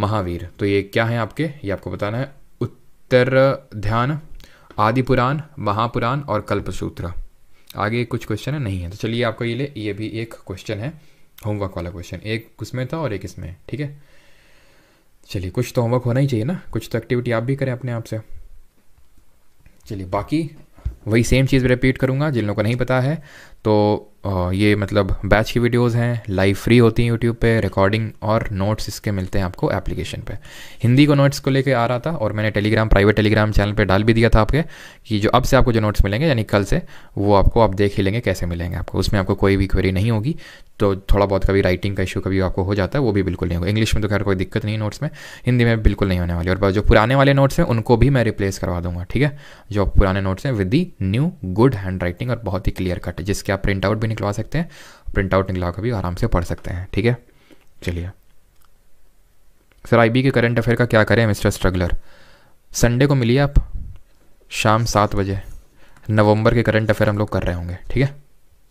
Mahavir तो ये क्या है आपके ये आपको बताना है उत्तर ध्यान आदि पुराण महापुराण और कल्पसूत्र आगे कुछ क्वेश्चन है नहीं है तो चलिए आपको ये ले ये भी एक क्वेश्चन है होमवर्क वाला क्वेश्चन एक उसमें था और एक इसमें ठीक है चलिए कुछ तो होमवर्क होना ही चाहिए ना कुछ तो एक्टिविटी आप भी करें अपने आप से चलिए बाकी वही सेम चीज़ रिपीट करूँगा जिन लोगों को नहीं पता है तो ये मतलब बैच की वीडियोस हैं लाइव फ्री होती हैं यूट्यूब पे रिकॉर्डिंग और नोट्स इसके मिलते हैं आपको एप्लीकेशन पे हिंदी को नोट्स को लेके आ रहा था और मैंने टेलीग्राम प्राइवेट टेलीग्राम चैनल पे डाल भी दिया था आपके कि जो अब से आपको जो नोट्स मिलेंगे यानी कल से वो आपको आप देख ही लेंगे कैसे मिलेंगे आपको उसमें आपको कोई भी क्वेरी नहीं होगी तो थोड़ा बहुत कभी राइटिंग का इशू कभी आपको हो जाता है वो भी बिल्कुल नहीं होगा इंग्लिश में तो खैर कोई दिक्कत नहीं नोट्स में हिंदी में बिल्कुल नहीं होने वाली और जो पुराने वाले नोट्स हैं उनको भी मैं रिप्लेस करवा दूंगा ठीक है जो पुराने नोट्स हैं with the new good handwriting और बहुत ही क्लियर कट है जिसके आप प्रिंट आउट भी निकलवा सकते हैं प्रिंट आउट कर भी आराम से पढ़ सकते हैं ठीक है चलिए सर आईबी के करंट अफेयर का क्या करें मिस्टर स्ट्रगलर संडे को मिलिए आप शाम सात बजे नवंबर के करंट अफेयर हम लोग कर रहे होंगे ठीक है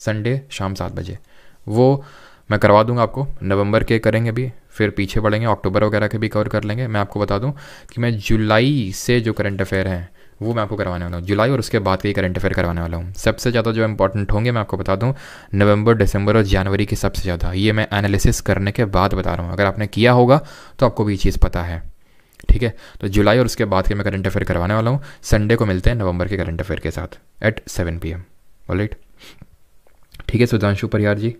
संडे शाम सात बजे वो मैं करवा दूंगा आपको नवंबर के करेंगे भी फिर पीछे बढ़ेंगे अक्टूबर वगैरह के भी कवर कर लेंगे मैं आपको बता दूं कि मैं जुलाई से जो करंट अफेयर हैं वो मैं आपको करवाने वाला हूँ जुलाई और उसके बाद के करंट अफेयर करवाने वाला हूँ सबसे ज़्यादा जो इंपॉर्टेंट होंगे मैं आपको बता दूँ नवंबर दिसंबर और जनवरी के सबसे ज़्यादा ये मैं एनालिसिस करने के बाद बता रहा हूँ अगर आपने किया होगा तो आपको भी ये चीज़ पता है ठीक है तो जुलाई और उसके बाद के मैं करंट अफेयर करवाने वाला हूँ संडे को मिलते हैं नवंबर के करंट अफेयर के साथ at seven P M right ठीक है सुधांशु परिहार जी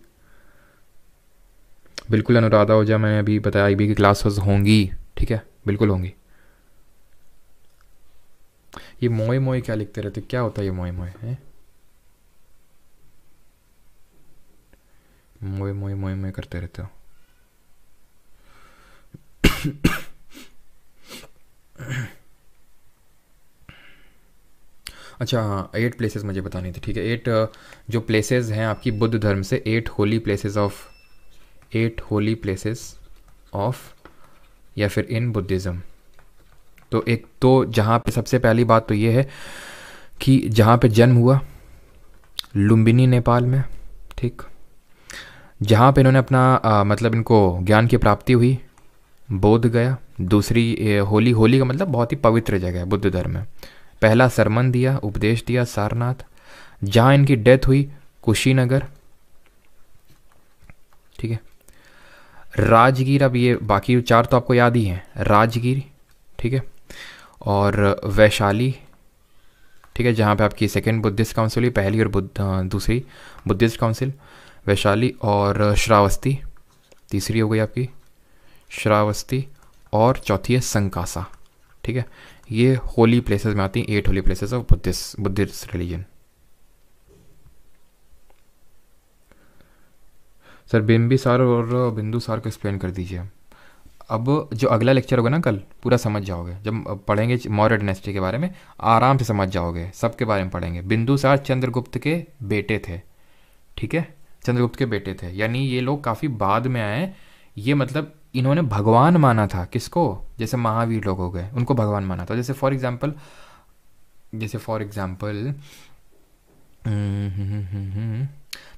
बिल्कुल अनुराधा जाए मैंने अभी बताया आईबी की क्लासेस होंगी ठीक है बिल्कुल होंगी ये मोए मोए क्या लिखते रहते क्या होता है ये मोए मोए है मोए मोए मोए मोए करते रहते हो अच्छा हाँ एट प्लेसेस मुझे बतानी थी ठीक है एट जो प्लेसेस हैं आपकी बुद्ध धर्म से eight holy places of eight holy places of या फिर इन बुद्धिज़्म तो एक तो जहाँ पे सबसे पहली बात तो ये है कि जहाँ पे जन्म हुआ लुम्बिनी नेपाल में ठीक जहाँ पे इन्होंने अपना आ, मतलब इनको ज्ञान की प्राप्ति हुई बोध गया दूसरी ए, होली होली का मतलब बहुत ही पवित्र जगह है बुद्ध धर्म में पहला सरमन दिया उपदेश दिया सारनाथ जहाँ इनकी डेथ हुई कुशीनगर ठीक है राजगीर अब ये बाकी चार तो आपको याद ही हैं राजगीर ठीक है और वैशाली ठीक है जहाँ पे आपकी सेकेंड बुद्धिस्ट काउंसिल हुई पहली और बुद्ध दूसरी बुद्धिस्ट काउंसिल वैशाली और श्रावस्ती तीसरी हो गई आपकी श्रावस्ती और चौथी है संकासा ठीक है ये होली प्लेसेस में आती हैं eight holy places of Buddhist Buddhist religion सर सार और बिंदुसार को एक्सप्लेन कर दीजिए अब जो अगला लेक्चर होगा ना कल पूरा समझ जाओगे जब पढ़ेंगे मौर्य डायनेस्टी के बारे में आराम से समझ जाओगे सब के बारे में पढ़ेंगे बिंदुसार चंद्रगुप्त के बेटे थे ठीक है चंद्रगुप्त के बेटे थे यानी ये लोग काफ़ी बाद में आए ये मतलब इन्होंने भगवान माना था किसको जैसे महावीर लोग हो गए उनको भगवान माना था जैसे फॉर एग्ज़ाम्पल जैसे फॉर एग्ज़ाम्पल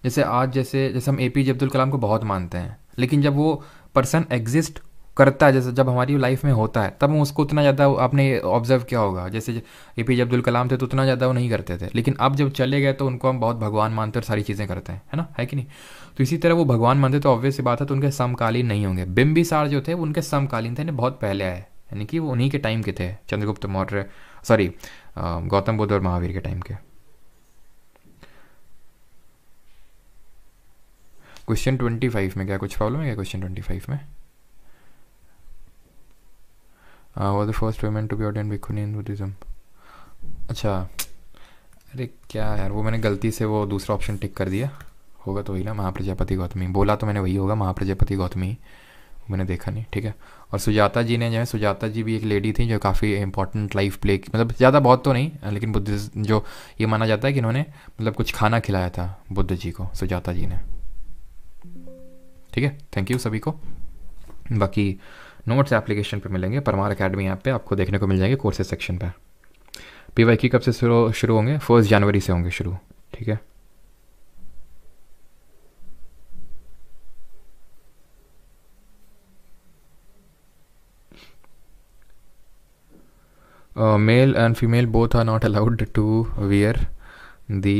जैसे आज जैसे जैसे हम ए पी जे अब्दुल कलाम को बहुत मानते हैं लेकिन जब वो पर्सन एग्जिस्ट करता है जैसे जब हमारी लाइफ में होता है तब हम उसको उतना ज़्यादा आपने ऑब्जर्व किया होगा जैसे ए पी जे अब्दुल कलाम थे तो उतना ज़्यादा वो नहीं करते थे लेकिन अब जब चले गए तो उनको हम बहुत भगवान मानते और सारी चीज़ें करते हैं है ना है कि नहीं तो इसी तरह वो भगवान मानते तो ऑब्वियस बात है तो उनके समकालीन नहीं होंगे सार जो थे वो उनके समकालीन थे बहुत पहले आए यानी कि वो उन्हीं के टाइम के थे चंद्रगुप्त मौर्य सॉरी गौतम बुद्ध और महावीर के टाइम के क्वेश्चन ट्वेंटी फाइव में क्या कुछ प्रॉब्लम है क्या क्वेश्चन ट्वेंटी फाइव में was the first women to be ordained in Buddhism अच्छा अरे क्या यार वो मैंने गलती से वो दूसरा ऑप्शन टिक कर दिया होगा तो वही ना महाप्रजापति गौतमी बोला तो मैंने वही होगा महाप्रजापति गौतमी मैंने देखा नहीं ठीक है और सुजाता जी ने जो है सुजाता जी भी एक लेडी थी जो काफ़ी इंपॉर्टेंट लाइफ प्ले मतलब ज़्यादा बहुत तो नहीं लेकिन बुद्ध जो ये माना जाता है कि इन्होंने मतलब कुछ खाना खिलाया था बुद्ध जी को सुजाता जी ने ठीक है थैंक यू सभी को बाकी नोट्स एप्लीकेशन पे मिलेंगे परमार अकेडमी ऐप पे आपको देखने को मिल जाएंगे कोर्सेज सेक्शन पे पी वाई की कब से शुरू शुरू होंगे फर्स्ट जनवरी से होंगे शुरू ठीक है male and female both are not allowed to wear the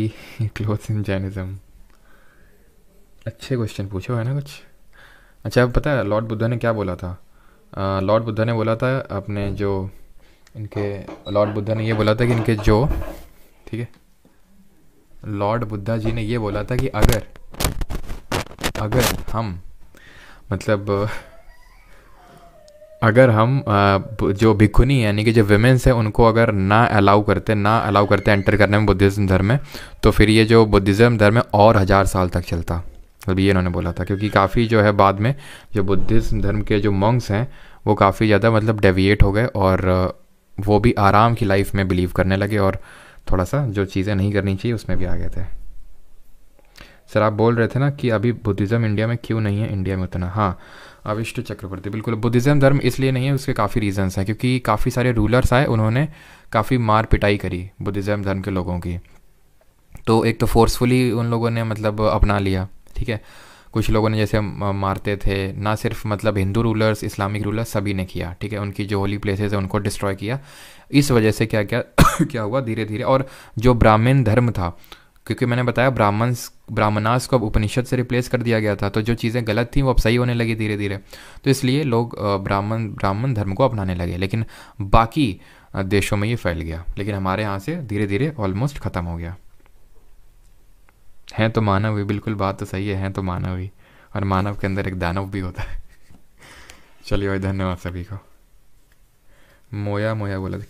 cloth in Jainism अच्छे क्वेश्चन पूछो है ना कुछ अच्छा आप पता है लॉर्ड बुद्धा ने क्या बोला था लॉर्ड बुद्धा ने बोला था अपने जो इनके लॉर्ड बुद्धा ने ये बोला था कि इनके जो ठीक है लॉर्ड बुद्धा जी ने ये बोला था कि अगर अगर हम मतलब अगर हम जो भिक्खुनी यानी कि जो वेमेंस है उनको अगर ना अलाउ करते ना अलाउ करते एंटर करने में बुद्धिज़्म धर्म में तो फिर ये जो बुद्धिज़्म धर्म है और हज़ार साल तक चलता मतलब ये इन्होंने बोला था क्योंकि काफ़ी जो है बाद में जो बुद्धिज़्म धर्म के जो मंग्स हैं वो काफ़ी ज़्यादा मतलब डेविएट हो गए और वो भी आराम की लाइफ में बिलीव करने लगे और थोड़ा सा जो चीज़ें नहीं करनी चाहिए उसमें भी आ गए थे सर आप बोल रहे थे ना कि अभी बुद्धिज़्म इंडिया में क्यों नहीं है इंडिया में उतना हाँ अविष्ट चक्रवर्ती बिल्कुल बुद्धिज़्म धर्म इसलिए नहीं है उसके काफ़ी रीजंस हैं क्योंकि काफ़ी सारे रूलर्स आए उन्होंने काफ़ी मार पिटाई करी बुद्धिज़्म धर्म के लोगों की तो एक तो फोर्सफुली उन लोगों ने मतलब अपना लिया ठीक है कुछ लोगों ने जैसे मारते थे ना सिर्फ मतलब हिंदू रूलर्स इस्लामिक रूलर्स सभी ने किया ठीक है उनकी जो होली प्लेसेस है उनको डिस्ट्रॉय किया इस वजह से क्या क्या क्या हुआ धीरे धीरे और जो ब्राह्मण धर्म था क्योंकि मैंने बताया ब्राह्मण्स ब्राह्मणास को अब उपनिषद से रिप्लेस कर दिया गया था तो जो चीज़ें गलत थी वो अब सही होने लगी धीरे धीरे तो इसलिए लोग ब्राह्मण ब्राह्मण धर्म को अपनाने लगे लेकिन बाकी देशों में ये फैल गया लेकिन हमारे यहाँ से धीरे धीरे ऑलमोस्ट ख़त्म हो गया हैं तो मानव ही बिल्कुल बात तो सही है हैं तो मानव ही और मानव के अंदर एक दानव भी होता है चलिए भाई धन्यवाद सभी को मोया मोया बोला